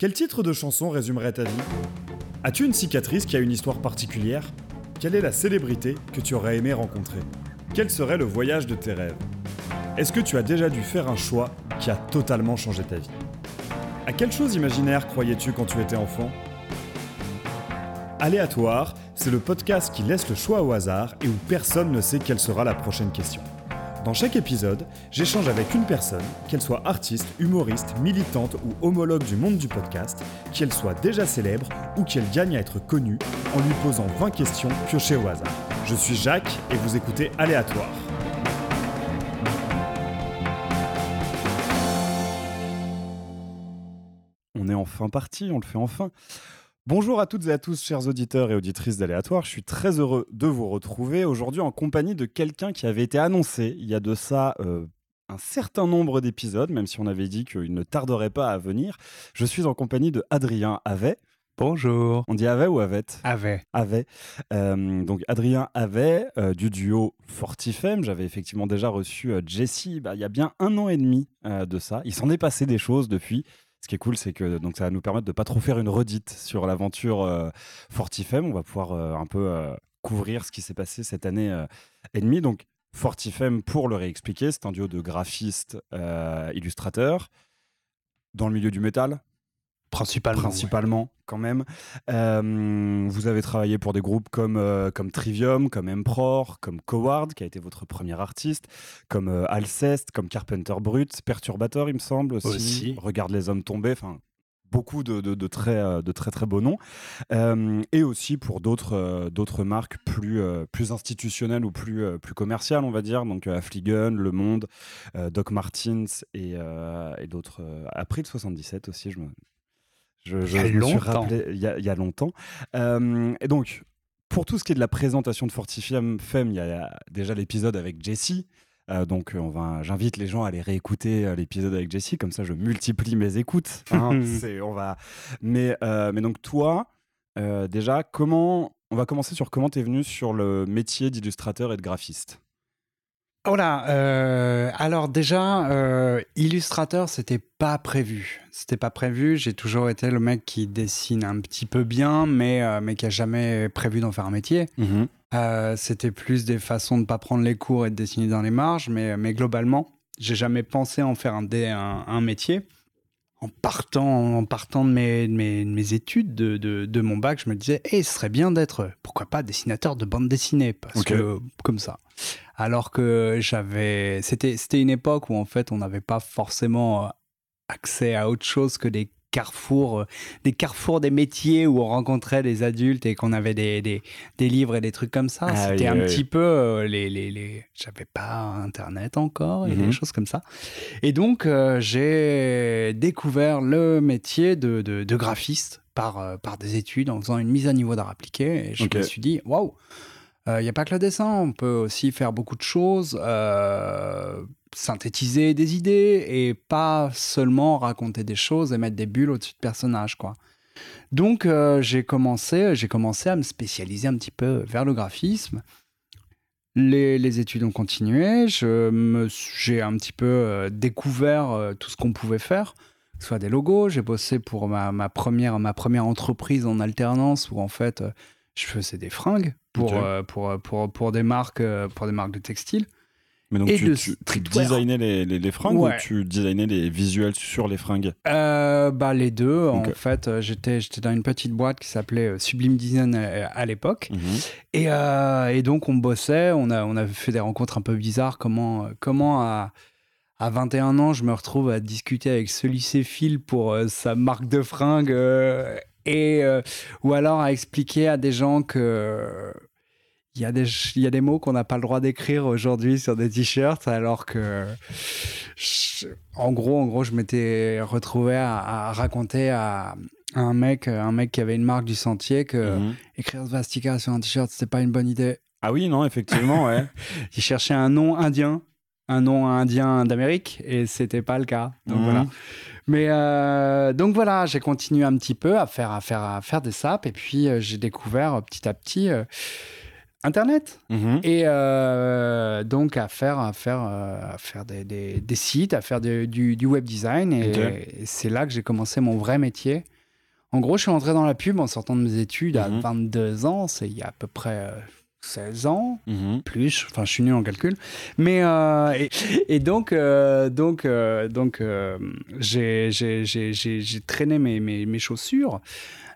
Quel titre de chanson résumerait ta vie As-tu une cicatrice qui a une histoire particulière Quelle est la célébrité que tu aurais aimé rencontrer Quel serait le voyage de tes rêves Est-ce que tu as déjà dû faire un choix qui a totalement changé ta vie À quelle chose imaginaire croyais-tu quand tu étais enfant Aléatoire, c'est le podcast qui laisse le choix au hasard et où personne ne sait quelle sera la prochaine question. Dans chaque épisode, j'échange avec une personne, qu'elle soit artiste, humoriste, militante ou homologue du monde du podcast, qu'elle soit déjà célèbre ou qu'elle gagne à être connue, en lui posant 20 questions piochées au hasard. Je suis Jacques et vous écoutez Aléatoire. On est enfin parti, on le fait enfin. Bonjour à toutes et à tous, chers auditeurs et auditrices d'Aléatoire. Je suis très heureux de vous retrouver aujourd'hui en compagnie de quelqu'un qui avait été annoncé il y a de ça euh, un certain nombre d'épisodes, même si on avait dit qu'il ne tarderait pas à venir. Je suis en compagnie de Adrien Avet. Bonjour. On dit Avet ou Avet. Avet. Euh, donc Adrien Avet euh, du duo Fortifem. J'avais effectivement déjà reçu euh, Jessie bah, il y a bien un an et demi de ça. Il s'en est passé des choses depuis. Ce qui est cool, c'est que donc, ça va nous permettre de ne pas trop faire une redite sur l'aventure euh, Fortifem. On va pouvoir euh, un peu euh, couvrir ce qui s'est passé cette année et demie. Donc, Fortifem, pour le réexpliquer, c'est un duo de graphistes illustrateurs dans le milieu du métal, Principalement. Principalement, quand même. Euh, vous avez travaillé pour des groupes comme, euh, comme Trivium, comme Emperor, comme Coward, qui a été votre premier artiste, comme Alcest, euh, Alceste, comme Carpenter Brut, Perturbator, il me semble, aussi. Regarde les hommes tomber, enfin, beaucoup de, très, de très très beaux noms, et aussi pour d'autres d'autres marques plus, plus institutionnelles ou plus, plus commerciales, on va dire, donc Affligen, Le Monde, Doc Martins et, d'autres et d'autres, 77 aussi, je me, je, il, y a suis il, y a, longtemps. Euh, et donc, pour tout ce qui est de la présentation de Fortifiam Femme, il y a déjà l'épisode avec Jessie. Euh, donc, on va, j'invite les gens à aller réécouter euh, l'épisode avec Jessie, comme ça je multiplie mes écoutes. Hein. on va. Mais, mais donc, toi, déjà, comment. On va commencer sur comment tu es venu sur le métier d'illustrateur et de graphiste. Voilà. Euh, alors déjà, euh, illustrateur, c'était pas prévu. C'était pas prévu. J'ai toujours été le mec qui dessine un petit peu bien, mais, euh, qui a jamais prévu d'en faire un métier. Mm-hmm. c'était plus des façons de pas prendre les cours et de dessiner dans les marges, mais, mais globalement, j'ai jamais pensé en faire un, un métier en partant, en partant de mes, études, de, mon bac, je me disais, eh, ce serait bien d'être, pourquoi pas, dessinateur de bande dessinée, parce que comme ça. Alors que j'avais, c'était, c'était une époque où en fait, on n'avait pas forcément euh, accès à autre chose que des carrefours, euh, des carrefours des métiers où on rencontrait des adultes et qu'on avait des, livres et des trucs comme ça. C'était un petit peu euh, les. les, les... J'avais pas Internet encore et des mhm. choses comme ça. Et donc, euh, j'ai découvert le métier de, graphiste par, par des études en faisant une mise à niveau d'art appliqué. Et je me suis dit, waouh! Il n'y a pas que le dessin, on peut aussi faire beaucoup de choses synthétiser des idées et pas seulement raconter des choses et mettre des bulles au-dessus de personnages, quoi. Donc euh, j'ai commencé, j'ai commencé à me spécialiser un petit peu vers le graphisme. Les, études ont continué, j'ai un petit peu euh, découvert euh, tout ce qu'on pouvait faire, soit des logos. J'ai bossé pour ma, première, ma première entreprise en alternance où en fait je faisais des fringues pour, pour, pour, des marques, pour des marques de textiles. Mais donc, tu, designais les, les, fringues ou tu designais les visuels sur les fringues euh, bah, Les deux. En fait, euh, j'étais dans une petite boîte qui s'appelait euh, Sublime Design à, l'époque. Mhm. et, et, donc, on bossait. On a, on a fait des rencontres un peu bizarres. Comment, comment à, à 21 ans, je me retrouve à discuter avec ce lycée Phil pour sa marque de fringues et, ou alors à expliquer à des gens que il y, a des, mots qu'on n'a pas le droit d'écrire aujourd'hui sur des t-shirts, alors que, en gros, en gros, je m'étais retrouvé à, raconter à, un mec, un mec qui avait une marque du sentier que mmh. écrire sur un t-shirt, c'était pas une bonne idée. Ah oui, non, effectivement, ouais. il cherchait un nom indien, un nom indien d'Amérique, et c'était pas le cas. Donc mhm. voilà. Mais euh, donc voilà, j'ai continué un petit peu à faire, à faire, à faire des saps, et puis euh, j'ai découvert euh, petit à petit Internet mhm. et euh, donc à faire à faire euh, à faire des, sites, à faire du, web design et, c'est là que j'ai commencé mon vrai métier. En gros, je suis entré dans la pub en sortant de mes études à 22 mhm. ans, c'est il y a à peu près 16 euh, ans, mhm. plus, enfin je suis nul en calcul, mais et, donc donc j'ai traîné mes, chaussures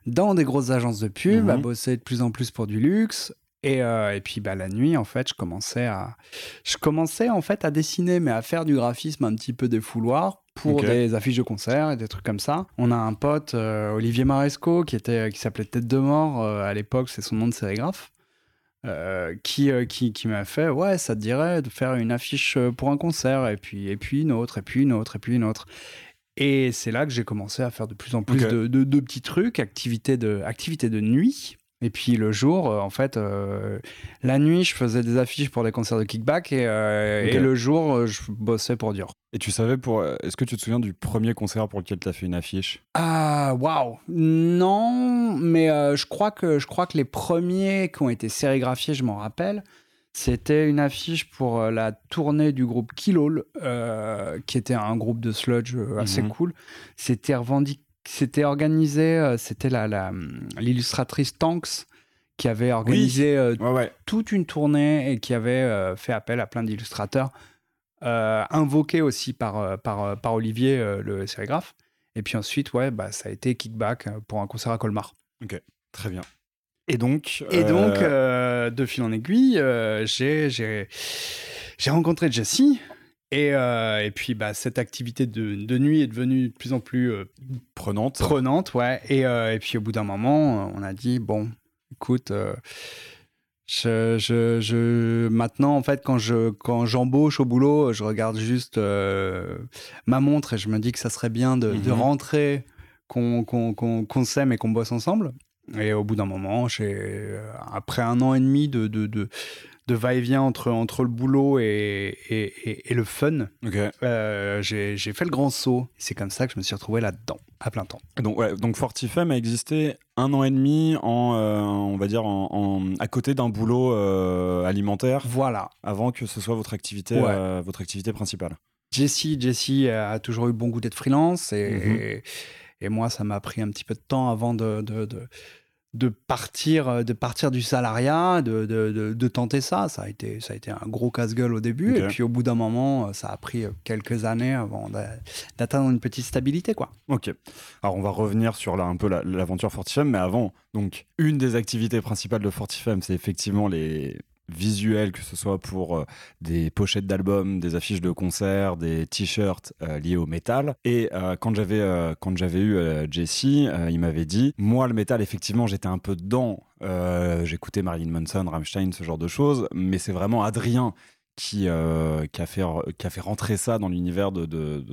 dans des grosses agences de pub, à bosser de plus en plus pour du luxe, et, euh, et, puis bah, la nuit, en fait, je commençais à, je commençais en fait à dessiner, mais à faire du graphisme un petit peu des fouloirs pour des affiches de concert et des trucs comme ça. On a un pote, euh, Olivier Maresco, qui était, euh, qui s'appelait Tête de mort à l'époque, c'est son nom de sérigraphe, qui, qui, qui m'a fait, ouais, ça te dirait de faire une affiche pour un concert, et puis, et puis une autre, et puis une autre, et puis une autre. Et c'est là que j'ai commencé à faire de plus en plus de, de, de, petits trucs, activités de, activités de nuit et puis le jour, euh, en fait, euh, la nuit, je faisais des affiches pour des concerts de kickback et, euh, et le jour, je bossais pour Dior. Et tu savais pour. Est-ce que tu te souviens du premier concert pour lequel tu as fait une affiche Ah, waouh Non, mais je, crois que, je crois que les premiers qui ont été sérigraphiés, je m'en rappelle, c'était une affiche pour la tournée du groupe Kilol, qui était un groupe de sludge assez mhm. cool. C'était revendiqué euh, c'était organisé, c'était l'illustratrice la, hum, l'illustratrice Tanks qui avait organisé euh, toute une tournée et qui avait euh, fait appel à plein d'illustrateurs, invoqués aussi par, par, par Olivier, le sérigraphe. Et puis ensuite, ouais, bah, ça a été kickback pour un concert à Colmar. Ok, très bien. Et donc, et donc de fil en aiguille, j'ai rencontré Jessie. Et, euh, et, puis, bah, cette activité de, de, nuit est devenue de plus en plus euh, prenante. Prenante, ouais. Et, euh, et puis, au bout d'un moment, on a dit bon, écoute, je, je, je, maintenant, en fait, quand je quand j'embauche au boulot, je regarde juste ma montre et je me dis que ça serait bien de, de mhm. rentrer, qu'on qu'on s'aime et qu'on bosse ensemble. Et au bout d'un moment, après un an et demi de, de, de de va-et-vient entre, entre le boulot et, et, le fun. Euh, j'ai, j'ai fait le grand saut. C'est comme ça que je me suis retrouvé là-dedans, à plein temps. Donc, donc Fortifem a existé un an et demi en, euh, on va dire, en, à côté d'un boulot euh, alimentaire. Voilà. Avant que ce soit votre activité, votre activité principale. Jessie, a toujours eu bon goût d'être freelance mhm. et, et moi, ça m'a pris un petit peu de temps avant de, de de partir, euh, de partir du salariat, de, tenter ça. Ça a été, ça a été un gros casse-gueule au début. Et puis au bout d'un moment, euh, ça a pris euh, quelques années avant d'atteindre une petite stabilité. Quoi. Ok. Alors on va revenir sur là, un peu l'aventure Fortifem. Mais avant, donc, une des activités principales de Fortifem, c'est effectivement les, visuels, que ce soit pour euh, des pochettes d'albums, des affiches de concerts, des t-shirts euh, liés au métal. Et euh, quand j'avais quand j'avais eu Jesse, il m'avait dit, moi le métal, effectivement, j'étais un peu dedans. j'écoutais Marilyn Manson, Rammstein, ce genre de choses, mais c'est vraiment Adrien qui, euh, qui, a fait, qui a fait rentrer ça dans l'univers de,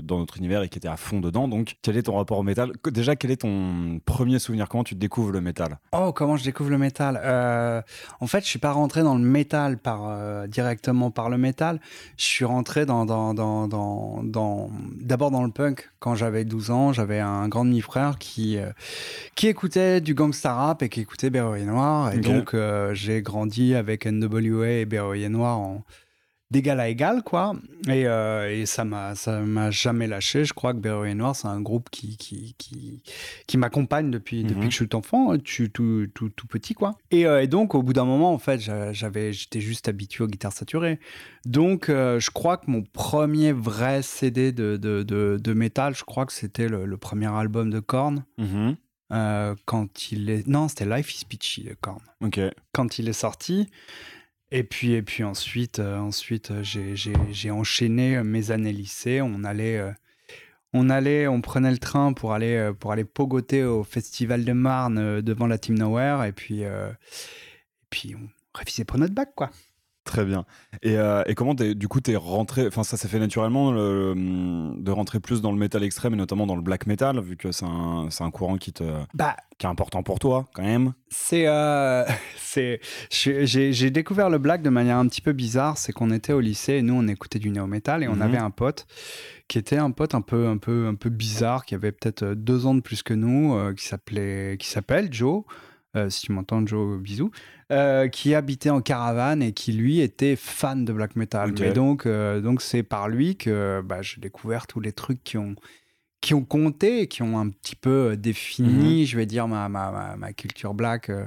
dans notre univers et qui était à fond dedans. Donc, quel est ton rapport au métal Déjà, quel est ton premier souvenir Comment tu découvres le métal Oh, comment je découvre le métal euh, En fait, je suis pas rentré dans le métal par euh, directement par le métal. Je suis rentré dans dans dans dans d'abord dans, le punk quand j'avais 12 ans. J'avais un grand demi-frère qui qui écoutait du gangsta rap et qui écoutait et Noir. Et donc, j'ai grandi avec N.W.A. et et Noir en d'égal à égal, quoi. Et, euh, ça m'a m'a jamais lâché. Je crois que Berry Noir, c'est un groupe qui qui, qui, m'accompagne depuis depuis mhm. que je suis enfant, tu tout, tout, tout petit, quoi. Et, euh, donc au bout d'un moment, en fait, j'avais j'étais juste habitué aux guitares saturées. Donc euh, je crois que mon premier vrai CD de de, métal, je crois que c'était le, premier album de Korn. Mhm. quand il est non c'était Life is Peachy de Korn. Quand il est sorti, et puis, et puis ensuite, euh, ensuite euh, j'ai enchaîné euh, mes années lycée. On allait, on allait, on prenait le train pour aller, pour aller pogoter au Festival de Marne devant la Team Nowhere. Et puis, et puis on révisait pour notre bac, quoi. Très bien. Et, comment euh, et comment es, du coup rentré, enfin ça s'est fait naturellement de rentrer plus dans le métal extrême et notamment dans le black metal vu que c'est un, courant qui te bah qui est important pour toi quand même. C'est euh, j'ai découvert le black de manière un petit peu bizarre, c'est qu'on était au lycée et nous on écoutait du néo métal et on mhm. avait un pote qui était un pote un peu un peu un peu bizarre qui avait peut-être euh, deux ans de plus que nous qui s'appelait qui s'appelle Joe. Euh, si tu m'entends, Joe, bisous, euh, qui habitait en caravane et qui lui était fan de black metal. Et donc, euh, donc c'est par lui que bah, j'ai découvert tous les trucs qui ont qui ont compté, qui ont un petit peu défini, mhm. je vais dire, ma, culture black. que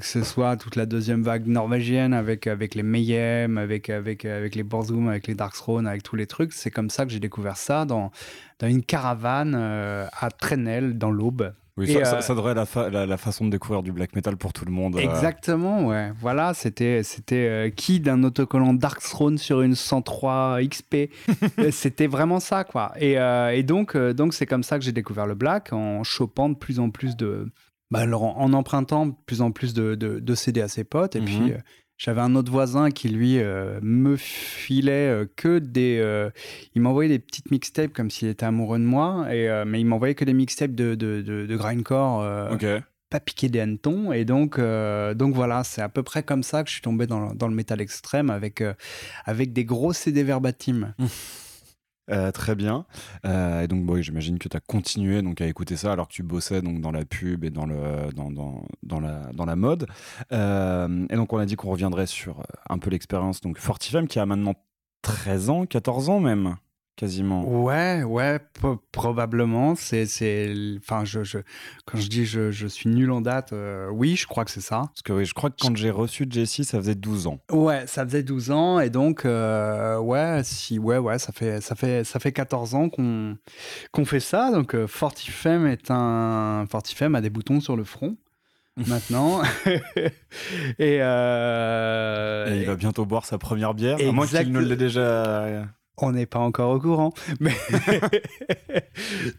ce soit toute la deuxième vague norvégienne avec, avec les Mayhem, avec, avec, avec les Borzoom, avec les Dark Throne, avec tous les trucs. C'est comme ça que j'ai découvert ça dans, dans une caravane à Trenel, dans l'Aube, oui, euh, ça, devrait être la, façon de découvrir du black metal pour tout le monde. Euh. Exactement, ouais. Voilà, c'était c'était euh, qui d'un autocollant Dark Throne sur une 103 XP. c'était vraiment ça, quoi. Et, donc donc c'est comme ça que j'ai découvert le black en chopant de plus en plus de bah, en, empruntant de plus en plus de, CD à ses potes et mm-hmm. puis j'avais un autre voisin qui, lui, euh, me filait euh, que des. Euh, il m'envoyait des petites mixtapes comme s'il était amoureux de moi, et, mais il m'envoyait que des mixtapes de, de, de, grindcore, pas piqué des hannetons. Et donc, donc voilà, c'est à peu près comme ça que je suis tombé dans, le- dans le métal extrême avec, avec des gros CD verbatim. Euh, très bien. Euh, et donc, j'imagine que tu as continué donc, à écouter ça alors que tu bossais donc, dans la pub et dans, le, dans, la, dans la mode. Euh, et donc, on a dit qu'on reviendrait sur un peu l'expérience. Donc, Fortifem qui a maintenant 13 ans, 14 ans même quasiment. Ouais, ouais, probablement. C'est, c'est, enfin, je, je, quand je dis je, je suis nul en date, euh, oui, je crois que c'est ça. Parce que oui, je crois que quand j'ai reçu Jessie, ça faisait 12 ans. Ouais, ça faisait 12 ans, et donc, euh, ouais, si, ouais, ouais, ça fait, ça fait, ça fait 14 ans qu'on, qu'on fait ça. Donc, euh, Fortifem est un, Fortifem a des boutons sur le front. maintenant. et, il va bientôt boire sa première bière, Moi, je moins ne déjà on n'est pas encore au courant. Mais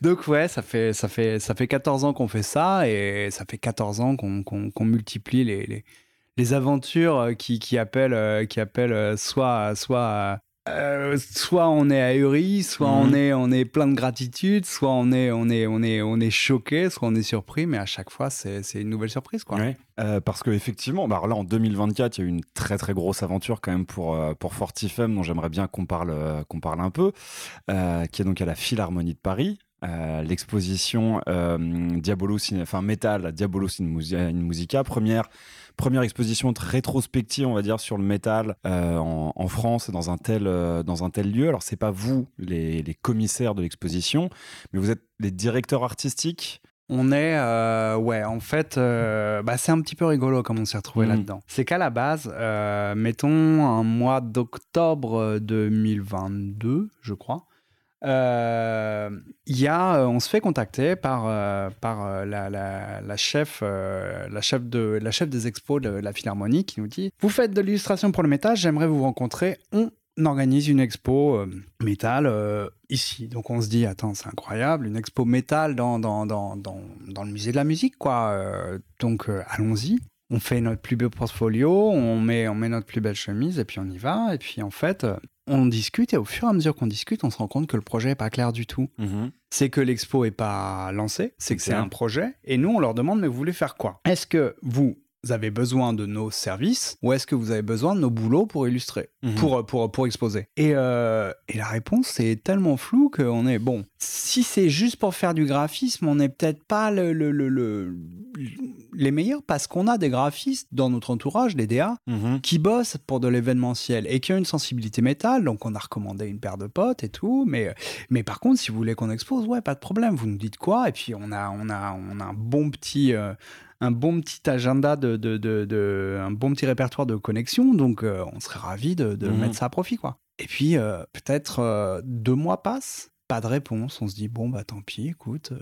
Donc ouais, ça fait, ça, fait, ça fait 14 ans qu'on fait ça et ça fait 14 ans qu'on multiplie les, les, les aventures qui, qui, appellent, euh, qui appellent euh, soit, soit euh, soit on est ahuri, soit on mhm. est on est plein de gratitude, soit on est on est on est on est choqué, soit on est surpris, mais à chaque fois c'est une nouvelle surprise quoi. Euh, parce que effectivement, bah, là en 2024, il y a eu une très très grosse aventure quand même pour euh, pour Fortifem dont j'aimerais bien qu'on parle qu'on parle un peu, qui est donc à la Philharmonie de Paris. l'exposition Diabolus, enfin Metal, Diabolo in Musica, première première exposition rétrospective, on va dire, sur le métal euh, en, France dans un tel euh, dans un tel lieu. Alors c'est pas vous les, commissaires de l'exposition, mais vous êtes les directeurs artistiques. On est, euh, ouais, en fait, bah, c'est un petit peu rigolo comme on s'est retrouvé mmh. là-dedans. C'est qu'à la base, mettons un mois d'octobre 2022, je crois, euh, y a, euh, on se fait contacter par, euh, par la, la, chef, la, chef de, la chef des expos de la Philharmonie qui nous dit Vous faites de l'illustration pour le métal, j'aimerais vous rencontrer. On organise une expo métal ici. Donc on se dit Attends, c'est incroyable, une expo métal dans, dans, dans, dans, dans le musée de la musique, quoi. donc allons-y on fait notre plus beau portfolio, on met, on met notre plus belle chemise et puis on y va. Et puis en fait, euh, on discute et au fur et à mesure qu'on discute, on se rend compte que le projet n'est pas clair du tout. Mhm. C'est que l'expo n'est pas lancée, c'est que c'est un projet. Et nous, on leur demande, mais vous voulez faire quoi Est-ce que vous, avez besoin de nos services ou est-ce que vous avez besoin de nos boulots pour illustrer, mhm. pour, euh, pour, euh, pour exposer et, euh, et la réponse est tellement floue qu'on est bon. Si c'est juste pour faire du graphisme, on n'est peut-être pas le, le, le, les meilleurs parce qu'on a des graphistes dans notre entourage, des DA, mhm. qui bossent pour de l'événementiel et qui ont une sensibilité métal. Donc on a recommandé une paire de potes et tout. Mais, mais par contre, si vous voulez qu'on expose, ouais, pas de problème. Vous nous dites quoi Et puis on a, on a, on a un bon petit un bon petit agenda, de, un bon petit répertoire de connexion. Donc, euh, on serait ravis de, mhm. mettre ça à profit, quoi. Et puis, euh, peut-être euh, deux mois passent, pas de réponse. On se dit, bon, bah tant pis, écoute.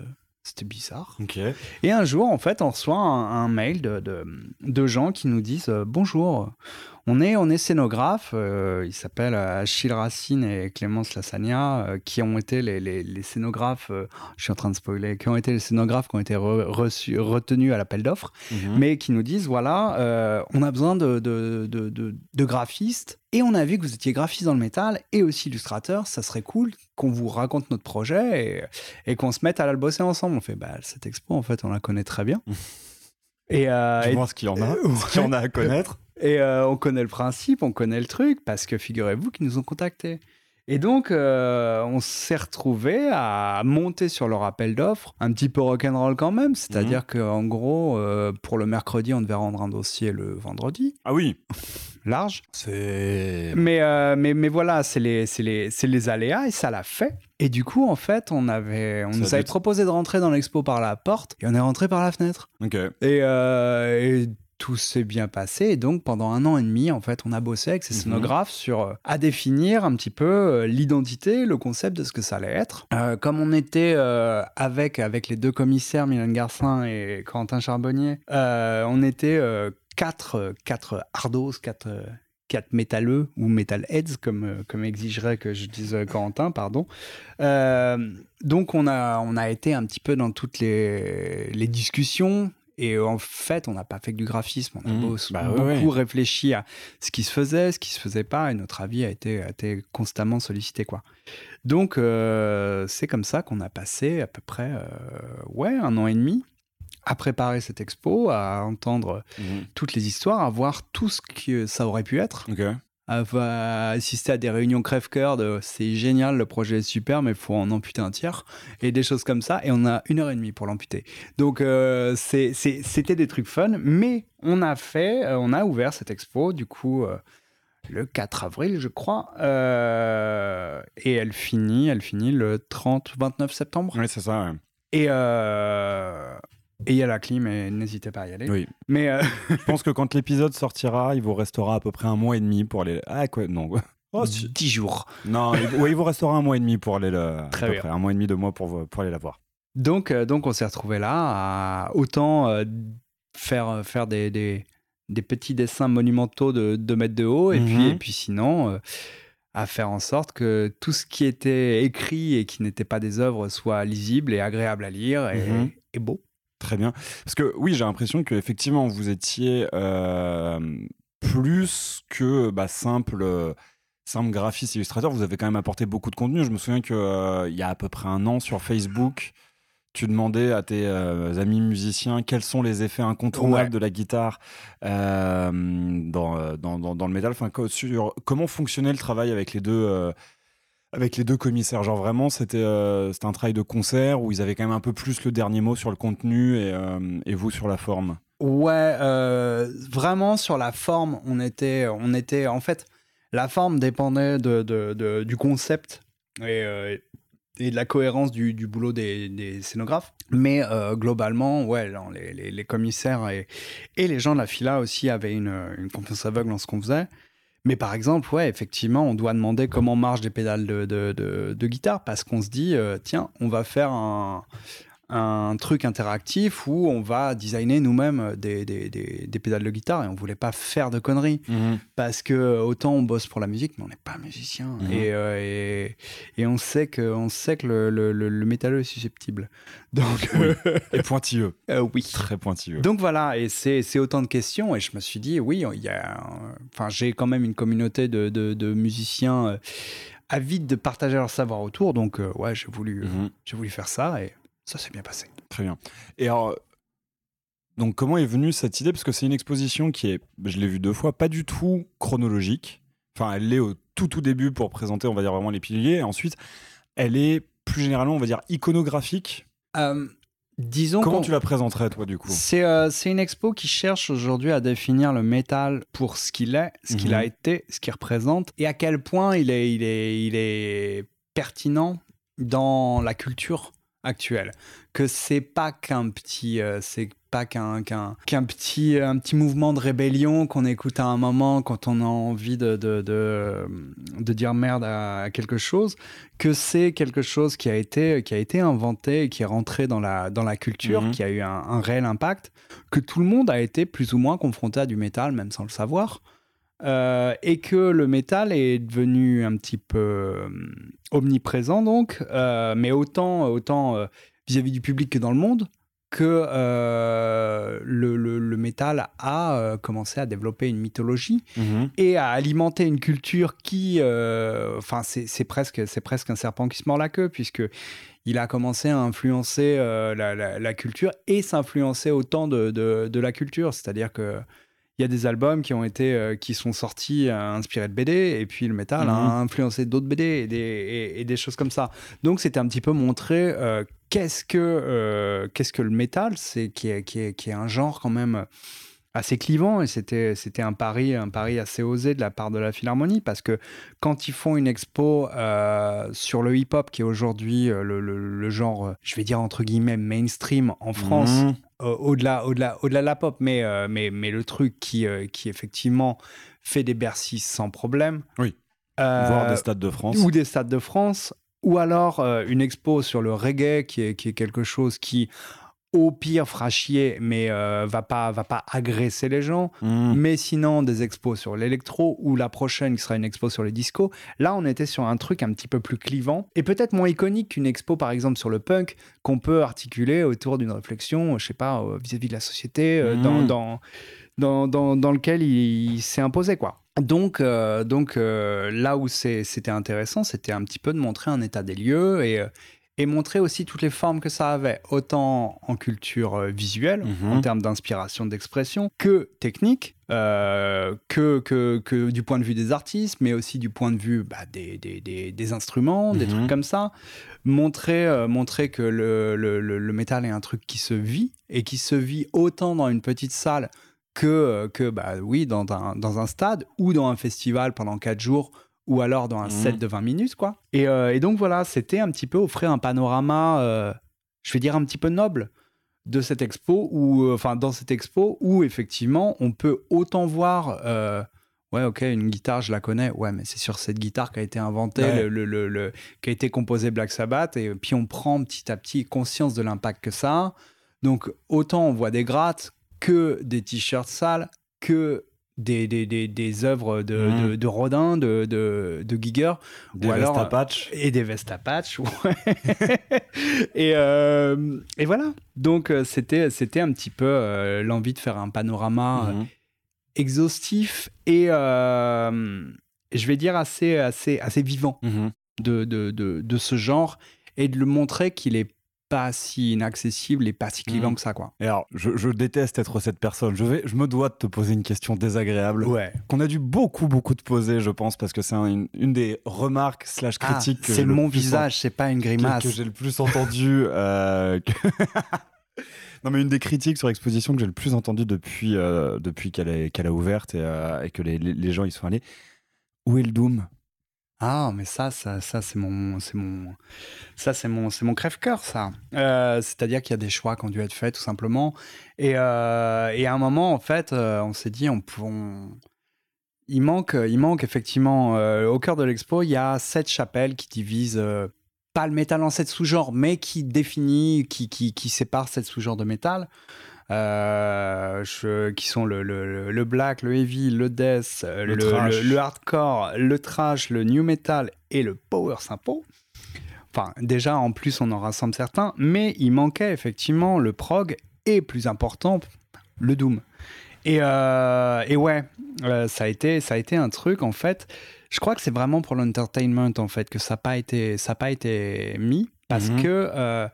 C'était bizarre. Et un jour, en fait, on reçoit un, mail de, de, gens qui nous disent Bonjour, on est, on est scénographe, euh, il s'appelle euh, Achille Racine et Clémence Lasagna euh, qui ont été les, scénographes, je suis en train de spoiler, qui ont été les scénographes qui ont été retenus à l'appel d'offres, mhm. mais qui nous disent, voilà, on a besoin de, de, graphistes et on a vu que vous étiez graphiste dans le métal et aussi illustrateur. Ça serait cool qu'on vous raconte notre projet et, qu'on se mette à la bosser ensemble. On fait, bah, cette expo, en fait, on la connaît très bien. et, euh, je qu'il y en a, ce qu'il y en a à connaître. Et euh, on connaît le principe, on connaît le truc, parce que figurez-vous qu'ils nous ont contactés. Et donc, euh, on s'est retrouvé à monter sur leur appel d'offres, un petit peu rock'n'roll quand même. C'est-à-dire mhm. que, qu'en gros, euh, pour le mercredi, on devait rendre un dossier le vendredi. Ah oui Large. C'est. Mais, mais, mais voilà, c'est les, les, les aléas et ça l'a fait. Et du coup, en fait, on, avait, on nous avait proposé de rentrer dans l'expo par la porte et on est rentré par la fenêtre. Ok. Et, et tout s'est bien passé. Et donc, pendant un an et demi, en fait, on a bossé avec ces mhm. scénographes sur euh, à définir un petit peu euh, l'identité, le concept de ce que ça allait être. Euh, comme on était avec, avec les deux commissaires, Milan Garcin et Quentin Charbonnier, on était quatre, quatre hardos, quatre métalleux ou metalheads, comme, comme exigerait que je dise Corentin, pardon. donc on a, on a été un petit peu dans toutes les, les discussions, et euh, en fait, on n'a pas fait que du graphisme. On a mmh. bah beaucoup réfléchi à ce qui se faisait, ce qui se faisait pas, et notre avis a été, constamment sollicité, quoi. Donc, euh, c'est comme ça qu'on a passé à peu près, euh, ouais, un an et demi à préparer cette expo, à entendre mmh. toutes les histoires, à voir tout ce que ça aurait pu être va assister à des réunions crève-cœur de c'est génial, le projet est super, mais il faut en amputer un tiers, et des choses comme ça, et on a une heure et demie pour l'amputer. Donc euh, c'était des trucs fun, mais on a fait, euh, on a ouvert cette expo, du coup, euh, le 4 avril, je crois, et elle finit, elle finit le 30, 29 septembre. Oui, c'est ça, Et et il y a la clim, et n'hésitez pas à y aller. Oui. Mais euh, je pense que quand l'épisode sortira, il vous restera à peu près un mois et demi pour aller. Ah quoi Non. Oh, 10 jours. Non, il, vous restera un mois et demi pour aller Très un mois et demi, deux mois pour, pour aller la voir. Donc, euh, donc on s'est retrouvé là, à autant euh, faire, faire des, des, petits dessins monumentaux de 2 mètres de haut, et, mhm. puis, puis sinon, à faire en sorte que tout ce qui était écrit et qui n'était pas des œuvres soit lisible et agréable à lire et mhm. beau. Très bien. Parce que oui, j'ai l'impression qu'effectivement, vous étiez euh, plus que bah, simple euh, simple graphiste illustrateur, vous avez quand même apporté beaucoup de contenu. Je me souviens qu'il euh, il y a à peu près un an sur Facebook, tu demandais à tes amis musiciens quels sont les effets incontournables de la guitare dans, dans, le métal, enfin, sur comment fonctionnait le travail avec les deux, avec les deux commissaires. Genre vraiment, euh, c'était un travail de concert où ils avaient quand même un peu plus le dernier mot sur le contenu et, euh, vous sur la forme. Ouais, euh, vraiment sur la forme, on était, on était en fait, la forme dépendait de, du concept et, et, de la cohérence du, boulot des, scénographes. Mais globalement, ouais, les, commissaires et, et, les gens de la fila aussi avaient une, une confiance aveugle en ce qu'on faisait. Mais par exemple, ouais, effectivement, on doit demander comment marchent des pédales de, guitare parce qu'on se dit, euh, tiens, on va faire un, un truc interactif où on va designer nous-mêmes des, pédales de guitare et on voulait pas faire de conneries mhm. parce que euh, autant on bosse pour la musique mais on n'est pas musicien mhm. euh, et, et, on sait que on sait que le, le, est susceptible donc et pointilleux euh, oui très pointilleux donc voilà et c'est autant de questions et je me suis dit oui il y a enfin j'ai quand même une communauté de, musiciens avides de partager leur savoir autour donc ouais j'ai voulu mhm. j'ai voulu faire ça et ça s'est bien passé. Très bien. Et alors, euh, donc comment est venue cette idée Parce que c'est une exposition qui est, bah, je l'ai vu deux fois, pas du tout chronologique. Enfin, elle l'est au tout tout début pour présenter, on va dire vraiment les piliers. ensuite, elle est plus généralement, on va dire, iconographique. Euh, disons comment tu la présenterais toi du coup euh, C'est une expo qui cherche aujourd'hui à définir le métal pour ce qu'il est, ce qu'il a mhm. été, ce qu'il représente, et à quel point il est, il est, il est pertinent dans la culture actuel, Que c'est pas qu'un petit, euh, c'est pas qu'un petit un petit mouvement de rébellion qu'on écoute à un moment quand on a envie de de, dire merde à quelque chose. Que c'est quelque chose qui a été qui a été inventé et qui est rentré dans la dans la culture, mhm. qui a eu un, réel impact. Que tout le monde a été plus ou moins confronté à du métal, même sans le savoir. Euh, et que le métal est devenu un petit peu euh, omniprésent, donc, euh, mais autant, autant vis-à-vis du public que dans le monde, que le, métal a commencé à développer une mythologie mhm. et à alimenter une culture qui, enfin, c'est presque, c'est presque un serpent qui se mord la queue, puisque il a commencé à influencer la, culture et s'influencer autant de, de, la culture, c'est-à-dire que il y a des albums qui ont été euh, qui sont sortis euh, inspirés de BD et puis le métal a mhm. influencé d'autres BD et des, choses comme ça donc c'était un petit peu montrer euh, qu'est-ce que qu'est-ce que le métal c'est qui est, qui est, qui est un genre quand même assez clivant et c'était c'était un pari un pari assez osé de la part de la Philharmonie parce que quand ils font une expo euh, sur le hip-hop qui est aujourd'hui euh, le, genre euh, je vais dire entre guillemets mainstream en France mmh. au-delà au-delà au-delà de la pop mais mais mais le truc qui qui effectivement fait des Bercy sans problème oui voire des stades de France ou des stades de France ou alors une expo sur le reggae qui est, qui est quelque chose qui au pire fera chier, mais euh, va pas va pas agresser les gens. Hmm. Mais sinon, des expos sur l'électro ou la prochaine qui sera une expo sur les disco. Là, on était sur un truc un petit peu plus clivant et peut-être moins iconique qu'une expo par exemple sur le punk qu'on peut articuler autour d'une réflexion, euh, je sais pas, euh, vis-à-vis de la société, hmm. dans, dans, lequel il, s'est imposé quoi. Donc, donc là où c'était intéressant, c'était un petit peu de montrer un état des lieux et, et montrer aussi toutes les formes que ça avait, autant en culture euh, visuelle, mhm. en termes d'inspiration, d'expression, que technique, euh, que, que, du point de vue des artistes, mais aussi du point de vue bah, des, instruments, des trucs mhm. comme ça. Montrer, euh, montrer que le, métal est un truc qui se vit, et qui se vit autant dans une petite salle que, que bah oui, dans un, dans un stade ou dans un festival pendant quatre jours ou alors dans un mhm. set de 20 minutes, quoi. Euh, et, donc voilà, c'était un petit peu offrir un panorama, euh, je vais dire un petit peu noble de cette expo ou euh, enfin dans cette expo où effectivement on peut autant voir ouais ok une guitare je la connais ouais mais c'est sur cette guitare qui a été inventée le, le, le, qui a été composée Black Sabbath et puis on prend petit à petit conscience de l'impact que ça a donc autant on voit des grattes que des t-shirts sales que des, des, des, œuvres mmh. de, de, Rodin, de, de, de Giger. Des ou alors, euh, Et des vestes Ouais. et, euh, et voilà. Donc, euh, c'était, c'était un petit peu l'envie de faire un panorama mmh. exhaustif et, je vais dire, assez, assez, assez vivant mmh. de, de, de, ce genre et de le montrer qu'il est pas si inaccessible et pas si clivant mhm. que ça, quoi. alors, je, déteste être cette personne. Je, vais, je me dois de te poser une question désagréable. Ouais. Qu'on a dû beaucoup, beaucoup te poser, je pense, parce que c'est une, des remarques slash ah, critiques. c'est mon visage, c'est pas une grimace. Que, que j'ai le plus entendu. Euh, non, mais une des critiques sur l'exposition que j'ai le plus entendue depuis, euh, depuis qu'elle qu'elle a ouverte et, euh, et que les, les, gens y sont allés, où est le Doom ah, mais ça, ça, ça c'est mon, c'est mon, ça c'est mon, c'est mon crève-cœur, ça. Euh, c'est-à-dire qu'il y a des choix qui ont dû être faits, tout simplement. Et, euh, et à un moment, en fait, euh, on s'est dit, on, il manque, il manque effectivement au cœur de l'expo, il y a cette chapelle qui divise pas le métal en sept sous-genres, mais qui définit, qui, qui, qui sépare sept sous-genres de métal. Euh, qui sont le, le, le, black, le heavy, le death, euh, le, le, hardcore, le trash, le new metal et le power sympo. Enfin, déjà, en plus, on en rassemble certains, mais il manquait effectivement le prog et, plus important, le doom. Et, euh, et, ouais, ça, a été, ça a été un truc, en fait. Je crois que c'est vraiment pour l'entertainment, en fait, que ça n'a pas, été, ça pas été mis. Parce mhm. que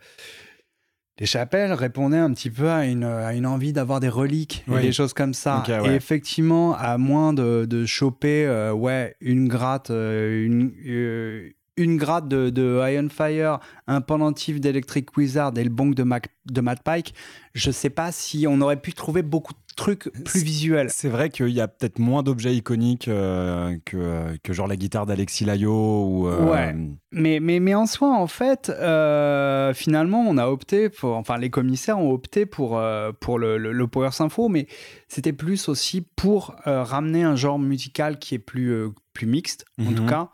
les chapelles répondaient un petit peu à une, à une envie d'avoir des reliques et des choses comme ça. Et effectivement, à moins de, choper euh, ouais, une gratte, euh, une, euh, une grade de, Iron Fire, un pendentif d'Electric Wizard et le bonk de, Mac, de Matt Pike, je sais pas si on aurait pu trouver beaucoup de trucs plus visuels. C'est vrai qu'il y a peut-être moins d'objets iconiques euh, que, genre la guitare d'Alexis Layo ou... Euh, mais, mais, mais en soi, en fait, euh, finalement, on a opté pour... Enfin, les commissaires ont opté pour, pour le, Power syntho. mais c'était plus aussi pour ramener un genre musical qui est plus, plus mixte, en tout mhm. cas.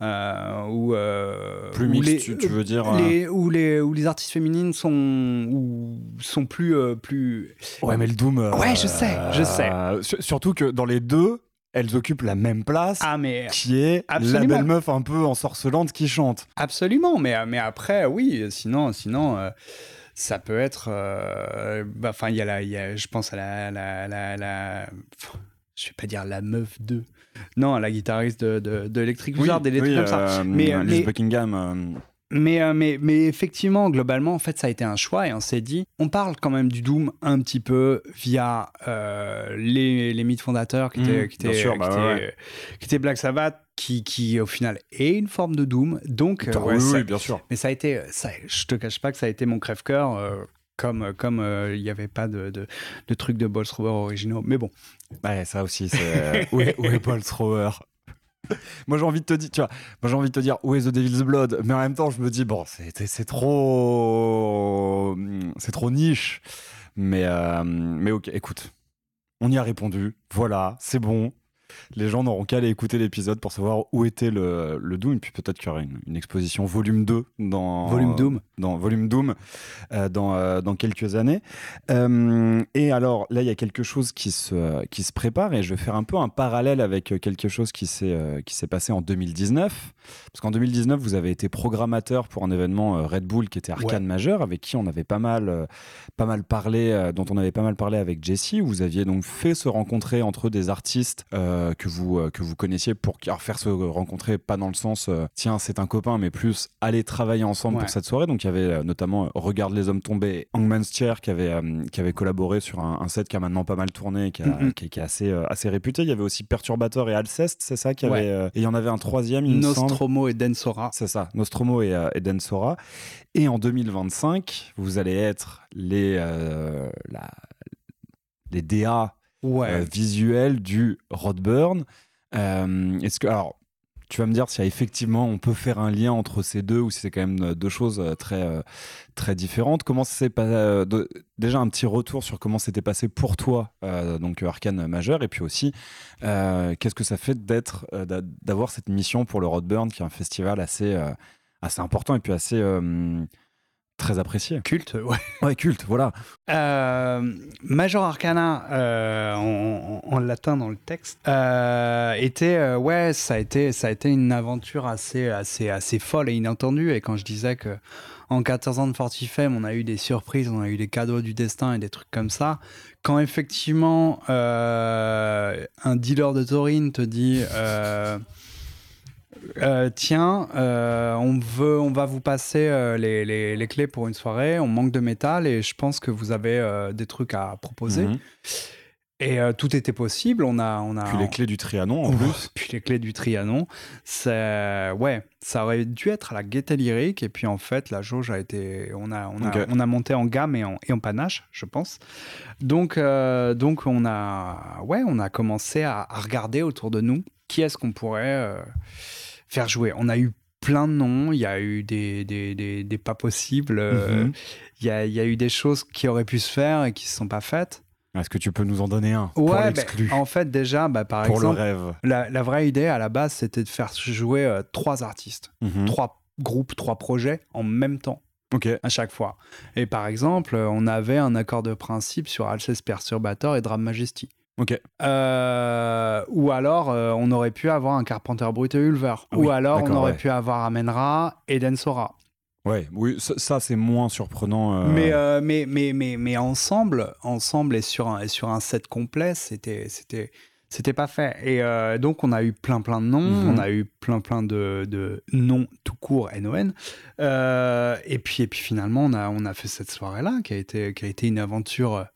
Euh, Ou euh, plus mixte, les, tu, veux dire euh, où, les, où les artistes féminines sont sont plus plus ouais mais le doom ouais je sais je sais surtout que dans les deux elles occupent la même place ah, mais qui est la belle meuf un peu ensorcelante qui chante absolument mais mais après oui sinon sinon ça peut être bah, enfin il y a la je pense à la, la, la, la je vais pas dire la meuf 2 non, la guitariste de, de, Electric Wizard, des comme ça. Euh, mais, euh, mais... Buckingham. Euh, mais, mais, effectivement, globalement, en fait, ça a été un choix et on s'est dit, on parle quand même du Doom un petit peu via les, les, mythes fondateurs qui mmh, étaient, qui, étaient, bah qui, étaient, Black Sabbath, qui, qui, au final est une forme de Doom. Donc, bah oui, bien sûr. Mais ça a été, ça, je te cache pas que ça a été mon crève-cœur comme euh, comme euh, il n'y avait pas de, de, de trucs de Ball Thrower originaux. Mais bon. Ouais, ça aussi, c'est. Euh, où, est, Thrower moi j'ai envie de te dire, tu vois, moi j'ai envie de te dire où est The Devil's Blood, mais en même temps je me dis bon c'est trop c'est trop niche, mais mais ok écoute on y a répondu, voilà c'est bon les gens n'auront qu'à aller écouter l'épisode pour savoir où était le, le Doom. Et puis peut-être qu'il y aura une, exposition volume 2 dans. Volume Doom. Dans, volume Doom euh, dans, euh, dans, quelques années. Euh, et alors là, il y a quelque chose qui se, qui se prépare et je vais faire un peu un parallèle avec quelque chose qui s'est s'est passé en 2019. Parce qu'en 2019, vous avez été programmateur pour un événement Red Bull qui était arcane majeur, avec qui on avait pas mal, pas mal parlé, dont on avait pas mal parlé avec Jesse. Vous aviez donc fait se rencontrer entre des artistes. Euh, que vous euh, que vous connaissiez pour faire se rencontrer pas dans le sens euh, tiens c'est un copain mais plus aller travailler ensemble pour cette soirée donc il y avait notamment Regarde les hommes tombés Hangman's Chair qui avait qui avait collaboré sur un, set qui a maintenant pas mal tourné mm, mm. qui, est assez assez réputé il y avait aussi Perturbator et Alceste c'est ça qui avait et il y en avait un troisième il Nostromo et Densora c'est ça Nostromo et, et Densora et en 2025 vous allez être les les DA euh, visuel du Rodburn. Euh, est-ce que alors tu vas me dire si effectivement on peut faire un lien entre ces deux ou si c'est quand même euh, deux choses très très différentes. Comment c'est pas déjà un petit retour sur comment c'était passé pour toi donc Arcane majeur et puis aussi qu'est-ce que ça fait d'être d'avoir cette mission pour le Rodburn qui est un festival assez assez important et puis assez très apprécié. Culte, ouais. Ouais, culte, voilà. Euh, Major Arcana, en, euh, latin dans le texte, euh, était, ouais, ça a été, ça a été une aventure assez, assez, assez folle et inattendue. Et quand je disais que en 14 ans de Fortifem, on a eu des surprises, on a eu des cadeaux du destin et des trucs comme ça. Quand effectivement un dealer de taurine te dit euh, tiens, euh, on, veut, on va vous passer euh, les, clés pour une soirée, on manque de métal et je pense que vous avez des trucs à proposer. Mhm. Et tout était possible. On a, on a. Puis les clés du Trianon en plus. Puis les clés du Trianon, c'est ouais, ça aurait dû être à la gaieté lyrique et puis en fait la jauge a été, on a, on a, monté en gamme et en, et en panache, je pense. Donc donc on a, ouais, on a commencé à regarder autour de nous qui est-ce qu'on pourrait faire jouer. On a eu plein de noms, il y a eu des, pas possibles, euh, mhm. il, y a, eu des choses qui auraient pu se faire et qui ne se sont pas faites. Est-ce que tu peux nous en donner un pour ouais, ben, en fait, déjà, bah, par pour exemple, le rêve. La, vraie idée à la base, c'était de faire jouer euh, trois artistes, mhm. trois groupes, trois projets en même temps. ok À chaque fois. Et par exemple, on avait un accord de principe sur Alceste Perturbator et Drame Majesty. Ok. Euh, ou alors, euh, on aurait pu avoir un Carpenter Brut et Ulver. ou alors, on aurait pu avoir Amenra et Densora. Ouais, oui, ça, c'est moins surprenant. Euh. Mais, mais, mais, mais, mais, ensemble, ensemble et sur un, sur un set complet, c'était, c'était, c'était pas fait. Et donc, on a eu plein, plein de noms, mhm. on a eu plein, plein de, de noms tout court, NON. et, puis, et puis, finalement, on a, on a fait cette soirée-là qui a été, qui a été une aventure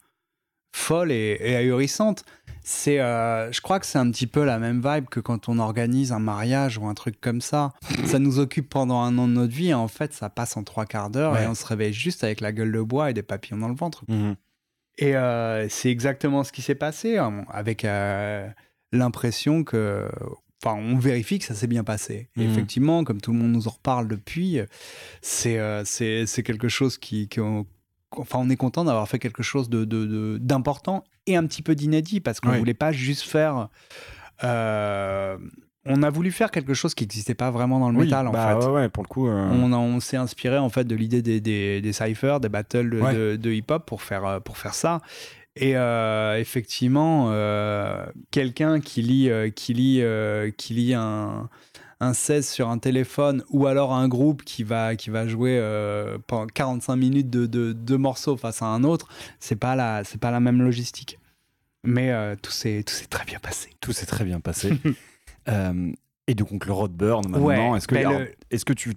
folle et, ahurissante. C'est, euh, je crois que c'est un petit peu la même vibe que quand on organise un mariage ou un truc comme ça. ça nous occupe pendant un an de notre vie et en fait, ça passe en trois quarts d'heure et on se réveille juste avec la gueule de bois et des papillons dans le ventre. Mhm. Et euh, c'est exactement ce qui s'est passé hein, avec euh, l'impression que. Enfin, on vérifie que ça s'est bien passé. Mhm. effectivement, comme tout le monde nous en reparle depuis, c'est c'est quelque chose qui, enfin, on est content d'avoir fait quelque chose d'important de, de, et un petit peu d'inédit parce qu'on ne voulait pas juste faire. Euh, on a voulu faire quelque chose qui n'existait pas vraiment dans le métal en bah, fait. Ouais, pour le coup. Euh, on, s'est inspiré en fait de l'idée des, des, des cyphers, des battles de, hip-hop pour faire, euh, pour faire ça. Et effectivement, quelqu'un qui lit, qui lit, qui lit un, un 16 sur un téléphone ou alors un groupe qui va, qui va jouer 45 euh, minutes de deux morceaux face à un autre, c'est pas la, c'est pas la même logistique. Mais euh, tout s'est très bien passé. Tout s'est très bien passé. euh, et donc le Rodburn maintenant, est-ce que, ben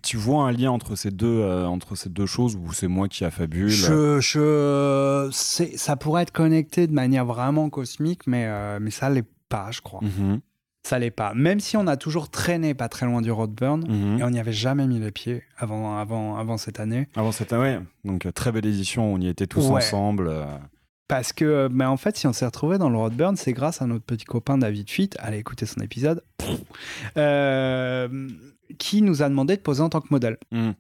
tu, vois un lien entre ces deux, euh, entre ces deux choses ou c'est moi qui affabule je, je, Ça pourrait être connecté de manière vraiment cosmique, mais, mais ça l'est pas, je crois. Mhm ça l'est pas. Même si on a toujours traîné pas très loin du Roadburn mhm. et on n'y avait jamais mis les pieds avant, avant, avant cette année. Avant cette année, donc euh, très belle édition, on y était tous ensemble. Euh. Parce que, mais euh, ben, en fait, si on s'est retrouvé dans le Roadburn, c'est grâce à notre petit copain David Fitt, allez écouter son épisode, qui nous a demandé de poser en tant que modèle. Mhm.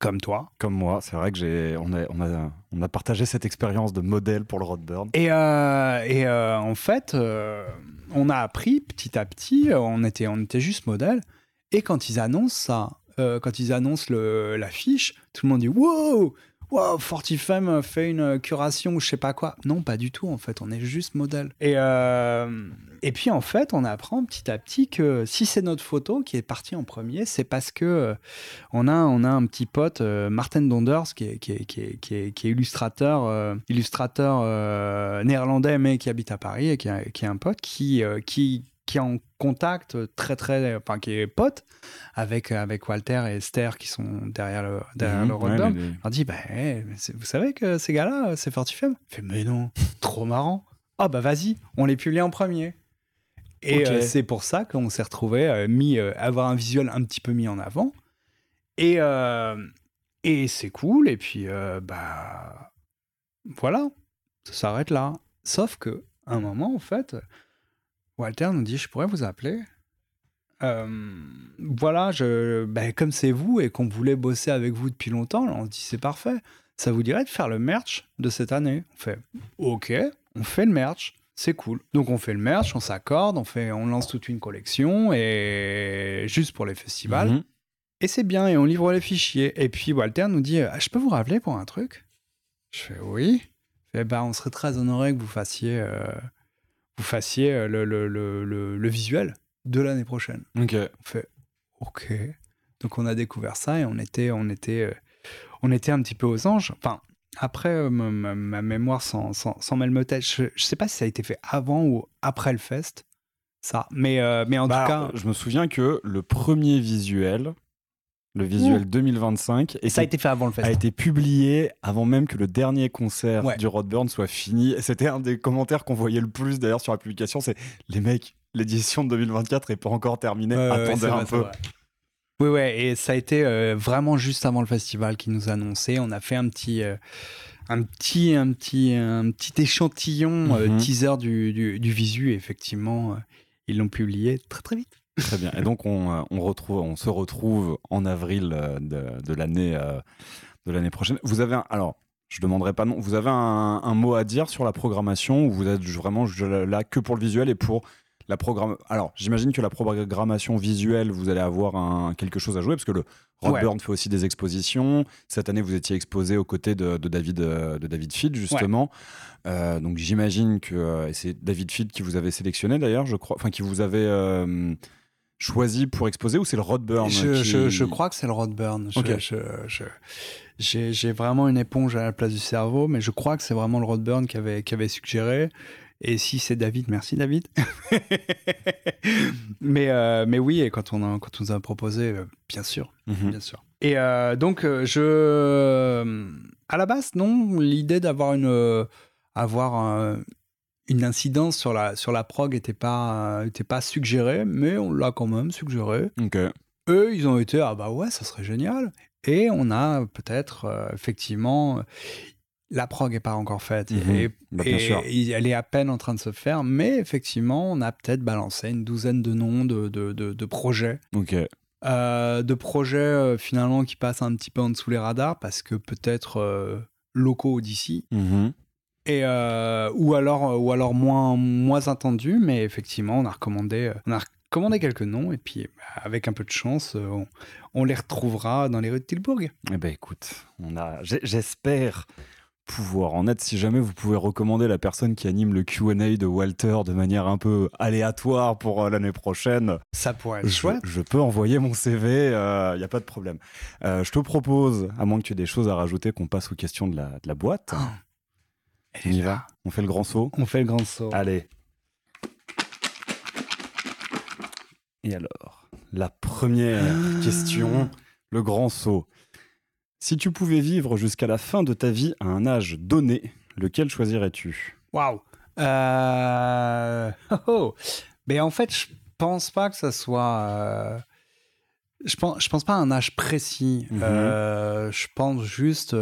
Comme toi. Comme moi, c'est vrai que j'ai, on a, on, a, on a partagé cette expérience de modèle pour le Roadburn. Et, et en fait, on a appris petit à petit, euh, on était, on était juste modèle. Et quand ils annoncent ça, euh, quand ils annoncent l'affiche, tout le monde dit wow wow, Fortifem fait une curation ou je sais pas quoi. Non, pas du tout en fait, on est juste modèle. Et, euh, et puis en fait, on apprend petit à petit que si c'est notre photo qui est partie en premier, c'est parce que euh, on, a, on a un petit pote, euh, Martin Donders, qui est, qui est, illustrateur, illustrateur néerlandais mais qui habite à Paris et qui, est un pote qui, qui, qui est en contact euh, très très enfin qui est pote avec euh, avec Walter et Esther qui sont derrière le derrière mhm. dit bah, eh, vous savez que ces gars là euh, c'est Fortifem fait mais non trop marrant ah bah vas-y on les publie en premier et c'est pour ça qu'on s'est retrouvé à mis avoir un visuel un petit peu mis en avant et et c'est cool et puis bah voilà ça s'arrête là sauf que un moment en fait Walter nous dit Je pourrais vous appeler euh, Voilà, je, ben, comme c'est vous et qu'on voulait bosser avec vous depuis longtemps, on se dit C'est parfait. Ça vous dirait de faire le merch de cette année On fait Ok, on fait le merch. C'est cool. Donc on fait le merch, on s'accorde, on fait, on lance toute une collection et juste pour les festivals. Mhm. Et c'est bien et on livre les fichiers. Et puis Walter nous dit ah, je peux vous rappeler pour un truc Je fais oui. et ben, on serait très honoré que vous fassiez euh, fassiez euh, le, le, le, le visuel de l'année prochaine. Ok. fait OK. Donc on a découvert ça et on était, on était, euh, on était un petit peu aux anges. Enfin, après, euh, ma, mémoire sans, sans, sans tête, je, sais pas si ça a été fait avant ou après le fest. Ça. Mais, mais en tout bah, cas. Je me souviens que le premier visuel, le visuel 2025. Et ça a été fait avant le festival. A été publié avant même que le dernier concert du Rodburn soit fini. C'était un des commentaires qu'on voyait le plus d'ailleurs sur la publication. C'est les mecs, l'édition de 2024 est pas encore terminée. Attendez un peu. Oui, et ça a été euh, vraiment juste avant le festival qui nous annonçait. On a fait euh, un petit. un petit, un petit, échantillon euh, mhm. teaser du, du, du, visu. effectivement, ils l'ont publié très très vite. Très bien. Et donc, on, euh, on, retrouve, on se retrouve en avril euh, de, de l'année euh, de l'année prochaine. Vous avez un, alors, je demanderai pas non. Vous avez un, mot à dire sur la programmation vous êtes vraiment là que pour le visuel et pour la programme. Alors, j'imagine que la programmation visuelle, vous allez avoir un, quelque chose à jouer parce que le Robert fait aussi des expositions. Cette année, vous étiez exposé aux côtés de, David de David Field justement. donc, j'imagine que c'est David Field qui vous avait sélectionné d'ailleurs, je crois, enfin qui vous avait choisi pour exposer ou c'est le Rodburn je, je, crois que c'est le Rodburn. Burn. j'ai vraiment une éponge à la place du cerveau, mais je crois que c'est vraiment le Rodburn qui avait, qui avait suggéré. Et si c'est David, merci David. mais, euh, mais oui, et quand on, a, quand on nous a proposé, euh, bien sûr, mhm. bien sûr. Et euh, donc, je. À la base, non, l'idée d'avoir une. avoir une incidence sur la, sur la prog n'était pas, était pas suggérée, mais on l'a quand même suggérée. Eux, ils ont été, ah bah ouais, ça serait génial. Et on a peut-être, euh, effectivement, la prog n'est pas encore faite. Mhm. Et, bah, elle est à peine en train de se faire, mais effectivement, on a peut-être balancé une douzaine de noms de, projets. de projets euh, euh, finalement qui passent un petit peu en dessous les radars parce que peut-être locaux d'ici. Mhm. Et euh, ou alors, euh, ou alors moins, moins attendu, mais effectivement, on a recommandé, euh, on a recommandé quelques noms, et puis bah, avec un peu de chance, on, les retrouvera dans les rues de Tilburg. Eh ben écoute, on a, j'espère pouvoir en être. Si jamais vous pouvez recommander la personne qui anime le Q&A de Walter de manière un peu aléatoire pour l'année prochaine, ça pourrait être chouette. Je peux envoyer mon CV, il n'y a pas de problème. je te propose, à moins que tu aies des choses à rajouter, qu'on passe aux questions de la, de la boîte. Ah. On y va On fait le grand saut On fait le grand saut. Allez. Et alors, la première ah. question, le grand saut. Si tu pouvais vivre jusqu'à la fin de ta vie à un âge donné, lequel choisirais-tu Waouh euh, oh, Mais en fait, je pense pas que ça soit. Euh, je pense, pense pas à un âge précis. Mm-hmm. Euh, je pense juste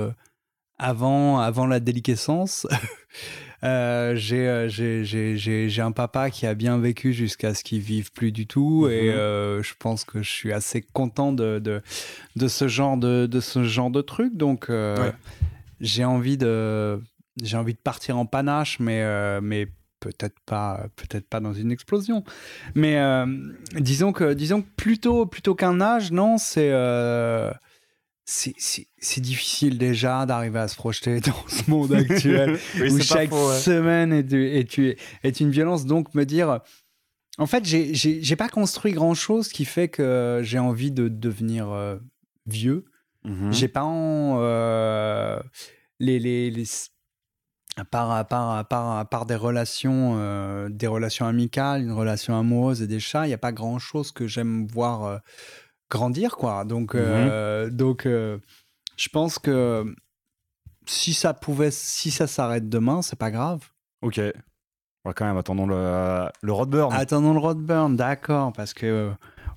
avant, avant la déliquescence. Euh, euh j'ai un papa qui a bien vécu jusqu'à ce qu'il vive plus du tout et mhm. euh, je pense que je suis assez content de, de, de, ce genre de, de ce genre de truc donc euh, j'ai envie de j'ai envie de partir en panache mais mais peut-être pas peut-être pas dans une explosion mais disons que disons plutôt plutôt qu'un âge non c'est c'est difficile déjà d'arriver à se projeter dans ce monde actuel où chaque semaine est, est, une violence. Donc me dire, en fait, j'ai pas construit grand chose qui fait que j'ai envie de devenir euh, vieux. Mm-hmm. J'ai pas euh, les, les, à part, à à part, des relations, euh, des relations amicales, une relation amoureuse et des chats, il n'y a pas grand chose que j'aime voir grandir, quoi. Donc, mhm. euh, donc euh, je pense que si ça pouvait, si ça s'arrête demain, c'est pas grave. Ok. va quand même, attendons le, le Rodburn. Attendons le Rodburn, d'accord, parce que euh,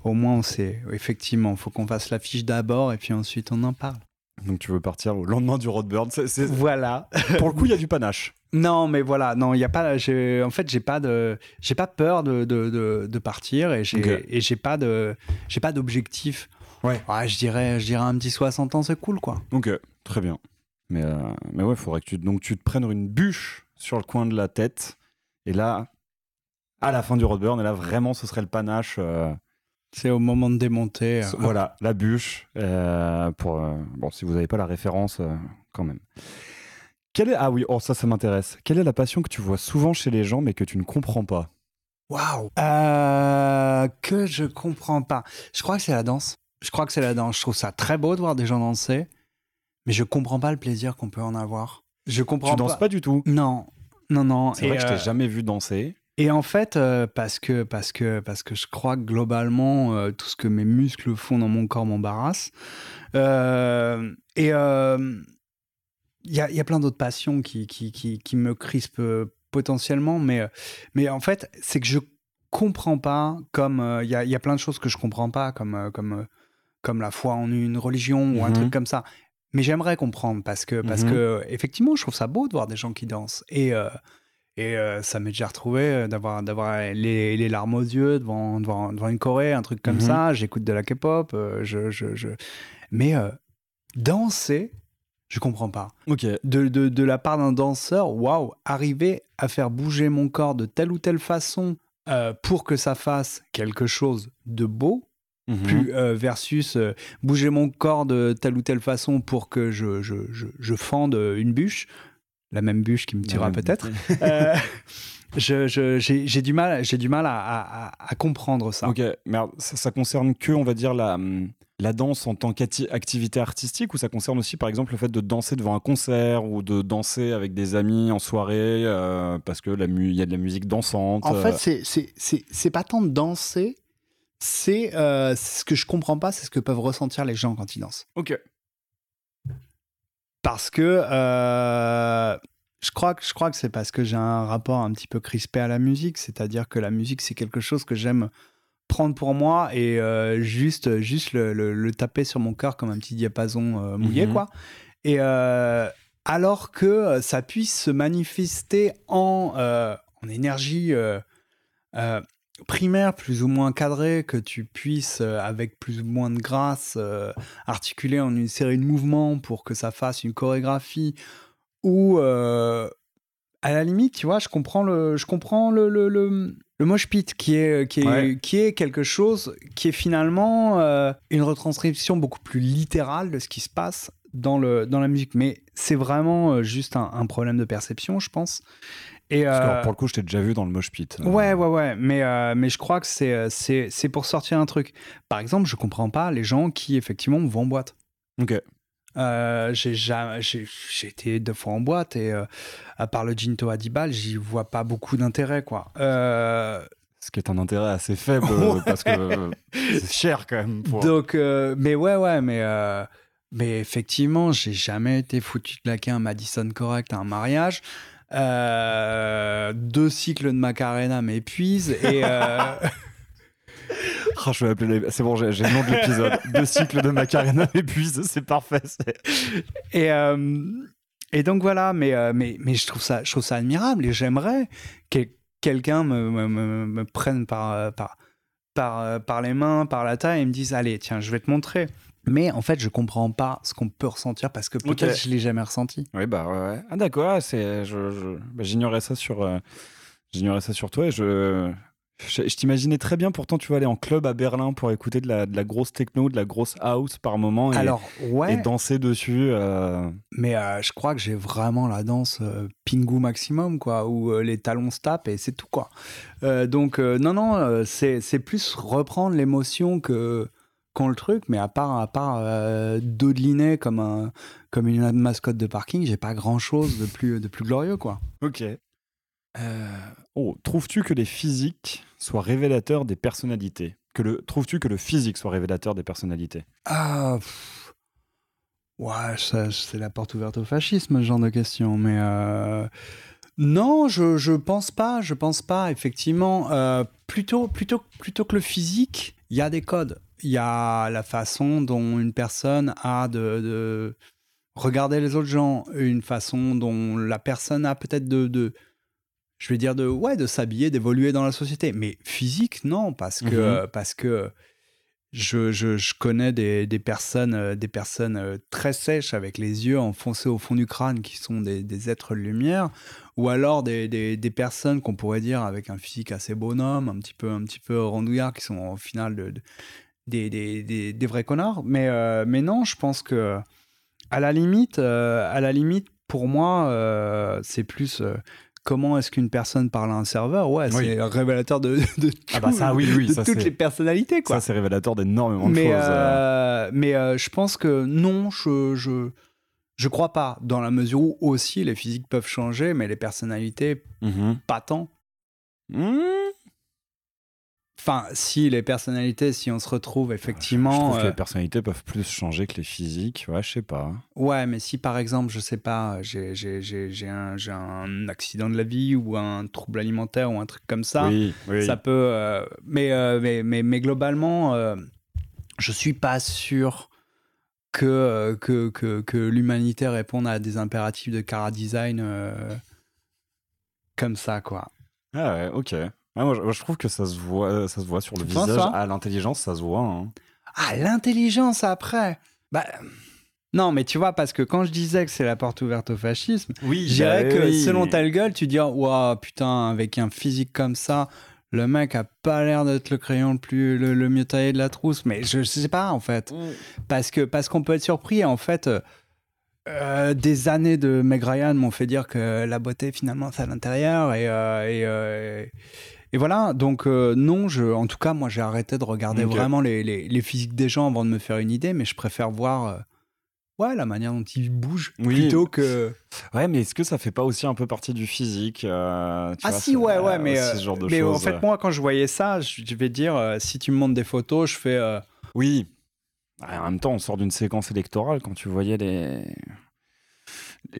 au moins on sait, effectivement, faut qu'on fasse l'affiche d'abord et puis ensuite on en parle. Donc tu veux partir au lendemain du Rodburn. Voilà. Pour le coup, il y a du panache. Non, mais voilà, non, il y a pas. En fait, j'ai pas de, j'ai pas peur de, de, partir et j'ai pas de, j'ai pas d'objectif. Ouais. Je dirais, je dirais un petit 60 ans, c'est cool, quoi. Ok, très bien. Mais euh, mais ouais, faudrait que tu donc tu te prennes une bûche sur le coin de la tête et là, à la fin du roadburn, et là vraiment, ce serait le panache. Euh, c'est au moment de démonter. Euh. voilà, la bûche. pour bon, si vous n'avez pas la référence, quand même est... Ah oui, oh, ça, ça m'intéresse. Quelle est la passion que tu vois souvent chez les gens mais que tu ne comprends pas Waouh euh, Que je comprends pas. Je crois que c'est la danse. Je crois que c'est la danse. Je trouve ça très beau de voir des gens danser, mais je comprends pas le plaisir qu'on peut en avoir. Je comprends. Tu danses pas, du tout Non, non, non. C'est vrai que je t'ai euh, jamais vu danser. Et en fait, euh, parce que parce que parce que je crois que globalement tout ce que mes muscles font dans mon corps m'embarrasse. et il y a, y a, plein d'autres passions qui, qui, qui, me crispent euh, potentiellement, mais, euh, mais en fait, c'est que je comprends pas, comme euh, il y, a, y, a, plein de choses que je comprends pas, comme, comme, comme la foi en une religion ou un mm-hmm. truc comme ça. Mais j'aimerais comprendre parce que, parce mm-hmm. que, effectivement, je trouve ça beau de voir des gens qui dansent. Et, et ça m'est déjà retrouvé d'avoir, les, les, larmes aux yeux devant, devant, une Corée, un truc comme mm-hmm. ça. J'écoute de la K-pop. je, je, je... Mais danser, je comprends pas. Ok. De, de, de la part d'un danseur, waouh, arriver à faire bouger mon corps de telle ou telle façon euh, pour que ça fasse quelque chose de beau, mhm. euh, versus euh, bouger mon corps de telle ou telle façon pour que je, je, je, fende une bûche, la même bûche qui me tuera peut-être. j'ai du mal, j'ai du mal à, à, comprendre ça. Ok, merde, ça, ça concerne que, on va dire, la, hum, la danse en tant qu'activité artistique ou ça concerne aussi par exemple le fait de danser devant un concert ou de danser avec des amis en soirée euh, parce que il y a de la musique dansante En fait, euh. c'est pas tant de danser, c'est euh, ce que je comprends pas, c'est ce que peuvent ressentir les gens quand ils dansent. Ok. Parce que je crois que je crois que c'est parce que j'ai un rapport un petit peu crispé à la musique, c'est-à-dire que la musique c'est quelque chose que j'aime prendre pour moi et euh, juste, juste le, taper sur mon cœur comme un petit diapason euh, mouillé, mhm. quoi. Et euh, alors que ça puisse se manifester en, en énergie primaire, plus ou moins cadrée, que tu puisses, avec plus ou moins de grâce, articuler en une série de mouvements pour que ça fasse une chorégraphie ou à la limite, tu vois, je comprends le, je comprends le, le, le mosh pit qui est euh, qui est, qui est quelque chose qui est finalement euh, une retranscription beaucoup plus littérale de ce qui se passe dans le dans la musique mais c'est vraiment euh, juste un, problème de perception je pense et pour le coup, je t'ai déjà vu dans le mosh pit. Ouais, ouais, ouais. Mais, mais je crois que c'est, c'est, c'est pour sortir un truc. Par exemple, je comprends pas les gens qui, effectivement, vont en boîte. Ok. Euh, j'ai été deux fois en boîte et euh, à part le Ginto Adibal j'y vois pas beaucoup d'intérêt quoi. Euh, Ce qui est un intérêt assez faible parce que euh, c'est cher quand même. Donc, mais ouais, ouais, mais mais effectivement, j'ai jamais été foutu de laquer un Madison correct à un mariage. deux cycles de Macarena m'épuisent et Ah, je vais appeler C'est bon, j'ai le nom de l'épisode. Deux cycles de Macarena m'épuisent, c'est parfait. Et, euh, et donc voilà, mais, euh, mais, mais je, trouve ça, je ça admirable et j'aimerais que quelqu'un me, me, prenne par, euh, par, par, par les mains, par la taille et me dise Allez, tiens, je vais te montrer. Mais en fait, je comprends pas ce qu'on peut ressentir parce que peut-être je l'ai jamais ressenti. Oui, bah ouais. Ah d'accord, c'est, je, bah, ça sur, j'ignorais ça sur toi et je, je, t'imaginais très bien, pourtant, tu vas aller en club à Berlin pour écouter de la, de la grosse techno, de la grosse house par moment et, et danser dessus. Euh. mais euh, je crois que j'ai vraiment la danse euh, pingu maximum, quoi, où les talons se tapent et c'est tout, quoi. donc, non, non, c'est plus reprendre l'émotion que qu'on le truc, mais à part, à part comme, un, comme une mascotte de parking, j'ai pas grand chose de plus, de plus glorieux, quoi. Ok. Euh, oh, trouves-tu que les physiques soient révélateurs des personnalités que le, Trouves-tu que le physique soit révélateur des personnalités Ah, c'est la porte ouverte au fascisme, ce genre de question. Mais euh, non, je, je pense pas, je pense pas. Effectivement, euh, plutôt, plutôt, plutôt que le physique, il y a des codes. Il y a la façon dont une personne a de, regarder les autres gens, une façon dont la personne a peut-être de je vais dire de ouais de s'habiller d'évoluer dans la société mais physique non parce que mhm. euh, parce que je, je, connais des, des, personnes euh, des personnes euh, très sèches avec les yeux enfoncés au fond du crâne qui sont des, des êtres de lumière ou alors des, des personnes qu'on pourrait dire avec un physique assez bonhomme un petit peu un petit peu rondouillard qui sont au final de, des, vrais connards mais mais non je pense que à la limite à la limite pour moi c'est plus comment est-ce qu'une personne parle à un serveur Ouais, c'est révélateur de, ah bah toutes les personnalités. Quoi. Ça, c'est révélateur d'énormément de mais, choses. Euh. Euh, mais euh, je pense que non, je, je, je, crois pas, dans la mesure où aussi les physiques peuvent changer, mais les personnalités, mm-hmm. pas tant. Mm-hmm. Enfin, si les personnalités, si on se retrouve effectivement. Je trouve que les euh, personnalités peuvent plus changer que les physiques. Ouais, je sais pas. Ouais, mais si par exemple, je sais pas, j'ai un, un, accident de la vie ou un trouble alimentaire ou un truc comme ça, ça peut. Euh, euh, mais, mais, mais, globalement, je suis pas sûr que, que, que, que l'humanité réponde à des impératifs de cara design comme ça, quoi. Ah ouais, ok moi, je, trouve que ça se voit, euh, ça se voit sur le visage. à ah, l'intelligence, ça se voit. À hein. ah, l'intelligence après Bah. Non, mais tu vois, parce que quand je disais que c'est la porte ouverte au fascisme, oui, je bah dirais que selon ta gueule, tu dis oh, Waouh, putain, avec un physique comme ça, le mec a pas l'air d'être le crayon le plus le, mieux taillé de la trousse. Mais je, ne sais pas, en fait. Mm. Parce que parce qu'on peut être surpris, en fait. Euh, euh, des années de Meg Ryan m'ont fait dire que la beauté finalement c'est à l'intérieur et, et et voilà, donc euh, non, je, en tout cas, moi j'ai arrêté de regarder vraiment les, physiques des gens avant de me faire une idée, mais je préfère voir euh, ouais, la manière dont ils bougent plutôt que. Ouais, mais est-ce que ça fait pas aussi un peu partie du physique euh, Ah si, ouais, ouais, mais, mais en fait, moi quand je voyais ça, je, je vais dire, si tu me montres des photos, je fais. Oui. Bah, en même temps, on sort d'une séquence électorale quand tu voyais les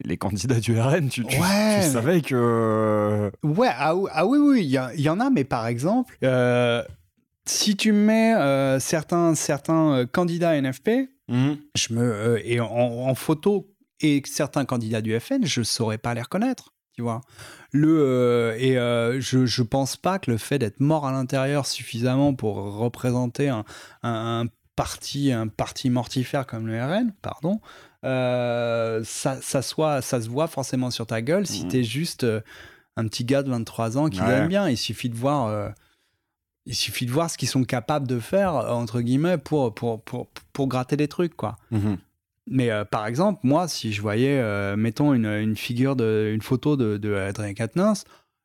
les candidats du RN, tu, tu, savais que. Euh, ouais, ah, ah, oui, oui, il y, en a, mais par exemple, euh, si tu mets euh, certains, certains candidats NFP, mhm. je me, et en, photo, et certains candidats du FN, je saurais pas les reconnaître. Tu vois, le et je, je pense pas que le fait d'être mort à l'intérieur suffisamment pour représenter un, un, un parti un parti mortifère comme le RN, pardon, euh, ça, ça, soit, ça se voit forcément sur ta gueule si tu mhm. t'es juste euh, un petit gars de 23 ans qui l'aime bien. Il suffit de voir. Euh, il suffit de voir ce qu'ils sont capables de faire, entre guillemets, pour, pour, pour, pour gratter des trucs, quoi. Mhm. Mais par exemple, moi, si je voyais, mettons, une, figure, de, une photo de, de Adrien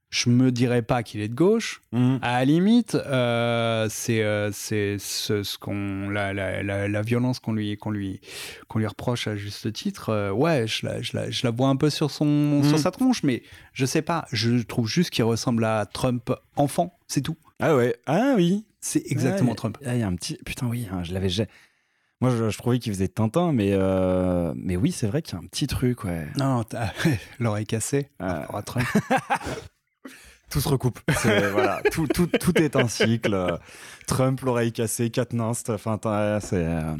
je me dirais pas qu'il est de gauche. Mhm. À la limite, euh, c'est euh, c'est ce, qu'on la, la, la, violence qu'on lui qu'on lui qu'on lui reproche à juste titre. Euh, ouais, je la, je, la, je la vois un peu sur son mhm. sur sa tronche, mais je sais pas. Je trouve juste qu'il ressemble à Trump enfant, c'est tout. Ah ouais, ah oui, c'est exactement Trump. Ah, il y a un petit putain oui, hein, je l'avais. Moi, je, trouvais qu'il faisait Tintin, mais, mais oui, c'est vrai qu'il y a un petit truc, ouais. Non, l'oreille cassée. Trump. tout se recoupe. voilà, tout, est un cycle. Trump, l'oreille cassée, Katniss. enfin, c'est. Euh,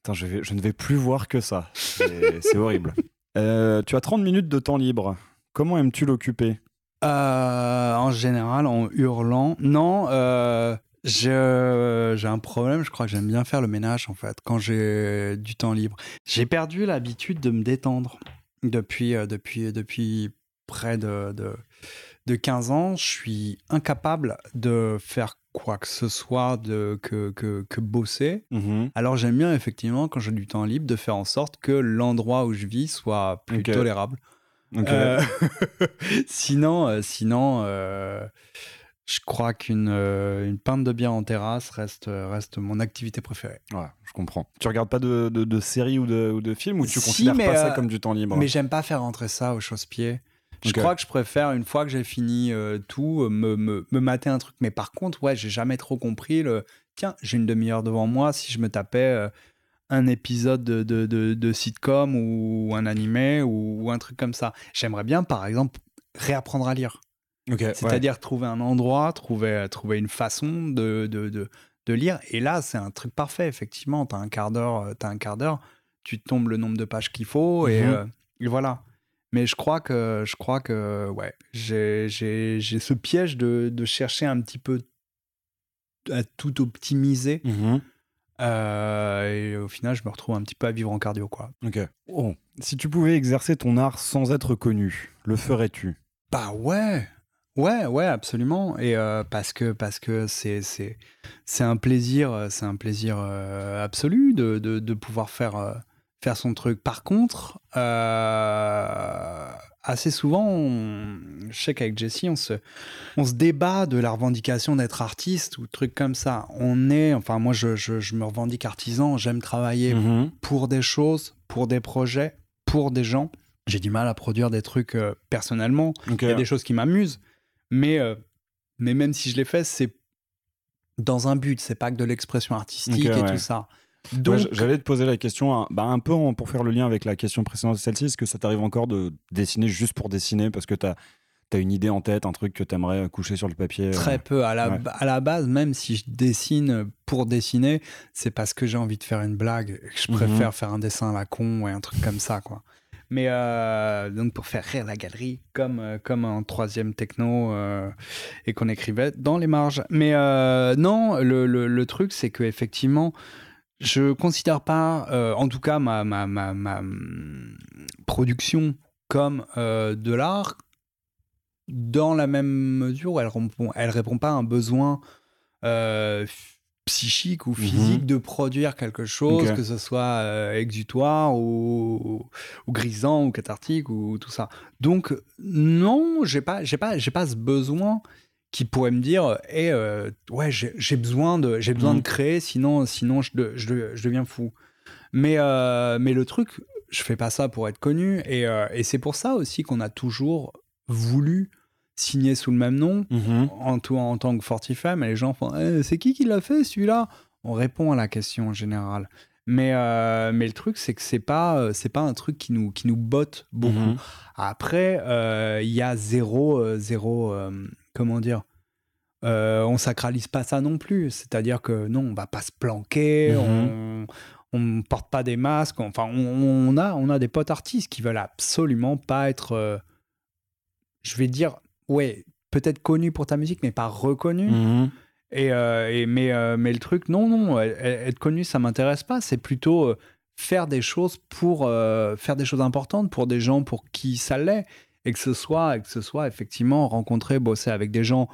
attends, je, vais, je, ne vais plus voir que ça. C'est horrible. Euh, tu as 30 minutes de temps libre. Comment aimes-tu l'occuper euh, En général, en hurlant. Non, j'ai un problème. Je crois que j'aime bien faire le ménage, en fait, quand j'ai du temps libre. J'ai perdu l'habitude de me détendre depuis, depuis, depuis près de de 15 ans, je suis incapable de faire quoi que ce soit de, que, que, que bosser. Mhm. Alors j'aime bien effectivement, quand j'ai du temps libre, de faire en sorte que l'endroit où je vis soit plus tolérable. Euh, sinon, euh, sinon euh, je crois qu'une une pinte de bière en terrasse reste, reste mon activité préférée. Ouais, je comprends. Tu regardes pas de, de, séries ou de, ou de films ou tu considères pas ça comme du temps libre Mais j'aime pas faire rentrer ça aux chausse-pieds. Je crois que je préfère, une fois que j'ai fini euh, tout, euh, me, me, mater un truc. Mais par contre, ouais, j'ai jamais trop compris le tiens, j'ai une demi-heure devant moi, si je me tapais euh, un épisode de, de, de, sitcom ou un animé ou, un truc comme ça. J'aimerais bien, par exemple, réapprendre à lire. C'est-à-dire trouver un endroit, trouver, trouver une façon de, de lire. Et là, c'est un truc parfait, effectivement. Tu as un quart d'heure, tu un quart d'heure, tu tombes le nombre de pages qu'il faut et mhm. voilà. Mais je crois que, je crois que, ouais, j'ai ce piège de, de, chercher un petit peu à tout optimiser. Mhm. Euh, et au final, je me retrouve un petit peu à vivre en cardio, quoi. Ok. Oh, si tu pouvais exercer ton art sans être connu, le ferais-tu Bah ouais Ouais, ouais, absolument. Et euh, parce que parce que c'est c'est un plaisir, c'est un plaisir euh, absolu de, de, de, pouvoir faire faire son truc. Par contre, euh, assez souvent, je sais qu'avec Jessie, on se, on se débat de la revendication d'être artiste ou truc comme ça. On est, enfin, moi, je, me revendique artisan, j'aime travailler mhm. pour des choses, pour des projets, pour des gens. J'ai du mal à produire des trucs euh, personnellement. Il y a des choses qui m'amusent, mais, euh, mais même si je les fais, c'est dans un but, c'est pas que de l'expression artistique et tout ça. J'allais te poser la question, bah, un peu pour faire le lien avec la question précédente, celle-ci, est-ce que ça t'arrive encore de dessiner juste pour dessiner parce que tu as T'as une idée en tête, un truc que tu aimerais euh, coucher sur le papier euh, Très peu. À la, à la base, même si je dessine euh, pour dessiner, c'est parce que j'ai envie de faire une blague. je mm-hmm. préfère faire un dessin à la con ou un truc comme ça, quoi. Mais donc pour faire rire la galerie, comme, comme en troisième techno et qu'on écrivait dans les marges. Mais non, le, le, le truc, c'est que effectivement, je considère pas, euh, en tout cas, ma, ma, ma, ma mm, production comme euh, de l'art dans la même mesure où elle répond, elle répond pas à un besoin euh, psychique ou mhm. physique de produire quelque chose, que ce soit exutoire ou, ou, grisant ou cathartique ou tout ça. Donc non, j'ai pas, j'ai pas, j'ai pas ce besoin qui pourrait me dire et eh, euh, ouais j'ai besoin de j'ai besoin de mmh. créer sinon sinon je, je, deviens fou mais euh, mais le truc je fais pas ça pour être connu et, euh, et c'est pour ça aussi qu'on a toujours voulu signer sous le même nom mmh en, tout en tant que Fortifem. et les gens font eh, c'est qui qui l'a fait celui-là on répond à la question en général mais, mais le truc, c'est que c'est pas, c'est pas un truc qui nous, qui nous botte beaucoup. Mmh Après, il y a zéro, zéro, comment dire, euh, on sacralise pas ça non plus. C'est-à-dire que non, on va pas se planquer, mhm. on, ne porte pas des masques. Enfin, on, a, on a des potes artistes qui veulent absolument pas être, euh, je vais dire, ouais, peut-être connus pour ta musique, mais pas reconnus. Mhm. Euh, et, mais, mais le truc, non, non, e, e, être connu, ça m'intéresse pas. C'est plutôt faire des choses pour faire des choses importantes pour des gens pour qui ça l'est et que ce soit, que ce soit effectivement rencontrer, bosser avec des gens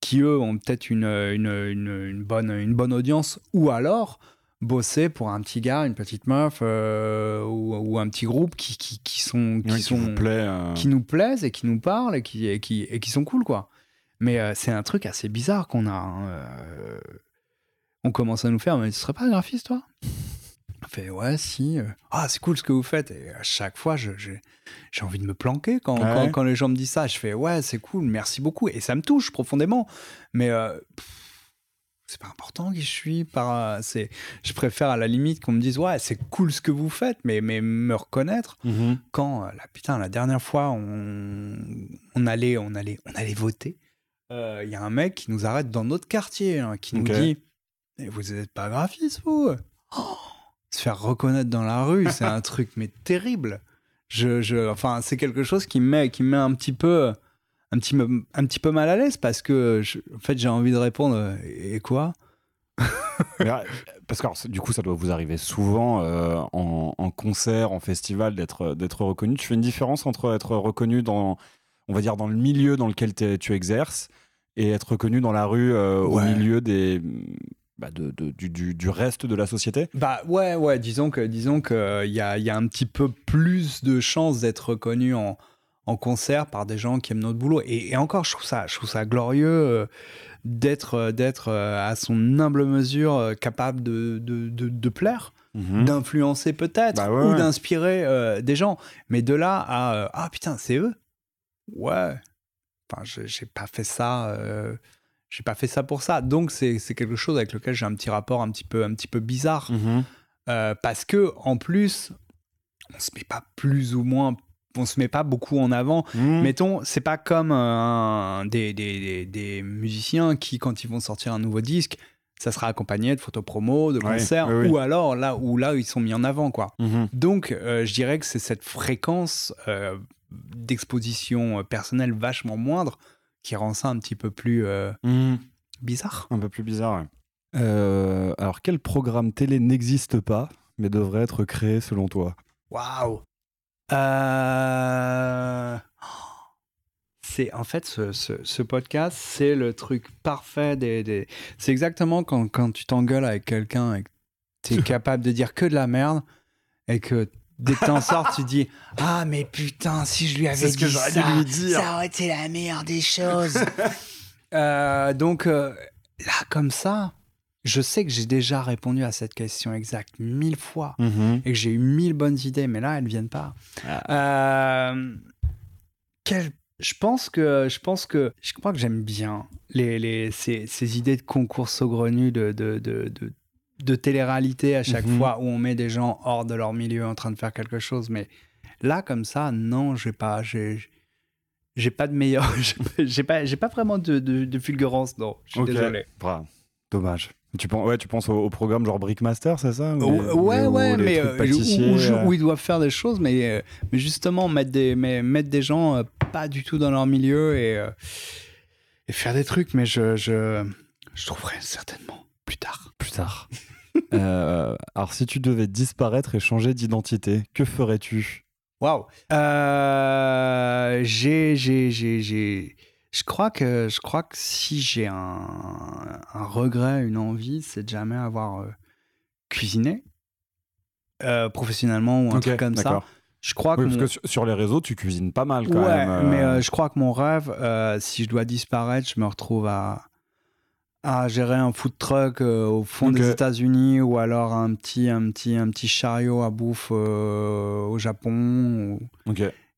qui eux ont peut-être euh, une, une, bonne, une bonne audience ou alors bosser pour un petit gars, une petite meuf euh, ou, un petit groupe qui, qui, qui sont, qui, sont euh. qui, nous plaisent et qui nous parlent et qui, et qui, et qui sont cool quoi. Mais c'est un truc assez bizarre qu'on a. Hein, on commence à nous faire, mais tu serais pas graphiste toi fait ouais si euh. ah c'est cool ce que vous faites et à chaque fois j'ai je, envie de me planquer quand, les gens me disent ça je fais ouais c'est cool merci beaucoup et ça me touche profondément mais euh, c'est pas important qui je suis par euh, c'est je préfère à la limite qu'on me dise ouais c'est cool ce que vous faites mais mais me reconnaître mhm. quand la putain la dernière fois on, allait on allait on allait voter il y a un mec qui nous arrête dans notre quartier hein, qui nous dit vous n'êtes pas graphiste vous oh se faire reconnaître dans la rue, c'est un truc mais terrible. Je, enfin, c'est quelque chose qui me met, qui met un petit peu, un petit, un petit peu mal à l'aise parce que, en fait, j'ai envie de répondre. Et quoi euh, Parce que du coup, ça doit vous arriver souvent euh, en, concert, en festival, d'être d'être reconnu. Tu fais une différence entre être reconnu dans, on va dire, dans le milieu dans lequel tu exerces et être reconnu dans la rue euh, au milieu des bah, de, du, reste de la société Bah ouais, ouais, disons que disons que euh, il y a, un petit peu plus de chances d'être reconnu en, concert par des gens qui aiment notre boulot. Et, encore, je trouve ça, je trouve ça glorieux euh, d'être euh, d'être à son humble mesure capable de, de, de plaire. Mhm. d'influencer peut-être bah, ou d'inspirer des gens. Mais de là à ah putain, c'est eux. Ouais. Enfin, j'ai pas fait ça j'ai pas fait ça pour ça. Donc c'est quelque chose avec lequel j'ai un petit rapport un petit peu, un petit peu bizarre. Mm-hmm. Euh, parce que en plus, on se met pas plus ou moins on se met pas beaucoup en avant. Mm. Mettons, c'est pas comme euh, des, des, des, musiciens qui, quand ils vont sortir un nouveau disque, ça sera accompagné de photos promo, de concerts, ou alors là où là ils sont mis en avant, quoi. Mm-hmm. Donc, euh, je dirais que c'est cette fréquence d'exposition personnelle vachement moindre qui rend ça un petit peu plus euh, mmh. bizarre. Un peu plus bizarre, euh, alors, quel programme télé n'existe pas, mais devrait être créé selon toi Waouh euh, C'est en fait ce, podcast, c'est le truc parfait des. des... C'est exactement quand, quand tu t'engueules avec quelqu'un et que tu es capable de dire que de la merde et que dès que t'en sors, tu dis Ah, mais putain, si je lui avais dit ce que ça, dû ça aurait été la meilleure des choses. Euh, donc euh, là, comme ça, je sais que j'ai déjà répondu à cette question exacte mille fois mm-hmm. et que j'ai eu mille bonnes idées, mais là, elles ne viennent pas. Ah. Euh, je pense que je pense que je crois que j'aime bien les, ces, idées de concours saugrenues de de télé-réalité à chaque mhm. fois où on met des gens hors de leur milieu en train de faire quelque chose. Mais là, comme ça, non, j'ai pas, j'ai, pas de meilleur, j'ai pas, pas vraiment de, fulgurance. Non, Dommage. Tu penses, ouais, tu penses au, programme genre Brickmaster, c'est ça Ouais, ouais, mais euh, où, euh ils doivent faire des choses, mais, euh, mais justement mettre des, mettre des gens pas du tout dans leur milieu et, faire des trucs, mais je, je, je trouverai certainement plus tard. Plus tard. Euh, alors, si tu devais disparaître et changer d'identité, que ferais-tu Waouh euh, J'ai, j'ai, j'ai, je crois que je crois que si j'ai un, regret, une envie, c'est de jamais avoir euh, cuisiné professionnellement ou un truc comme ça. Je crois que parce que sur les réseaux, tu cuisines pas mal quand ouais, même. Mais je crois que mon rêve, si je dois disparaître, je me retrouve à à gérer un food truck euh, au fond des États-Unis ou alors un petit, un petit, un petit chariot à bouffe euh, au Japon.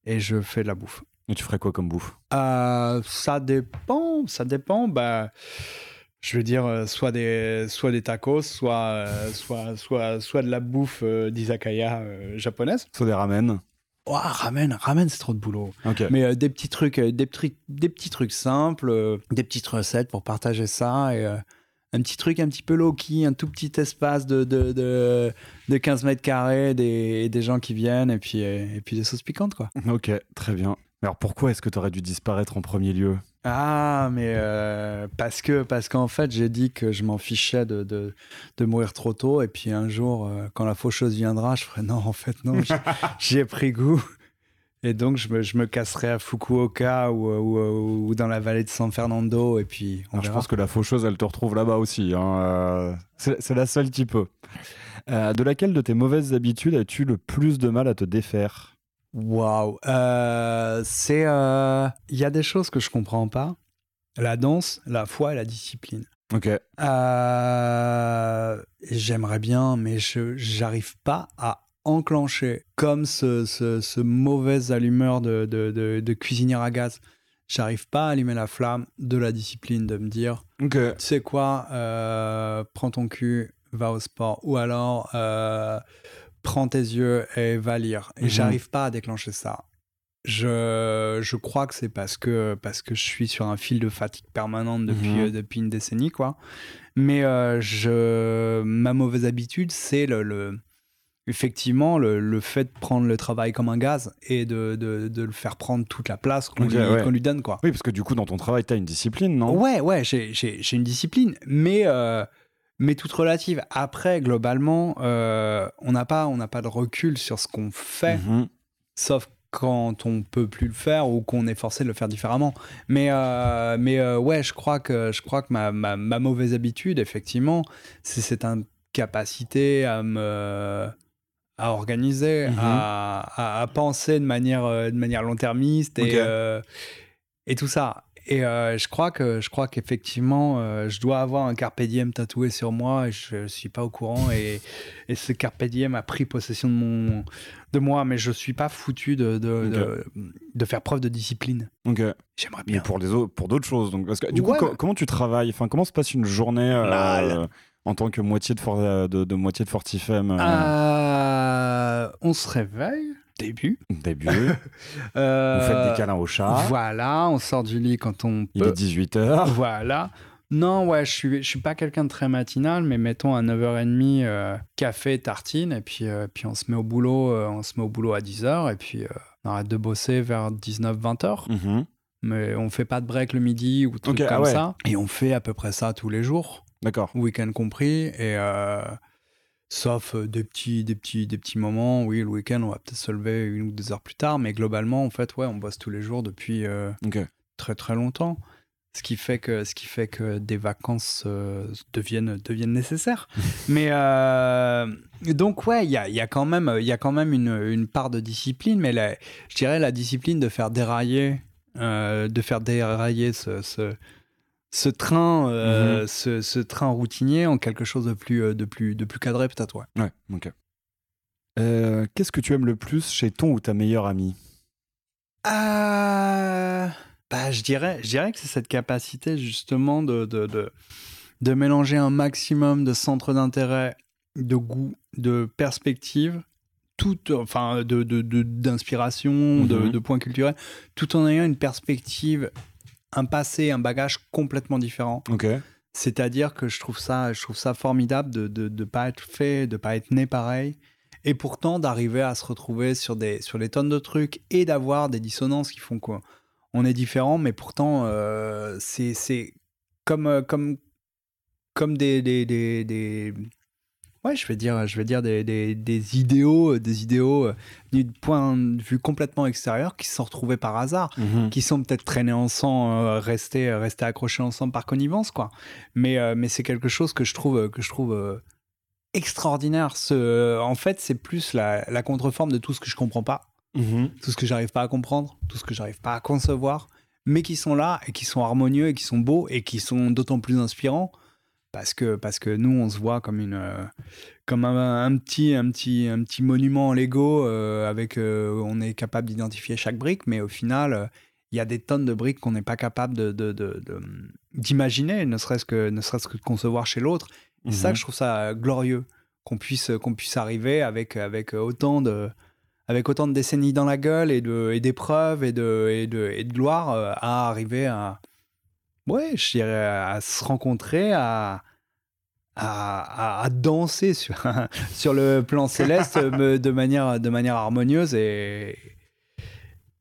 Et je fais de la bouffe. Et tu ferais quoi comme bouffe euh, Ça dépend, ça dépend. Bah, je veux dire, soit des, soit des tacos, soit, soit, soit, soit de la bouffe d'izakaya japonaise. Soit des ramen oh, ramène, ramène, c'est trop de boulot. Mais euh, des petits trucs, euh, des, trucs simples, euh, des petites recettes pour partager ça et un petit truc un petit peu low-key, un tout petit espace de, de, de, de 15 mètres carrés, des, gens qui viennent et puis, et puis des sauces piquantes, quoi. Ok, très bien. Alors pourquoi est-ce que tu aurais dû disparaître en premier lieu ah, mais euh, parce que parce qu'en fait, j'ai dit que je m'en fichais de, de, mourir trop tôt. Et puis un jour, euh, quand la faucheuse viendra, je ferai non, en fait, non, j'y ai pris goût. Et donc, je me, je me casserai à Fukuoka ou, euh, ou, dans la vallée de San Fernando. Et puis, ah, je pense que la faucheuse, elle te retrouve là-bas aussi. Hein. C'est la seule qui peut. de laquelle de tes mauvaises habitudes as-tu le plus de mal à te défaire Waouh. Euh, c'est. Il euh, y a des choses que je comprends pas. La danse, la foi et la discipline. Ok. Euh, j'aimerais bien, mais je n'arrive pas à enclencher comme ce, ce, allumeur de, de, de, cuisinière à gaz. J'arrive pas à allumer la flamme de la discipline, de me dire Ok. Tu sais quoi, prends ton cul, va au sport. Ou alors prends tes yeux et va lire. Et mhm. j'arrive pas à déclencher ça. Je, je crois que c'est parce que, parce que je suis sur un fil de fatigue permanente depuis, mhm. euh, depuis une décennie, quoi. Mais euh, je, ma mauvaise habitude, c'est le, le, effectivement le, fait de prendre le travail comme un gaz et de, de, de le faire prendre toute la place qu'on lui, donne, quoi. Oui, parce que du coup, dans ton travail, tu as une discipline, non Ouais, ouais, j'ai une discipline. Mais. Euh, mais toute relative. Après, globalement, euh, on n'a pas, on pas de recul sur ce qu'on fait, mhm. sauf quand on peut plus le faire ou qu'on est forcé de le faire différemment. Mais, euh, mais euh, ouais, je crois que, je crois que ma, ma, mauvaise habitude, effectivement, c'est cette incapacité à me à organiser, mhm. à, à, penser de manière, de manière long-termiste et, et tout ça. Et euh, je crois que je crois qu'effectivement, euh, je dois avoir un carpe diem tatoué sur moi. Et je suis pas au courant et, et ce carpe diem a pris possession de mon de moi, mais je suis pas foutu de de, de, faire preuve de discipline. J'aimerais bien. pour les pour d'autres choses. Donc parce que, du coup, comment tu travailles Enfin, comment se passe une journée euh, en tant que moitié de de, de, moitié de Fortifem On se réveille début. Début. Vous faites euh, des câlins au chat. Voilà, on sort du lit quand on peut. Il est 18h. Voilà. Non, ouais, je suis, je suis pas quelqu'un de très matinal, mais mettons à 9h30, euh, café, tartine, et puis, euh, puis on se met au boulot, on se met au boulot à 10h, et puis on arrête de bosser vers 19, 20h. Mm-hmm. Mais on fait pas de break le midi ou truc ah comme ça. Et on fait à peu près ça tous les jours. D'accord. Week-end compris. Et, Sauf des petits, des, petits, des petits moments, oui, le week-end, on va peut-être se lever une ou deux heures plus tard, mais globalement, en fait, ouais, on bosse tous les jours depuis très très longtemps. Ce qui fait que, ce qui fait que des vacances deviennent, deviennent nécessaires. mais donc, ouais, il y a, y a, quand même, y a quand même une, une part de discipline, mais je dirais la discipline de faire dérailler, de faire dérailler ce ce train, euh, mhm. ce, train routinier en quelque chose de plus, euh, de plus, de plus cadré peut-être. Ouais. ouais ok. Euh, qu'est-ce que tu aimes le plus chez ton ou ta meilleure amie ah, bah, je dirais, je dirais que c'est cette capacité justement de, de, de, de mélanger un maximum de centres d'intérêt, de goût, de perspectives tout, enfin, d'inspiration, de, de, mhm. de, points culturels, tout en ayant une perspective un passé, un bagage complètement différent. C'est-à-dire que je trouve ça, je trouve ça formidable de ne pas être fait, de pas être né pareil, et pourtant d'arriver à se retrouver sur des, sur les tonnes de trucs et d'avoir des dissonances qui font quoi. On est différent, mais pourtant, euh, c'est comme, euh, comme, comme des, des, des, des ouais, je vais dire, je vais dire des, des, des idéaux, euh, des idéaux euh, du point de vue complètement extérieur qui se sont retrouvés par hasard, mhm. qui sont peut-être traînés ensemble, euh, restés, euh, restés accrochés ensemble par connivence, quoi. Mais, mais c'est quelque chose que je trouve, que je trouve extraordinaire. Ce, en fait, c'est plus la, contreforme de tout ce que je comprends pas, mhm. tout ce que j'arrive pas à comprendre, tout ce que j'arrive pas à concevoir, mais qui sont là et qui sont harmonieux et qui sont beaux et qui sont d'autant plus inspirants parce que parce que nous on se voit comme une euh, comme un, petit un petit un petit monument en Lego euh, avec euh, on est capable d'identifier chaque brique mais au final il y a des tonnes de briques qu'on n'est pas capable de, d'imaginer ne serait-ce que ne serait-ce que de concevoir chez l'autre et ça mhm. je trouve ça glorieux qu'on puisse qu'on puisse arriver avec avec autant de avec autant de décennies dans la gueule et de et d'épreuves et de et de, et de gloire à arriver à ouais, je dirais à se rencontrer, à, à, à, danser sur, sur le plan céleste euh, de, manière, de manière harmonieuse et,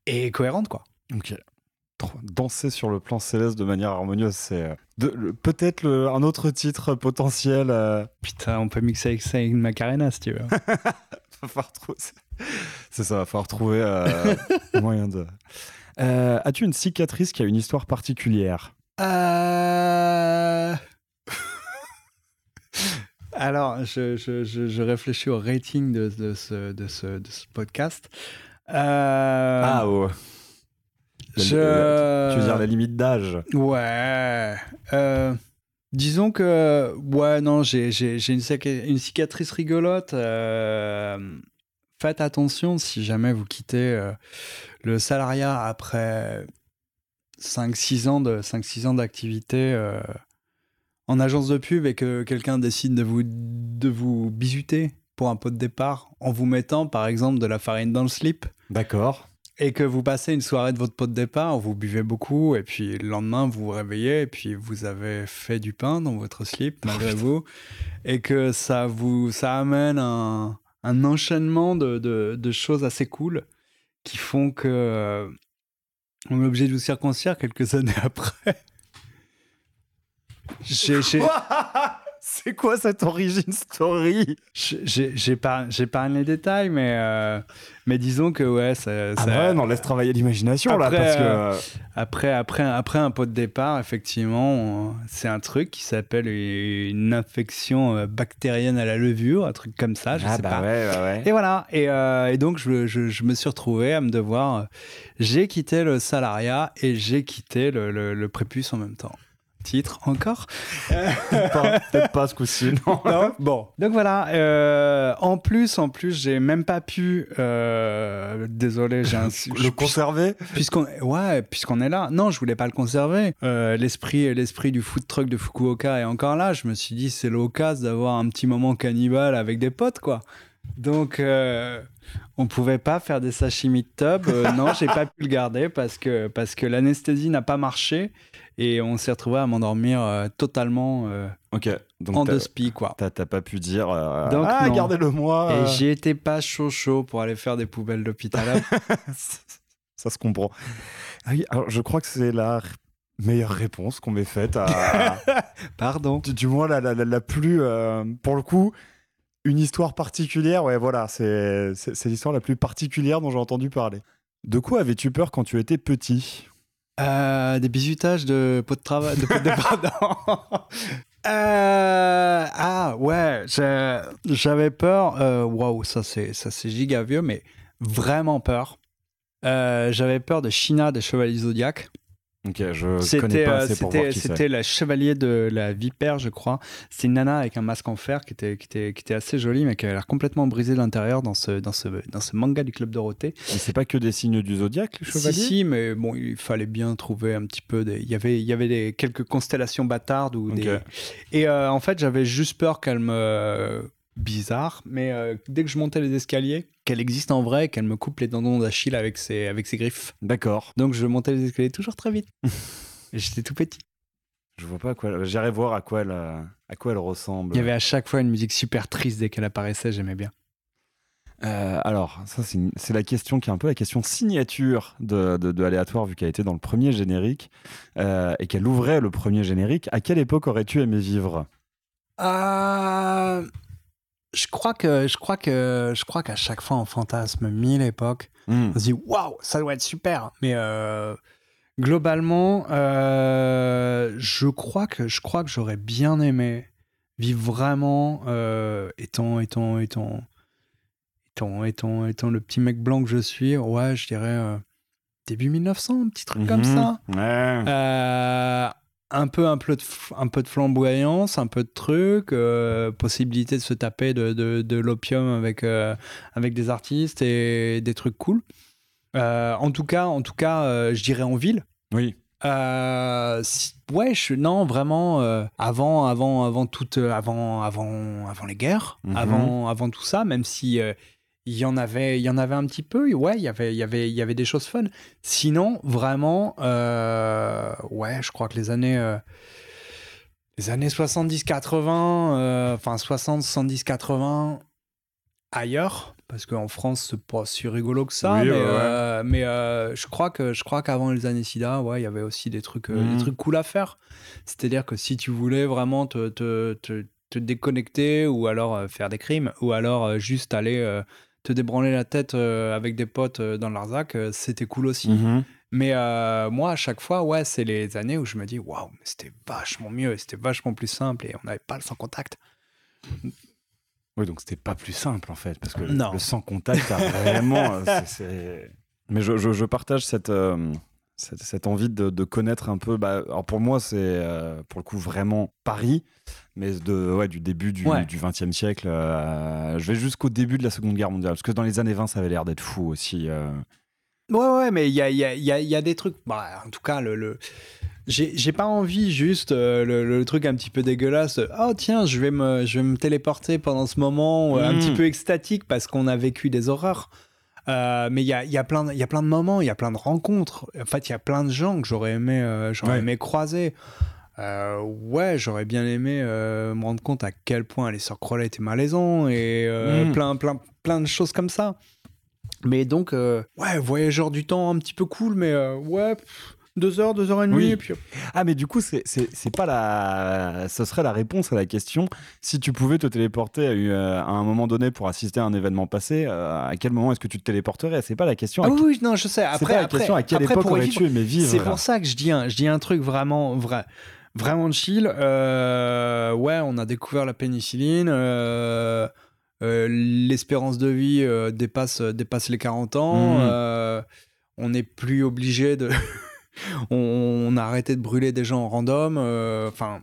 et cohérente, quoi. Ok. Danser sur le plan céleste de manière harmonieuse, c'est euh, peut-être un autre titre potentiel. Euh. Putain, on peut mixer avec ça avec une Macarena si tu veux. c'est ça, va falloir trouver un moyen de. As-tu une cicatrice qui a une histoire particulière euh. Alors, je, réfléchis au rating de, ce, de, ce, podcast. Euh. Ah, ouais. Tu veux dire la limite d'âge Ouais. Euh, disons que, ouais, non, j'ai une, une, cicatrice rigolote. faites attention si jamais vous quittez le salariat après 5-6 ans de 5-6 ans d'activité euh, en agence de pub et que quelqu'un décide de vous de vous bisuter pour un pot de départ en vous mettant par exemple de la farine dans le slip. D'accord. Et que vous passez une soirée de votre pot de départ, vous buvez beaucoup et puis le lendemain vous vous réveillez et puis vous avez fait du pain dans votre slip oh, malgré vous et que ça vous ça amène un, un enchaînement de, choses assez cool qui font que on est obligé de vous circoncire quelques années après. chez... c'est quoi cette origin story J'ai pas, pas les détails, mais, euh, mais disons que ouais, ça. Ah bah ouais, on laisse travailler l'imagination là, euh, après, après, après un pot de départ, effectivement, c'est un truc qui s'appelle une infection euh, bactérienne à la levure, un truc comme ça, je ah sais bah pas. Ouais, ouais. Et voilà. Et, donc je, me suis retrouvé à me devoir. j'ai quitté le salariat et j'ai quitté le prépuce en même temps titre encore. peut-être pas, ce coup-ci, non. Bon, donc voilà. Euh, en plus, en plus, j'ai même pas pu. Euh, désolé, j'ai un. le conserver. Puisqu'on, ouais, puisqu'on est là. Non, je voulais pas le conserver. Euh, l'esprit, l'esprit du food truck de Fukuoka est encore là. Je me suis dit, c'est l'occasion d'avoir un petit moment cannibale avec des potes, quoi. Donc, on pouvait pas faire des sashimi de tub. non, j'ai pas pu le garder parce que, parce que l'anesthésie n'a pas marché et on s'est retrouvé à m'endormir euh, totalement euh, en deux spies, quoi. T'as pas pu dire euh, Ah, gardez-le-moi Et j'ai été pas chaud chaud pour aller faire des poubelles d'hôpital. Ça se comprend. Ah alors je crois que c'est la meilleure réponse qu'on m'ait faite Pardon. Du, moins, la, la, la, plus. pour le coup, une histoire particulière. Ouais, voilà, c'est l'histoire la plus particulière dont j'ai entendu parler. De quoi avais-tu peur quand tu étais petit euh, des bisutages de pot de travail, de pot de euh, ah ouais, j'avais peur. Euh, waouh, ça c'est ça c'est giga vieux, mais vraiment peur. j'avais peur de China des Chevaliers zodiaques je c'était, c'était la chevalier de la vipère, je crois. C'est une nana avec un masque en fer qui était, qui était, assez jolie, mais qui a l'air complètement brisée de l'intérieur dans ce, dans, ce, dans ce manga du Club Dorothée. ce c'est pas que des signes du zodiaque, le chevalier Si, mais bon, il fallait bien trouver un petit peu. Des... Il y avait, il y avait des, quelques constellations bâtardes. Ou Et euh, en fait, j'avais juste peur qu'elle me bizarre, mais euh, dès que je montais les escaliers, qu'elle existe en vrai, qu'elle me coupe les tendons d'Achille avec ses, avec ses griffes. D'accord. Donc je montais les escaliers toujours très vite. J'étais tout petit. Je vois pas quoi. J'irai voir à quoi, elle, à quoi elle ressemble. Il y avait à chaque fois une musique super triste dès qu'elle apparaissait, j'aimais bien. Euh, alors, ça, c'est, la question qui est un peu la question signature de, de, Aléatoire, vu qu'elle était dans le premier générique euh, et qu'elle ouvrait le premier générique. À quelle époque aurais-tu aimé vivre je crois que je crois que je crois qu'à chaque fois en fantasme mille époques. Hmm. On se dit waouh, ça doit être super. Mais euh, globalement, euh, je crois que je crois que j'aurais bien aimé vivre vraiment euh, étant étant étant étant étant le petit mec blanc que je suis. Ouais, je dirais début 1900, un petit truc comme mhm. ça un peu, un peu, de, flamboyance, un peu de truc, euh, possibilité de se taper de, l'opium avec, euh, avec des artistes et des trucs cool. Euh, en tout cas, en tout cas je dirais en ville. Oui. Si, ouais, non, vraiment, avant, avant, avant, toute, avant, avant, avant les guerres, mhm. avant, avant tout ça, même si il y en avait il y en avait un petit peu ouais il y avait il y avait il y avait des choses fun sinon vraiment euh, ouais je crois que les années euh, les années 70 80 euh, enfin 60 70 80 ailleurs parce qu'en France c'est pas si rigolo que ça mais, je crois que je crois qu'avant les années sida ouais il y avait aussi des trucs des mhm. trucs cool à faire c'est-à-dire que si tu voulais vraiment te, déconnecter ou alors faire des crimes ou alors juste aller te débranler la tête euh, avec des potes euh, dans l'Arzac, euh, c'était cool aussi. Mhm. Mais moi, à chaque fois, ouais, c'est les années où je me dis, waouh, c'était vachement mieux, c'était vachement plus simple et on n'avait pas le sans contact. Oui, donc c'était pas plus simple en fait, parce que non. le sans contact, a vraiment. Mais je, partage cette cette, envie de, connaître un peu. Bah, pour moi, c'est euh, pour le coup vraiment Paris, mais de, du début du, 20e siècle. Euh, je vais jusqu'au début de la Seconde Guerre mondiale, parce que dans les années 20, ça avait l'air d'être fou aussi. Euh. Ouais, ouais, mais il y a, des trucs. Bah, en tout cas, le... J'ai pas envie juste le, truc un petit peu dégueulasse. Oh tiens, je vais me, téléporter pendant ce moment un petit hmm. peu extatique parce qu'on a vécu des horreurs. Euh, mais il y a, y, a plein de, y a plein de moments, il y a plein de rencontres. En fait, il y a plein de gens que j'aurais aimé, euh, aimé croiser. Euh, ouais, j'aurais bien aimé me rendre compte à quel point les sœurs Crolet étaient malaisants et hmm. plein, plein, plein de choses comme ça. Mais donc, ouais, voyageur du temps un petit peu cool, mais ouais deux heures, deux heures et demie. Et puis... Ah, mais du coup, c'est pas la. ce serait la réponse à la question. Si tu pouvais te téléporter à, euh, un moment donné pour assister à un événement passé, euh, à quel moment est-ce que tu te téléporterais C'est pas la question. Ah oui, oui, non, je sais. Après, pas la question à quelle époque aurais-tu vivre C'est pour ça que je dis un, je dis un truc vraiment vrai vraiment chill. Euh, ouais, on a découvert la pénicilline. L'espérance de vie dépasse, dépasse les 40 ans. Mmh. on n'est plus obligé de. on, a arrêté de brûler des gens en random. Euh, enfin,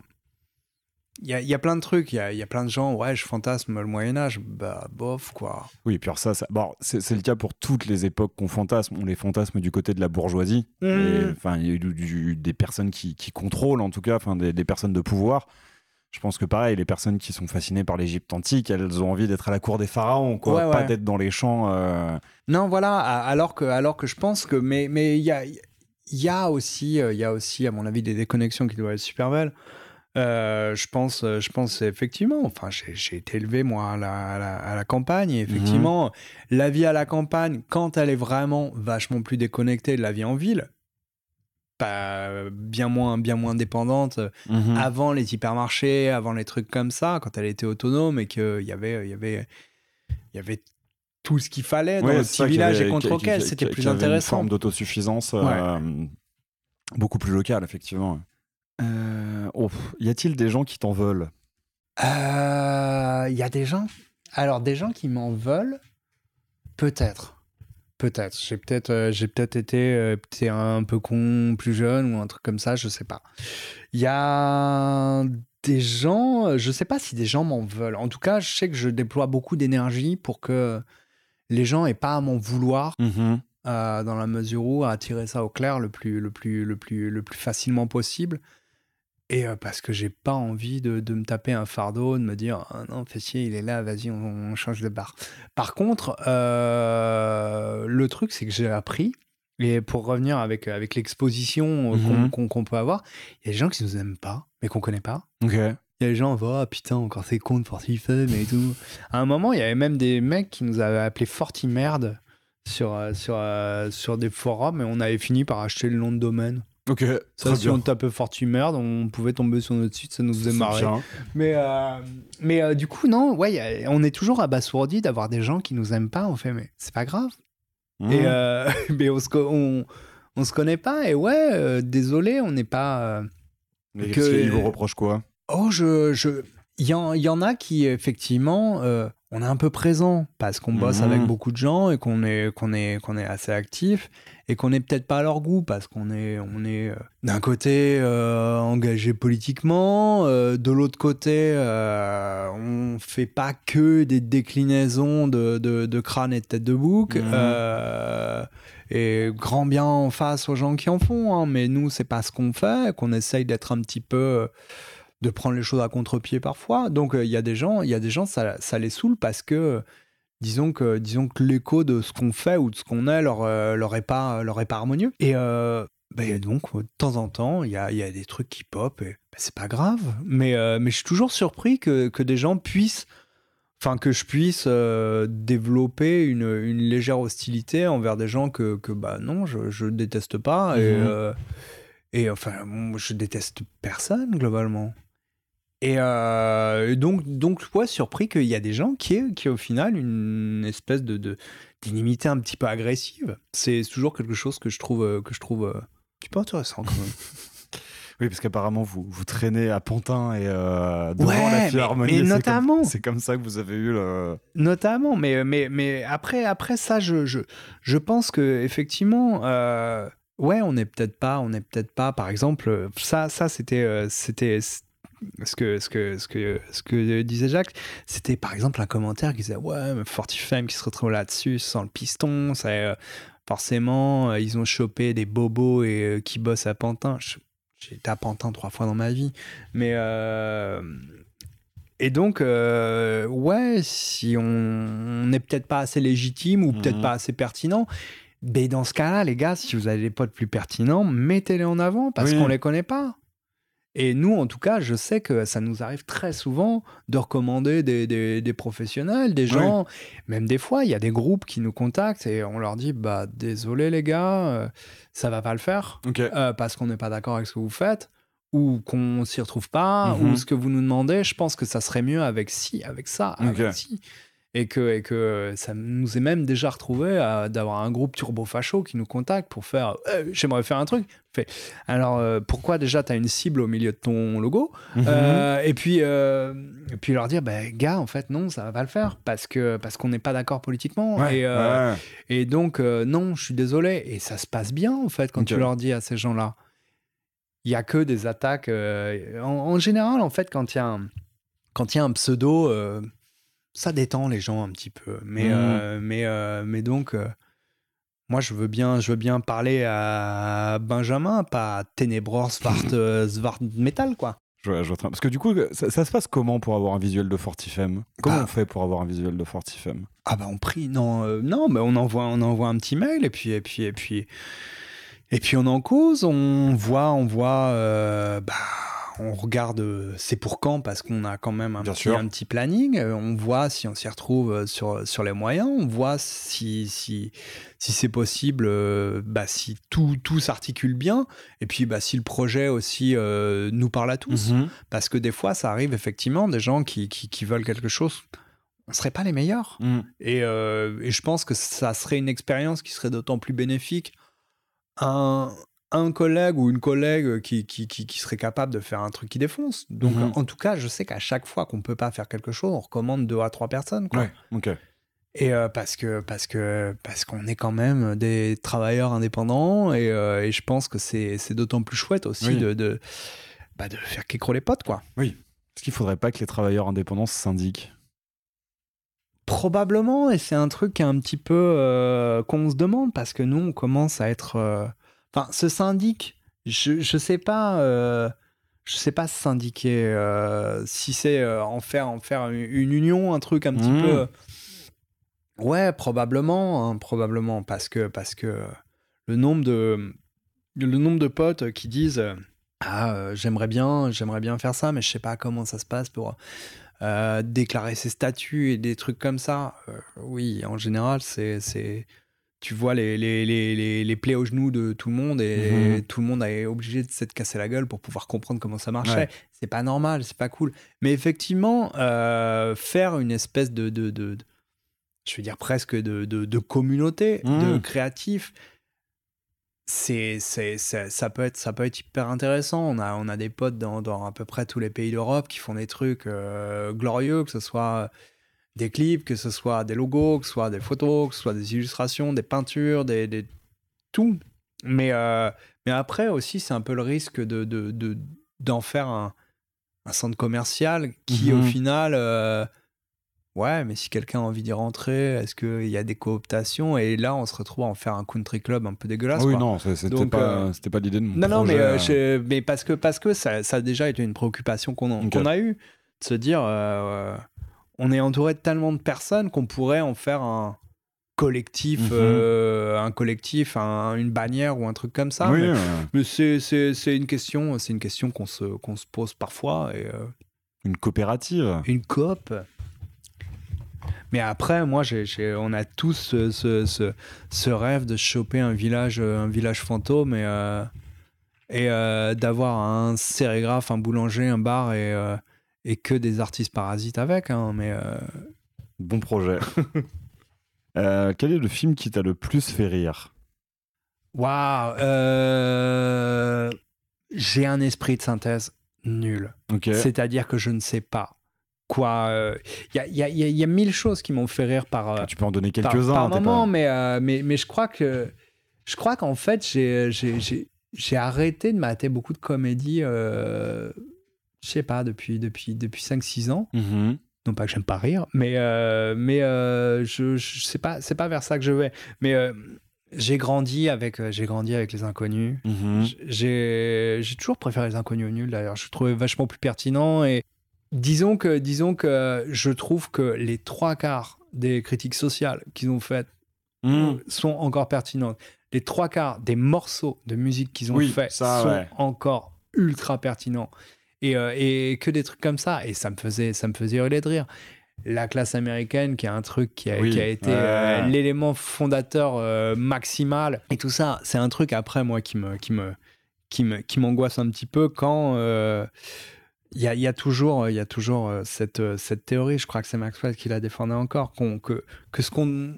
il y a, y a, plein de trucs. Il y a, y a, plein de gens, ouais, je fantasme le Moyen-Âge. Bah, bof, quoi. Oui, et puis ça, bon, c'est le cas pour toutes les époques qu'on fantasme. On les fantasme du côté de la bourgeoisie. Mmh. Enfin, il y a des personnes qui, qui, contrôlent, en tout cas, enfin, des, des personnes de pouvoir. Je pense que pareil, les personnes qui sont fascinées par l'Égypte antique, elles ont envie d'être à la cour des pharaons, quoi, pas d'être dans les champs. Euh. Non, voilà. Alors que, alors que je pense que, mais, mais il y a, il y a aussi, il euh, y a aussi, à mon avis, des déconnexions qui doivent être super belles. Euh, je pense, euh, je pense effectivement. Enfin, j'ai été élevé moi à la, à la, campagne et mhm. effectivement, la vie à la campagne, quand elle est vraiment vachement plus déconnectée de la vie en ville, pas bien moins, bien moins dépendante. Mhm. Avant les hypermarchés, avant les trucs comme ça, quand elle était autonome et qu'il y avait, il y avait, il y avait tout ce qu'il fallait dans le village et contre auquel c'était plus intéressant. Une forme d'autosuffisance euh, beaucoup plus locale, effectivement. Euh, oh, y a-t-il des gens qui t'en veulent Il euh, y a des gens. Alors, des gens qui m'en veulent, peut-être. Peut-être. J'ai peut-être j'ai peut-être été un peu con plus jeune ou un truc comme ça, je sais pas. Il y a des gens, je sais pas si des gens m'en veulent. En tout cas, je sais que je déploie beaucoup d'énergie pour que les gens et pas à m'en vouloir. Mhm. Euh, dans la mesure où à tirer ça au clair le plus, le plus, le plus, le plus facilement possible. Et euh, parce que j'ai pas envie de, me taper un fardeau, de me dire ah non, Fessier, il est là, vas-y, on, change de barre. Par contre, euh, le truc, c'est que j'ai appris, et pour revenir avec, avec l'exposition mhm. qu'on peut avoir, il y a des gens qui nous aiment pas, mais qu'on connaît pas. Okay il y gens, vont, oh, putain, encore ces comptes Fortifem et tout. à un moment, il y avait même des mecs qui nous avaient appelé Fortimerde sur, euh, sur, euh, sur des forums et on avait fini par acheter le nom de domaine. Ok. Ça, si on tapait Fortimerde, on pouvait tomber sur notre site, ça nous faisait marrer. Mais, euh, mais du coup, non, ouais, on est toujours abasourdi d'avoir des gens qui nous aiment pas. On fait, mais c'est pas grave. Mmh. Et mais on se, se connaît pas. Et ouais, désolé, on n'est pas. Mais que, ils vous reprochent quoi Oh, je. je... Il y, en, y en a qui, effectivement, euh, on est un peu présent parce qu'on bosse mhm. avec beaucoup de gens et qu'on est, qu'on est, qu'on est assez actif et qu'on n'est peut-être pas à leur goût parce qu'on est, on est euh, d'un côté euh, engagé politiquement, de l'autre côté, on ne fait pas que des déclinaisons de, de, crâne et de tête de bouc. Mhm. et grand bien en face aux gens qui en font, hein, mais nous, c'est pas ce qu'on fait, qu'on essaye d'être un petit peu de prendre les choses à contre-pied parfois. Donc euh, il y a des gens, il y a des gens, ça, ça les saoule parce que disons que disons que l'écho de ce qu'on fait ou de ce qu'on est leur, euh, leur est pas leur est pas harmonieux et euh, ben, donc de temps en temps il y a, y a, des trucs qui pop et ben, c'est pas grave mais mais je suis toujours surpris que, que des gens puissent enfin que je puisse développer une, une, légère hostilité envers des gens que, que bah non je, je déteste pas et, mhm. et enfin je déteste personne globalement euh, et donc, donc, suis surpris qu'il y a des gens qui qui au final une espèce de d'inimité un petit peu agressive. C'est toujours quelque chose que je trouve euh, que je trouve un petit peu intéressant quand même. Oui, parce qu'apparemment, vous, vous traînez à Pontin et euh, devant la Philharmonie. Mais, notamment. C'est comme, ça que vous avez eu le. Notamment, mais, mais, mais après, après ça, je, je, je pense que effectivement. Euh, ouais, on n'est peut-être pas, on n'est peut-être pas, par exemple, ça, ça c'était, c'était, ce que, ce que, ce que, ce que disait Jacques, c'était par exemple un commentaire qui disait Ouais, Fortifem qui se retrouve là-dessus sans le piston, ça, euh, forcément, euh, ils ont chopé des bobos et euh, qui bossent à Pantin. J'ai été à Pantin trois fois dans ma vie. Mais. et donc, ouais, si on n'est peut-être pas assez légitime ou peut-être mhm. pas assez pertinent, mais dans ce cas-là, les gars, si vous avez des potes plus pertinents, mettez-les en avant parce qu'on qu'on les connaît pas. Et nous, en tout cas, je sais que ça nous arrive très souvent de recommander des, professionnels, des gens. Même des fois, il y a des groupes qui nous contactent et on leur dit bah, Désolé les gars, euh, ça va pas le faire euh, parce qu'on n'est pas d'accord avec ce que vous faites ou qu'on s'y retrouve pas mm-hmm. ou ce que vous nous demandez. Je pense que ça serait mieux avec si, avec ça, avec si et que, et que euh, ça nous est même déjà retrouvé d'avoir un groupe turbo-facho qui nous contacte pour faire euh, j'aimerais faire un truc. Fait, alors euh, pourquoi déjà tu as une cible au milieu de ton logo mhm. et, puis, puis leur dire ben gars, en fait, non, ça va pas le faire parce que parce qu'on n'est pas d'accord politiquement. et, et donc, non, je suis désolé. Et ça se passe bien en fait quand tu leur dis à ces gens-là. Il y a que des attaques. En, général, en fait, quand il y a un, quand y a un pseudo ça détend les gens un petit peu. Mais, mmh. euh, mais, euh, mais donc, euh, moi, je veux bien, je veux bien parler à Benjamin, pas à Svart, Metal, quoi. Je, je, parce que du coup, ça, se passe comment pour avoir un visuel de Fortifem Comment bah on fait pour avoir un visuel de Fortifem Ah bah on prie, non, non, mais on envoie, on envoie un petit mail et puis et puis et puis et puis on en cause, on voit, on voit, bah on regarde euh, c'est pour quand parce qu'on a quand même un petit, planning. Euh, on voit si on s'y retrouve euh, sur, sur les moyens. On voit si, si, c'est possible, bah, si tout, s'articule bien. Et puis bah, si le projet aussi nous parle à tous. Mhm. Parce que des fois, ça arrive effectivement des gens qui, veulent quelque chose. On ne serait pas les meilleurs. Mhm. Et, et je pense que ça serait une expérience qui serait d'autant plus bénéfique un, un collègue ou une collègue qui, qui, qui, serait capable de faire un truc qui défonce. Donc, mhm. en tout cas, je sais qu'à chaque fois qu'on peut pas faire quelque chose, on recommande deux à trois personnes. Quoi. ok. Et euh, parce que parce que parce qu'on est quand même des travailleurs indépendants et, euh, je pense que c'est d'autant plus chouette aussi de de, bah, de faire qu'écro les potes quoi. Oui. Est-ce qu'il faudrait pas que les travailleurs indépendants se syndiquent Probablement et c'est un truc un petit peu euh, qu'on se demande parce que nous on commence à être Enfin, ce syndic, je ne sais pas. je sais pas euh, syndiquer euh, si c'est euh, en faire en faire une, union un truc un petit mmh. peu ouais probablement hein, probablement parce que parce que le nombre de le nombre de potes qui disent ah j'aimerais bien j'aimerais bien faire ça mais je sais pas comment ça se passe pour déclarer ses statuts et des trucs comme ça oui en général c'est tu vois les, les, les, les, plaies aux genoux de tout le monde et mhm. tout le monde est obligé de se casser la gueule pour pouvoir comprendre comment ça marchait. C'est pas normal, c'est pas cool. Mais effectivement, euh, faire une espèce de, de, je veux dire presque de, de communauté, de mhm. créatif, c'est, c'est, ça, ça, peut être, ça peut être hyper intéressant. On a, on a des potes dans, dans à peu près tous les pays d'Europe qui font des trucs euh, glorieux, que ce soit des clips, que ce soit des logos, que ce soit des photos, que ce soit des illustrations, des peintures, des, tout. Mais, euh, mais après aussi, c'est un peu le risque de, d'en faire un, centre commercial qui, au mhm. final, euh, ouais, mais si quelqu'un a envie d'y rentrer, est-ce qu'il y a des cooptations Et là, on se retrouve à en faire un country club un peu dégueulasse. Oui, non, euh, c'était pas, l'idée de mon Non, non, mais, hein. mais parce que, parce que ça, a déjà été une préoccupation qu'on, qu'on a eue, de se dire on est entouré de tellement de personnes qu'on pourrait en faire un collectif, mhm. euh, un collectif, une bannière ou un truc comme ça. mais, c'est une question, c'est une question qu'on se, pose parfois. Euh, une coopérative. Une coop. Mais après, moi, on a tous ce, rêve de choper un village, euh, un village fantôme et, d'avoir un sérigraphe, un boulanger, un bar et et que des artistes parasites avec, hein, euh, Bon projet. Euh, quel est le film qui t'a le plus fait rire Waouh euh, J'ai un esprit de synthèse nul. C'est-à-dire que je ne sais pas quoi. Il y, a, mille choses qui m'ont fait rire par, Tu peux en donner quelques-uns. par, hein, mais, mais, mais je crois que je crois qu'en fait, j'ai- j'ai arrêté de mater beaucoup de comédies euh, je sais pas, depuis, depuis, depuis 5-6 ans. Mhm. Non pas que j'aime pas rire, mais, euh, mais euh, je, sais pas, c'est pas vers ça que je vais. Mais euh, j'ai grandi avec, euh, j'ai grandi avec les inconnus. Mhm. J'ai, j'ai toujours préféré les inconnus au nuls d'ailleurs. Je trouvais vachement plus pertinent et disons que, disons que je trouve que les trois quarts des critiques sociales qu'ils ont faites mhm. sont encore pertinentes. Les trois quarts des morceaux de musique qu'ils ont fait sont encore ultra pertinents. Euh, et, que des trucs comme ça. Et ça me faisait, ça me faisait hurler de rire. La classe américaine, qui a un truc qui a, été euh, l'élément fondateur euh, maximal et tout ça, c'est un truc après moi qui me, qui me, qui me, qui m'angoisse un petit peu quand il y a, y a, toujours, il y a toujours cette, cette théorie. Je crois que c'est Maxwell qui la défendait encore, qu que, que ce qu'on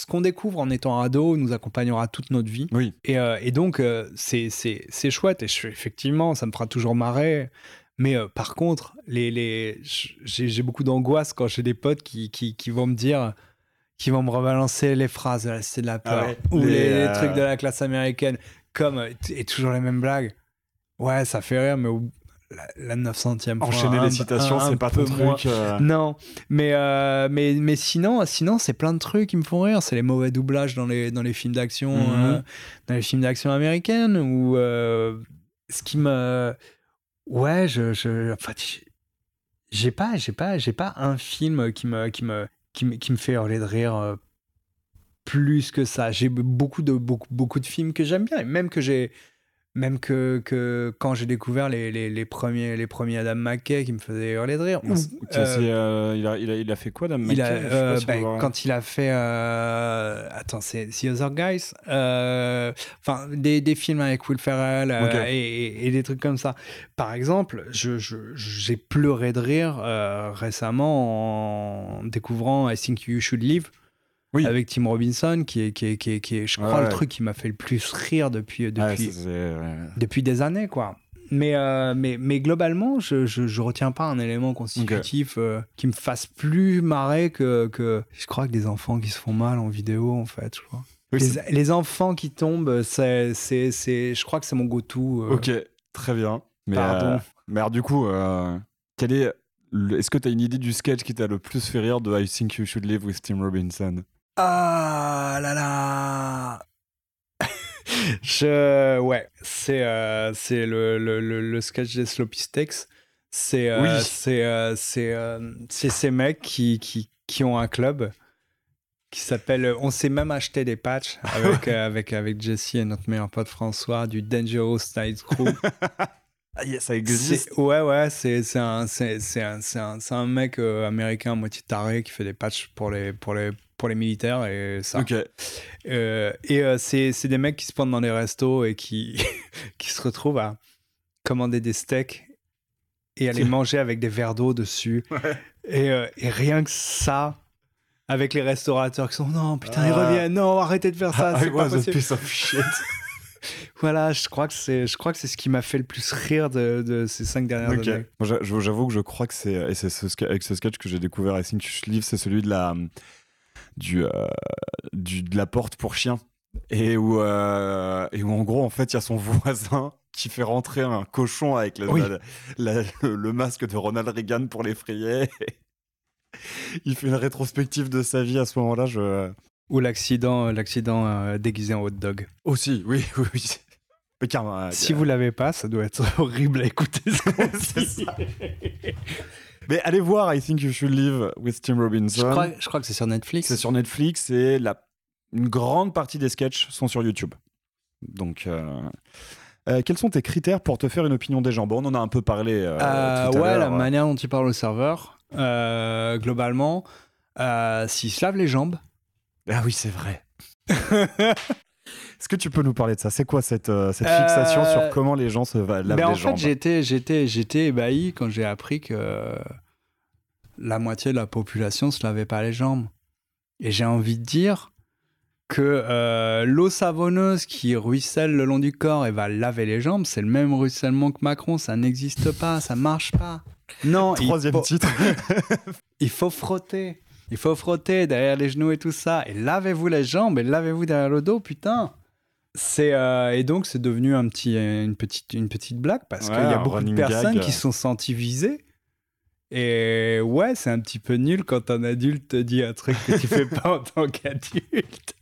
ce qu'on découvre en étant ado nous accompagnera toute notre vie. Oui. Et, euh, donc, euh, c'est c'est chouette. Et je, effectivement, ça me fera toujours marrer. Mais euh, par contre, les, les, j'ai beaucoup d'angoisse quand j'ai des potes qui, qui, vont me dire, qui vont me rebalancer les phrases de la Cité de la Peur ah ou les, trucs de la classe américaine, comme, et toujours les mêmes blagues. Ouais, ça fait rire, mais la, la 900e fois. Enchaîner les citations, c'est pas ton truc. Euh. Non, mais, euh, mais, mais sinon, sinon c'est plein de trucs qui me font rire. C'est les mauvais doublages dans les, dans les films d'action, mhm. euh, dans les films d'action américaines, ou ce qui me. Ouais, je. je fait j'ai pas, j'ai pas, j'ai pas un film qui me, qui me, qui me, qui me fait hurler de rire plus que ça. J'ai beaucoup de, beaucoup, beaucoup de films que j'aime bien, et même que j'ai même que, que quand j'ai découvert les, les, les, premiers, les premiers Adam McKay qui me faisaient hurler de rire. Euh, euh, il, a, il, a, il, a, fait quoi, Adam McKay euh, bah, Quand il a fait. attends, c'est The Other Guys Enfin, des, des, films avec Will Ferrell et, et, des trucs comme ça. Par exemple, j'ai je, j'ai pleuré de rire récemment en découvrant I Think You Should Leave avec Tim Robinson, qui est, qui est, qui est, je crois, le truc qui m'a fait le plus rire depuis, depuis, depuis des années, quoi. Mais, euh, mais, mais globalement, je, je, retiens pas un élément constitutif euh, qui me fasse plus marrer que, que, je crois que des enfants qui se font mal en vidéo, en fait, les, enfants qui tombent, c'est, c'est, c'est, je crois que c'est mon go-to. Euh. Ok, très bien. Mais, Pardon. mais du coup, quel est, est-ce que tu as une idée du sketch qui t'a le plus fait rire de I Think You Should Live with Tim Robinson ah là là Je, ouais, c'est euh, c'est le, le, le, sketch des Slopistex. C'est euh, c'est euh, c'est ces mecs qui, qui, qui, ont un club qui s'appelle. On s'est même acheté des patchs avec, avec, avec Jesse et notre meilleur pote François du Dangerous Night Crew. Ah, ça existe. Ouais, ouais, c'est un, un, un, mec américain à moitié taré qui fait des patchs pour les, pour les, pour les militaires et ça. Ok. Euh, et euh, c'est des mecs qui se pendent dans les restos et qui, qui se retrouvent à commander des steaks et à les manger avec des verres d'eau dessus. Euh, et, rien que ça, avec les restaurateurs qui sont non, putain, ils ah. reviennent, non, arrêtez de faire ça. Ah, c'est pas possible. voilà, je crois que c'est, je crois que c'est ce qui m'a fait le plus rire de, ces cinq dernières années. J'avoue que je crois que c'est, ce, avec ce sketch que j'ai découvert Racing livre c'est celui de la, euh, du, de la porte pour chien. Et où, euh, et où en gros, en fait, il y a son voisin qui fait rentrer un cochon avec le, masque de Ronald Reagan pour l'effrayer. il fait une rétrospective de sa vie à ce moment-là. Je... Ou l'accident, euh, l'accident déguisé en hot dog. Aussi, oui, oui, si vous l'avez pas, ça doit être horrible à écouter. Ce mais allez voir I Think You Should Live with Tim Robinson. Je crois, je crois que c'est sur Netflix. C'est sur Netflix et la, une grande partie des sketchs sont sur YouTube. Donc. Euh, euh, quels sont tes critères pour te faire une opinion des gens Bon, on en a un peu parlé. Euh, ouais, la manière dont il parle au serveur, globalement, s'ils se lave les jambes. Ah oui, c'est vrai. Est-ce que tu peux nous parler de ça C'est quoi cette, euh, euh, fixation sur comment les gens se lavent ben, les jambes En fait, j'étais, ébahi quand j'ai appris que la moitié de la population se lavait pas les jambes. Et j'ai envie de dire que euh, l'eau savonneuse qui ruisselle le long du corps et va laver les jambes, c'est le même ruissellement que Macron. Ça n'existe pas, ça marche pas. Non. Troisième titre. il faut frotter. Il faut frotter derrière les genoux et tout ça. Et lavez-vous les jambes et lavez-vous derrière le dos, putain. C'est euh, et donc c'est devenu un petit euh, une petite une petite blague parce qu'il y a beaucoup de personnes qui sont senties Et ouais, c'est un petit peu nul quand un adulte te dit un truc que tu fais pas en tant qu'adulte.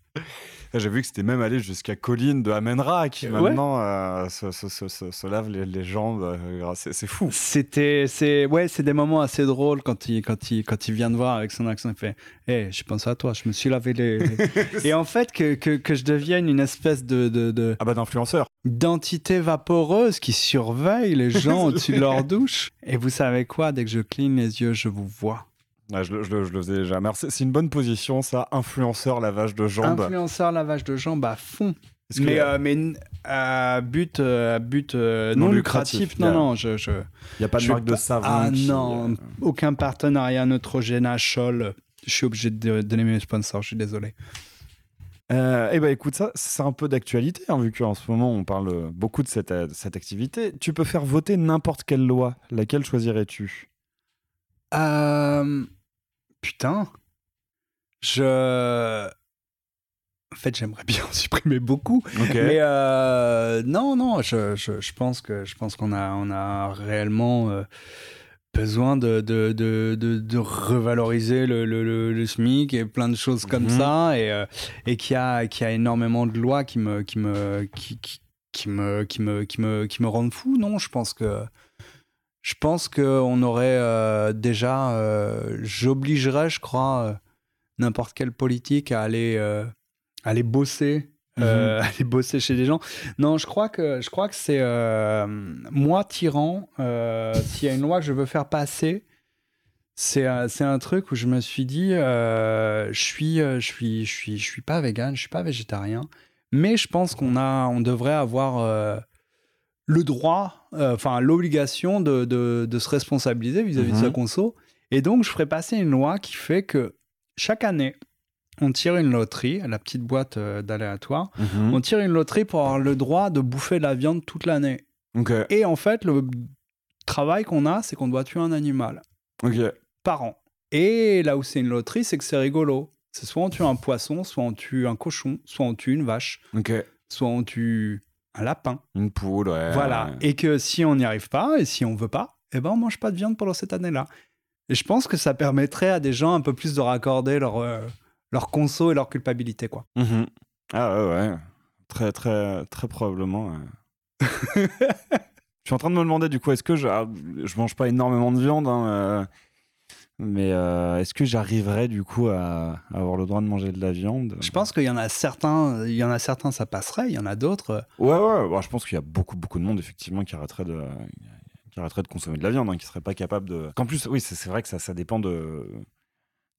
J'ai vu que c'était même allé jusqu'à Colline de Amenra qui maintenant euh, se, lave les, jambes. Euh, c'est fou. C'était, c'est, ouais, c'est des moments assez drôles quand il, quand il, quand il vient de voir avec son accent, il fait, hé, eh, je pense à toi, je me suis lavé les. Et en fait, que, que, je devienne une espèce de, de, ah bah d'influenceur d'entité vaporeuse qui surveille les gens au-dessus de leur douche. Et vous savez quoi Dès que je cligne les yeux, je vous vois je, le, je, je, le, faisais déjà. C'est une bonne position, ça. Influenceur lavage de jambes. Influenceur lavage de jambes à fond. Mais, euh, mais à but, euh, but euh, non, lucratif, Non, non, je. Il y n'y a pas de marque de savon. Ah non, aucun partenariat Neutrogena, Scholl. Je suis obligé de donner mes sponsors, je suis désolé. Euh, eh ben écoute, ça, c'est un peu d'actualité, hein, vu qu'en ce moment, on parle beaucoup de cette, cette activité. Tu peux faire voter n'importe quelle loi. Laquelle choisirais-tu euh putain, je. En fait, j'aimerais bien en supprimer beaucoup. Mais euh, non, non, je, je, je, pense que je pense qu'on a, on a réellement euh, besoin de, de, de, de, revaloriser le, le, le, SMIC et plein de choses comme mhm. ça. Et, euh, et qu'il y a, a énormément de lois qui me, qui me, qui, qui me, qui me, qui me, qui me rendent fou. Non, je pense que je pense qu'on aurait euh, déjà. Euh, j'obligerais, je crois, euh, n'importe quelle politique à aller, aller bosser. Mhm. aller bosser chez des gens. Non, je crois que je crois que c'est moi tyran. S'il y a une loi que je veux faire passer, c'est un truc où je me suis dit, je suis je suis je suis je suis pas vegan, je suis pas végétarien, mais je pense qu'on a on devrait avoir le droit, euh, enfin l'obligation de, se responsabiliser vis-à-vis de sa mhm. conso. Et donc, je ferai passer une loi qui fait que chaque année, on tire une loterie, la petite boîte euh, d'aléatoire, mhm. on tire une loterie pour avoir le droit de bouffer de la viande toute l'année. Et en fait, le travail qu'on a, c'est qu'on doit tuer un animal par an. Et là où c'est une loterie, c'est que c'est rigolo. C'est soit on tue un poisson, soit on tue un cochon, soit on tue une vache, soit on tue un lapin. Une poule, ouais. Voilà. Et que si on n'y arrive pas et si on veut pas, eh ben on mange pas de viande pendant cette année-là. Et je pense que ça permettrait à des gens un peu plus de raccorder leur, euh, leur conso et leur culpabilité, quoi. Mm-hmm. Ah ouais, ouais. Très, très, très probablement. je suis en train de me demander, du coup, est-ce que je, ah, je mange pas énormément de viande hein, euh, mais euh, est-ce que j'arriverais du coup à, avoir le droit de manger de la viande Je pense qu'il y en a certains, il y en a certains ça passerait, il y en a d'autres. Ouais ouais, bah, je pense qu'il y a beaucoup beaucoup de monde effectivement qui arrêterait de qui de consommer de la viande, hein, qui serait pas capable de. En plus, oui, c'est vrai que ça, dépend de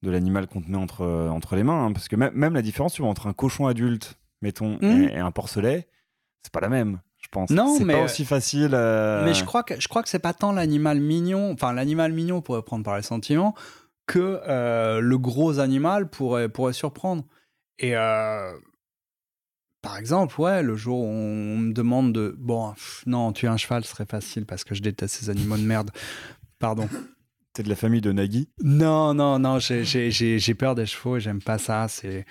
l'animal qu'on tenait entre les mains, hein, parce que même, la différence entre un cochon adulte, mettons, mmh. et, et un porcelet, c'est pas la même je pense. Non, c'est mais pas euh, aussi facile. Euh, mais je crois que je crois que c'est pas tant l'animal mignon, enfin l'animal mignon pourrait prendre par les sentiments que euh, le gros animal pourrait pourrait surprendre. Et par exemple, ouais, le jour où on me demande de bon, non, tuer un cheval serait facile parce que je déteste ces animaux de merde. Pardon. es de la famille de Nagui Non, non, non, j'ai, j'ai, peur des chevaux et j'aime pas ça. C'est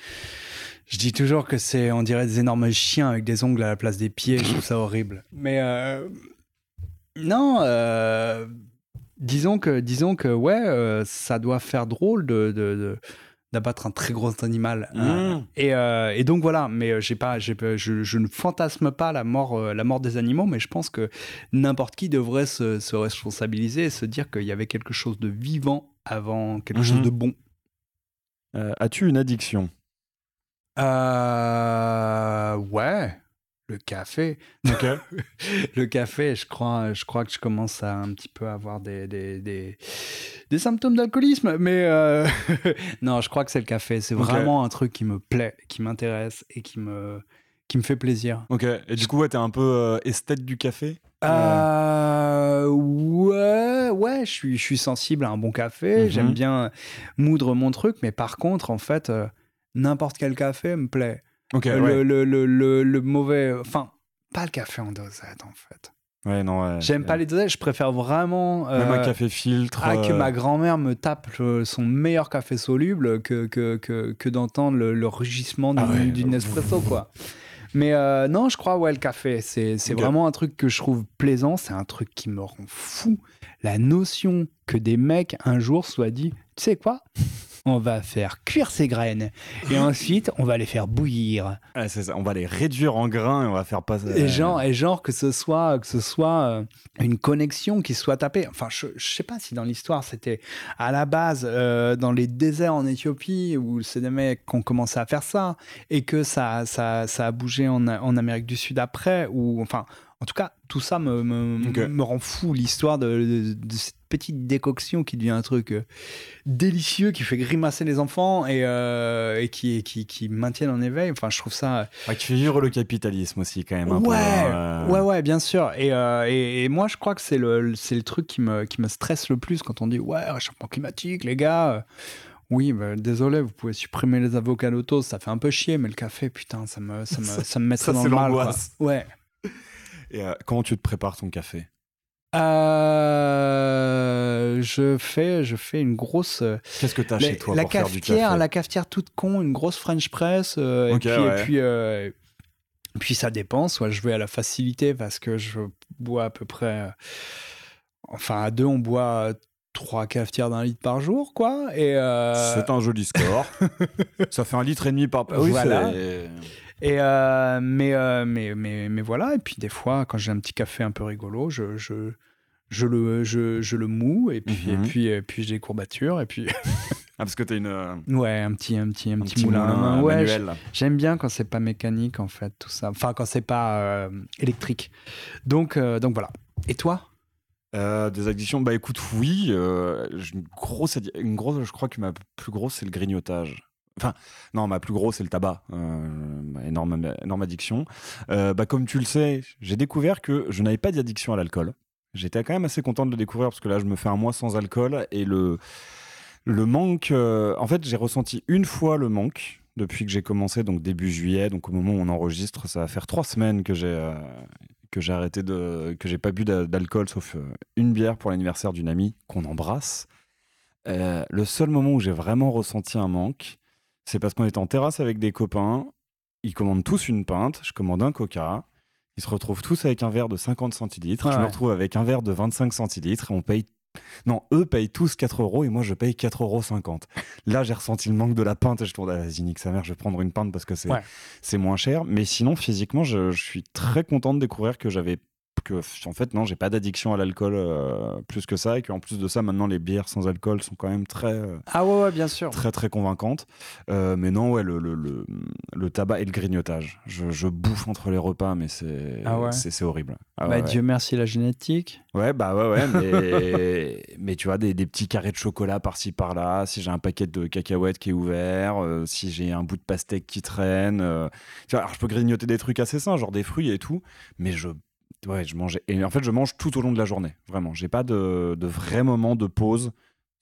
je dis toujours que c'est, on dirait des énormes chiens avec des ongles à la place des pieds. Je trouve ça horrible. Mais euh, non, euh, disons que, disons que, ouais, euh, ça doit faire drôle de, d'abattre un très gros animal. Hein. Mmh. Et, donc voilà, mais j'ai pas, je, je, ne fantasme pas la mort, la mort des animaux, mais je pense que n'importe qui devrait se, se responsabiliser et se dire qu'il y avait quelque chose de vivant avant quelque mmh. chose de bon. as-tu une addiction euh, ouais, le café. le café, je crois, je crois que je commence à un petit peu avoir des, des, des, symptômes d'alcoolisme. Mais euh, non, je crois que c'est le café. C'est vraiment un truc qui me plaît, qui m'intéresse et qui me, qui me fait plaisir. Ok, et du coup, tu t'es un peu euh, esthète du café euh? euh, ouais, ouais, je suis, je suis sensible à un bon café. Mm-hmm. J'aime bien moudre mon truc, mais par contre, en fait, n'importe quel café me plaît. Euh, le, mauvais. Enfin, pas le café en dosette, en fait. non. J'aime pas les dosettes, je préfère vraiment. Euh, Même un café filtre. À ah, que euh, ma grand-mère me tape son meilleur café soluble que, que, d'entendre le, rugissement ah d'une espresso, quoi. Mais non, je crois, ouais, le café, c'est vraiment un truc que je trouve plaisant. C'est un truc qui me rend fou. La notion que des mecs, un jour, soient dit, tu sais quoi on va faire cuire ces graines et ensuite on va les faire bouillir. On va les réduire en grains et on va faire passer. Et genre, et genre que ce soit que ce soit euh, une connexion qui soit tapée. Enfin, je, sais pas si dans l'histoire c'était à la base euh, dans les déserts en Éthiopie où c'est des mecs qu'on ont à faire ça et que ça ça, ça a bougé en, Amérique du Sud après ou enfin en tout cas, tout ça me, rend fou l'histoire de, petite décoction qui devient un truc euh, délicieux, qui fait grimacer les enfants et, euh, qui, qui, maintient en éveil. Enfin, je trouve ça. Ah, qui fait vivre le capitalisme aussi, quand même. Hein, euh. ouais, ouais, bien sûr. Et, moi, je crois que c'est le, truc qui me, stresse le plus quand on dit Ouais, réchauffement climatique, les gars. Oui, bah, désolé, vous pouvez supprimer les avocats d'auto, ça fait un peu chier, mais le café, putain, ça me, ça me, me mettrait dans le mal. Ouais. Et comment tu te prépares ton café euh, je fais, je fais une grosse. Euh, Qu'est-ce que t'as chez toi La pour faire du café la cafetière toute con, une grosse French press. Euh, et puis, puis, ça dépend soit je vais à la facilité parce que je bois à peu près. enfin, à deux, on boit trois cafetières d'un litre par jour, quoi. Et euh, C'est un joli score. ça fait un litre et demi par. Oui, voilà. Et euh, mais, euh, mais, mais, mais, voilà. Et puis des fois, quand j'ai un petit café un peu rigolo, je, je, je le, je, je, le moue et puis, et mhm. puis, puis j'ai des courbatures. Et puis. Ah, parce que t'as une. Ouais, un petit, un petit, un, petit, moulin, manuel. J'aime bien quand c'est pas mécanique, en fait, tout ça. Enfin, quand c'est pas électrique. Donc, donc voilà. Et toi euh, des addictions, bah écoute, oui. Euh, une grosse, une grosse, je crois que ma plus grosse, c'est le grignotage. Enfin, non, ma plus grosse, c'est le tabac. Euh, énorme, énorme addiction. Euh, bah, comme tu le sais, j'ai découvert que je n'avais pas d'addiction à l'alcool. J'étais quand même assez content de le découvrir parce que là, je me fais un mois sans alcool et le, le manque. en fait, j'ai ressenti une fois le manque depuis que j'ai commencé, donc début juillet. Donc, au moment où on enregistre, ça va faire trois semaines que j'ai que j'ai arrêté de que j'ai pas bu d'alcool sauf euh, une bière pour l'anniversaire d'une amie qu'on embrasse. Euh, le seul moment où j'ai vraiment ressenti un manque, c'est parce qu'on est en terrasse avec des copains. Ils commandent tous une pinte, je commande un coca. Ils se retrouvent tous avec un verre de 50 centilitres. je me retrouve avec un verre de 25 centilitres. On paye non, eux payent tous 4 euros et moi je paye 4,50 euros. Là, j'ai ressenti le manque de la pinte et je tourne à ah, la sa mère, je vais prendre une pinte parce que c'est moins cher. Mais sinon, physiquement, je, je suis très content de découvrir que j'avais que en fait non j'ai pas d'addiction à l'alcool euh, plus que ça et qu'en plus de ça maintenant les bières sans alcool sont quand même très euh, ah ouais, bien sûr très très convaincantes euh, mais non ouais le, le, le, tabac et le grignotage je, je bouffe entre les repas mais c'est ah ouais. c'est horrible ah bah Dieu merci la génétique ouais bah ouais ouais mais, tu vois des, petits carrés de chocolat par-ci par-là si j'ai un paquet de cacahuètes qui est ouvert si j'ai un bout de pastèque qui traîne alors je peux grignoter des trucs assez sains genre des fruits et tout mais je ouais, je mangeais. Et en fait, je mange tout au long de la journée, vraiment. J'ai pas de, de vrai moment de pause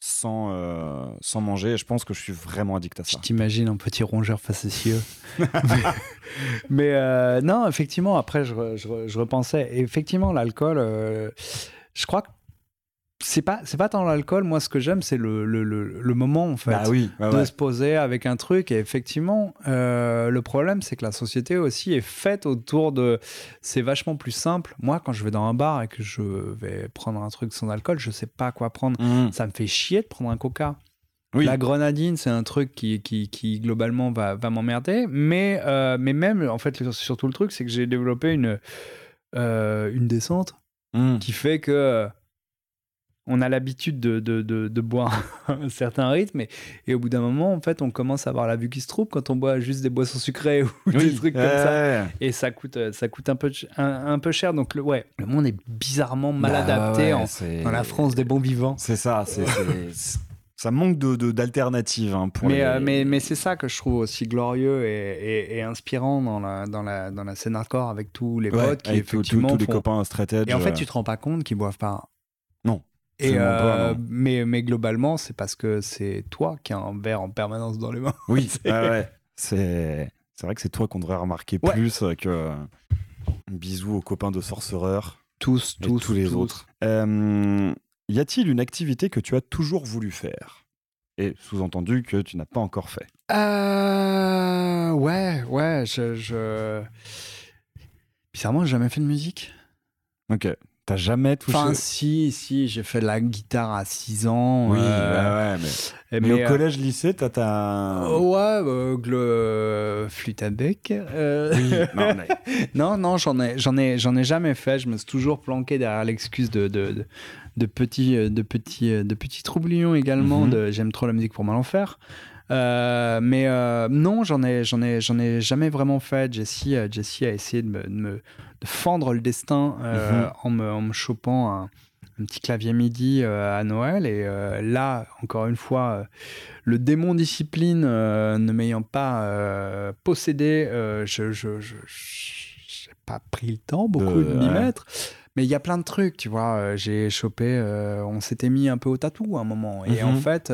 sans, euh, sans manger. Et je pense que je suis vraiment addict à ça. Je t'imagine un petit rongeur facétieux. mais, mais euh, non, effectivement, après, je, je, repensais. effectivement, l'alcool, euh, je crois que c'est pas c'est pas tant l'alcool moi ce que j'aime c'est le, le, le, moment en fait bah oui, de se poser avec un truc et effectivement euh, le problème c'est que la société aussi est faite autour de c'est vachement plus simple moi quand je vais dans un bar et que je vais prendre un truc sans alcool je sais pas quoi prendre mmh. ça me fait chier de prendre un coca La grenadine, c'est un truc qui, qui, qui globalement va, va m'emmerder. Mais, euh, mais même, en fait, surtout le truc, c'est que j'ai développé une, euh, une descente mmh. qui fait que on a l'habitude de, de, de, boire un certain rythme et, au bout d'un moment en fait on commence à avoir la vue qui se trouble quand on boit juste des boissons sucrées ou des trucs comme ça et ça coûte euh, ça coûte un peu un, peu cher donc le ouais le monde est bizarrement mal bah, adapté en, dans la France des bons vivants c'est ça ça manque d'alternatives hein, euh, mais, mais, c'est ça que je trouve aussi glorieux et, inspirant dans la dans la dans la scène hardcore avec tous les potes qui effectivement tous les copains et en fait tu te rends pas compte qu'ils boivent pas et euh, mais, globalement, c'est parce que c'est toi qui as un verre en permanence dans les mains. Oui, c'est vrai que c'est toi qu'on devrait remarquer plus que euh, bisous aux copains de sorcereur. Tous, tous, tous les autres. Euh, y a-t-il une activité que tu as toujours voulu faire et sous-entendu que tu n'as pas encore fait euh, Ouais, ouais, je, je... bizarrement, j'ai jamais fait de musique. Ok, T'as jamais touché Enfin, si, si, j'ai fait la guitare à 6 ans. Oui, euh, bah mais... au euh, collège, lycée, t'as ta. Ouais, bah, euh, flûte à bec. non, non, j'en ai, j'en ai, j'en ai jamais fait. Je me suis toujours planqué derrière l'excuse de, de, de, petits, de petits, euh, de petits troublions également. Mhm. de J'aime trop la musique pour mal en faire. Euh, mais euh, non, j'en ai, j'en ai, j'en ai jamais vraiment fait. Jessie, euh, Jessie a essayé de me, fendre le destin mhm. en, me, chopant un petit clavier MIDI à Noël. Et là, encore une fois, le démon discipline ne m'ayant pas possédé, je, je, j'ai pas pris le temps beaucoup de m'y mettre. Mais il y a plein de trucs, tu vois. J'ai chopé, on s'était mis un peu au tatou à un moment. Et en mhm. fait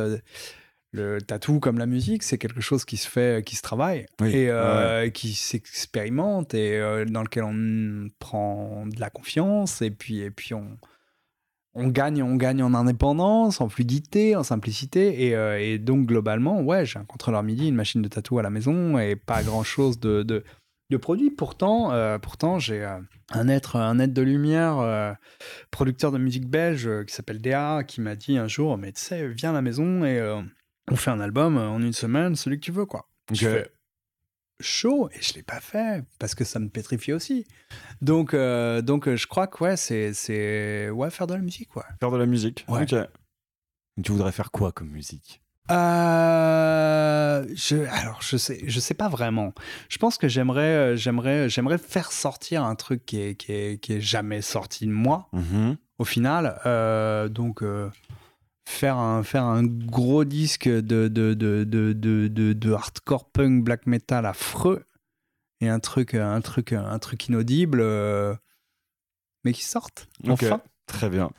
le tatou comme la musique, c'est quelque chose qui se fait, euh, qui se travaille et euh, qui s'expérimente et euh, dans lequel on prend de la confiance et puis et puis on on gagne, on gagne en indépendance, en fluidité, en simplicité et, donc globalement, ouais, j'ai un contrôleur MIDI, une machine de tatou à la maison et pas grand chose de, de, de produit. Pourtant, pourtant j'ai un être un être de lumière, producteur de musique belge qui s'appelle Déa, qui m'a dit un jour, mais tu sais, viens à la maison et on fait un album euh, en une semaine, celui que tu veux, quoi. Je fais chaud et je l'ai pas fait parce que ça me pétrifie aussi. Donc, euh, donc euh, je crois que ouais, c'est, c'est ouais, faire de la musique, quoi. Faire de la musique. Ok. Tu voudrais faire quoi comme musique je, alors je sais, je sais pas vraiment. Je pense que j'aimerais, j'aimerais, j'aimerais faire sortir un truc qui est, qui qui jamais sorti de moi. Mm-hmm. Au final, donc faire un, faire un gros disque de, de, de, de, de hardcore punk black metal affreux et un truc, un truc, un truc inaudible, euh, mais qui sorte. Enfin. Très bien.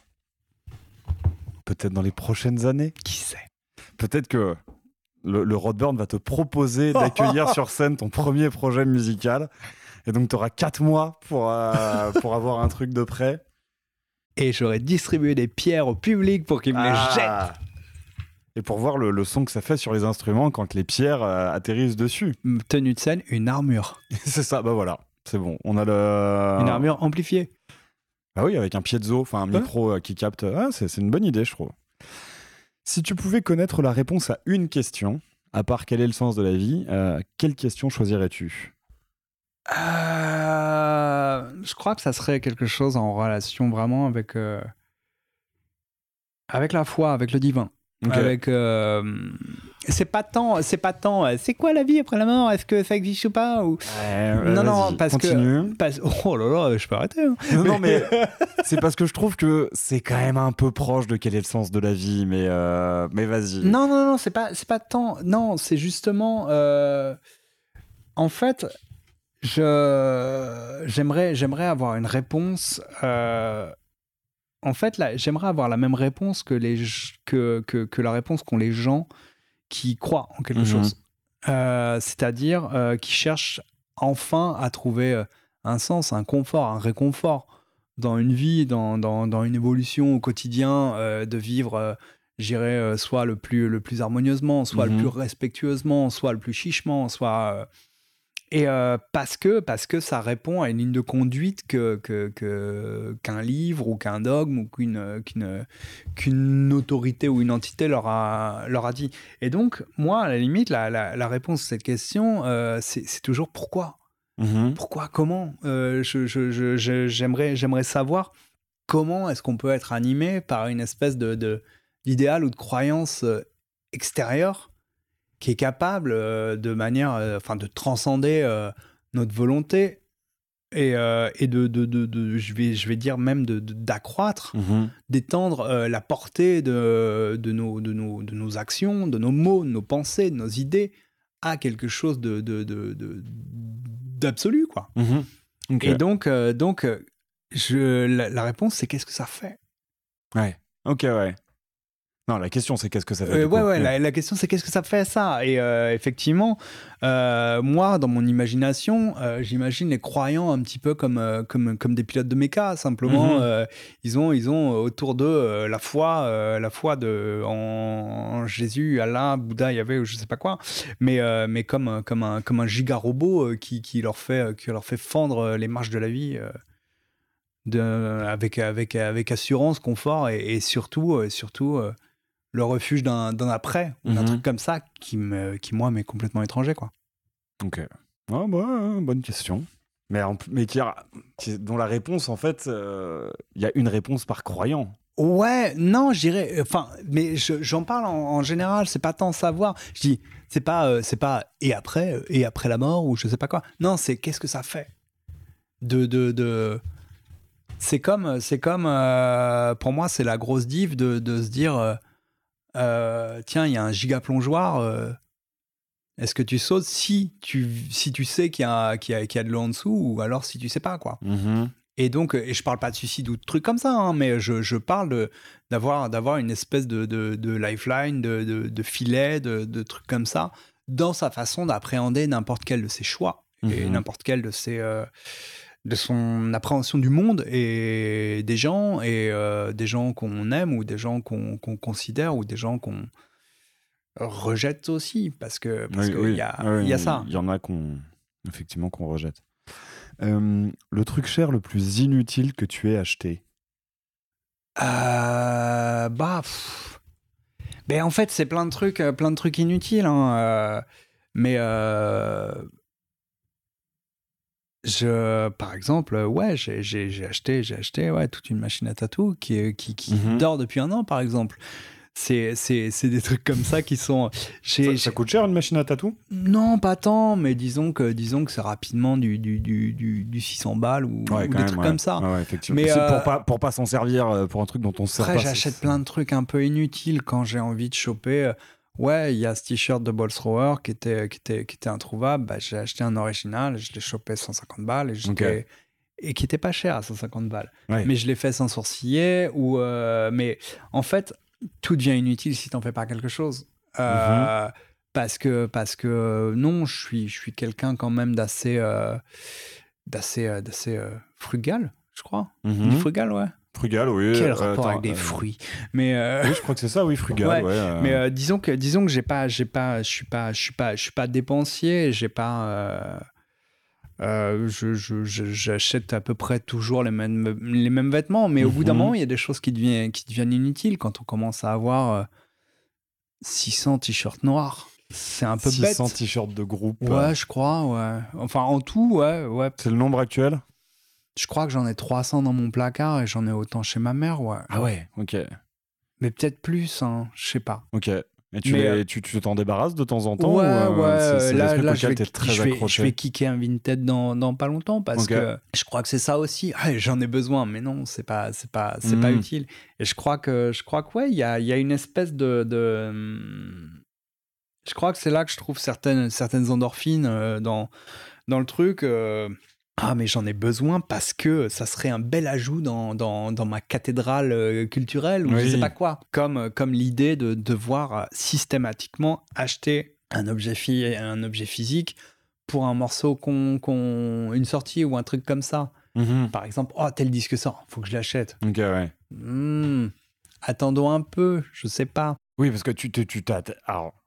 Peut-être dans les prochaines années. Qui sait Peut-être que le, le Rodburn va te proposer d'accueillir sur scène ton premier projet musical. Et donc, tu auras 4 mois pour, euh, pour avoir un truc de prêt et j'aurais distribué des pierres au public pour qu'ils me les ah. jettent Et pour voir le, son que ça fait sur les instruments quand les pierres euh, atterrissent dessus. Tenue de scène, une armure. c'est ça, bah voilà. C'est bon. On a le. Une armure amplifiée. Ah oui, avec un piezo, enfin un micro euh, qui capte. Ah, c'est une bonne idée, je trouve. Si tu pouvais connaître la réponse à une question, à part quel est le sens de la vie, euh, quelle question choisirais-tu euh, je crois que ça serait quelque chose en relation vraiment avec, euh, avec la foi, avec le divin. Avec. Euh, c'est pas tant. C'est pas tant. C'est quoi la vie après la mort Est-ce que ça existe ou pas ou... Non, non, parce que. oh là là, je peux arrêter. Hein. Non, mais c'est parce que je trouve que c'est quand même un peu proche de quel est le sens de la vie, mais, mais vas-y. Non, non, non, c'est pas, pas tant. Non, c'est justement. en fait, je j'aimerais j'aimerais avoir une réponse. Euh, en fait, là, j'aimerais avoir la même réponse que les que, que, que la réponse qu'ont les gens qui croient en quelque mhm. chose. Euh, c'est-à-dire euh, qui cherchent enfin à trouver un sens, un confort, un réconfort dans une vie, dans, dans, dans une évolution au quotidien, de vivre, j'irais, soit le plus, le plus harmonieusement, soit le mhm. plus respectueusement, soit le plus chichement, soit et euh, parce, que, parce que ça répond à une ligne de conduite qu'un que, livre ou qu'un dogme ou qu'une qu'une autorité ou une entité leur a, leur a dit. Et donc, moi, à la limite, la, réponse à cette question, euh, c'est toujours pourquoi mm-hmm. Pourquoi Comment euh, J'aimerais savoir comment est-ce qu'on peut être animé par une espèce de d'idéal ou de croyance extérieure qui est capable euh, de manière, euh, enfin, de transcender euh, notre volonté et, et de, de, de, de, je, vais, je vais dire même d'accroître, mm-hmm. d'étendre la portée de, nos, de, nos, de nos actions, de nos mots, de nos pensées, de nos idées à quelque chose de, d'absolu. Quoi. Mm-hmm. Et donc, donc je, la réponse, c'est qu'est-ce que ça fait Ouais. Ok, ouais. Non, la question c'est qu'est-ce que ça fait. Euh, ouais, mm. la, question c'est qu'est-ce que ça fait ça. Et euh, effectivement, euh, moi, dans mon imagination, j'imagine les croyants un petit peu comme, comme, comme des pilotes de méca. Simplement, mhm. ils, ont, ils ont autour d'eux la foi, la foi de, en, Jésus, Allah, Bouddha, il y avait je sais pas quoi. Mais, mais comme, comme, un, comme un giga robot qui, qui, leur fait, qui leur fait fendre les marches de la vie. De, avec, avec, avec assurance, confort et, et surtout, surtout le refuge d'un après, ou d'un mhm. truc comme ça qui, me, qui moi, m'est complètement étranger. quoi. Ok. Ah, bah, bonne question. Mais, mais qui a, dont la réponse, en fait, il euh, y a une réponse par croyant. Ouais, non, j'irai euh, Enfin, mais j'en parle en, général. C'est pas tant savoir. Je dis, c'est pas, euh, c'est pas. Et après, et après la mort ou je sais pas quoi. Non, c'est qu'est-ce que ça fait de de, de... C'est comme, c'est comme. pour moi, c'est la grosse dive de, de se dire euh, tiens, il y a un giga plongeoir, euh, est-ce que tu sautes si tu, si tu sais qu'il y, a, y, a, y a de l'eau en dessous ou alors si tu sais pas, quoi. Mm-hmm. Et donc, euh, et je parle pas de suicide ou de trucs comme ça, hein, mais je, je parle d'avoir d'avoir une espèce de, de, lifeline, de, de, filet, de, trucs comme ça, dans sa façon d'appréhender n'importe quel de ses choix et mm-hmm. n'importe quel de ses, de son appréhension du monde et des gens, et euh, des gens qu'on aime ou des gens qu'on considère ou des gens qu'on rejette aussi, parce que parce y, a, ah y a ça. Il y en a qu'on effectivement qu'on rejette. Euh, le truc cher le plus inutile que tu aies acheté euh, Bah, ben en fait c'est plein de trucs, euh, plein de trucs inutiles, hein, mais je, par exemple, euh, ouais, j'ai acheté, j'ai acheté, ouais, toute une machine à tatou qui, euh, qui, qui mhm. dort depuis un an, par exemple. C'est des trucs comme ça qui sont. Ça, ça, coûte cher une machine à tatou Non, pas tant, mais disons que, disons que c'est rapidement du du, du, du, du, 600 balles ou, des trucs comme ça. mais pour euh, pas, pour pas s'en servir pour un truc dont on sert pas. Après, j'achète plein de trucs un peu inutiles quand j'ai envie de choper Ouais, il y a ce t-shirt de Ball qui était, qui était, qui était introuvable. Bah, j'ai acheté un original, je l'ai chopé 150 balles et, et qui était pas cher à 150 balles. Mais je l'ai fait sans sourciller. Ou, euh, mais en fait, tout devient inutile si tu n'en fais pas quelque chose. Euh, mm-hmm. Parce que, parce que euh, non, je suis, je suis quelqu'un quand même d'assez, euh, frugal, je crois. Mm-hmm. frugal, ouais. Frugal, oui. Quel euh, rapport avec des euh, fruits Mais euh, oui, je crois que c'est ça, oui, frugal. Mais disons que disons que j'ai pas, j'ai pas, je suis pas, je suis pas, je suis pas dépensier. J'ai pas. j'achète je, à peu près toujours les mêmes, les mêmes vêtements, mais au bout d'un mhm. moment, il y a des choses qui deviennent, qui deviennent inutiles quand on commence à avoir 600 t-shirts noirs. C'est un peu 600 bête. 600 t-shirts de groupe. Ouais, je crois, ouais. Enfin, en tout, ouais. ouais. C'est le nombre actuel je crois que j'en ai 300 dans mon placard et j'en ai autant chez ma mère, ouais. Ah ouais, ok. Mais peut-être plus, hein, je sais pas. Ok. mais tu euh, tu t'en débarrasses de temps en temps Ouais, ou euh, ouais. là, là je, vais, très je, je, vais, kicker un Vinted dans, dans pas longtemps parce que je crois que c'est ça aussi. Ah, j'en ai besoin, mais non, c'est pas c'est pas c'est pas hmm. utile. Et je crois que je crois que ouais, il y a, y a, une espèce de, de... je crois que c'est là que je trouve certaines certaines endorphines euh, dans dans le truc ah mais j'en ai besoin parce que ça serait un bel ajout dans, ma cathédrale euh, culturelle ou je sais pas quoi. Comme, euh, comme l'idée de devoir euh, systématiquement acheter un objet, un objet physique pour un morceau, qu'on une sortie ou un truc comme ça. Mhm. Par exemple, oh tel disque sort, faut que je l'achète. Ok, ouais. Hmm, attendons un peu, je sais pas. Oui, parce que tu t'attends... Tu,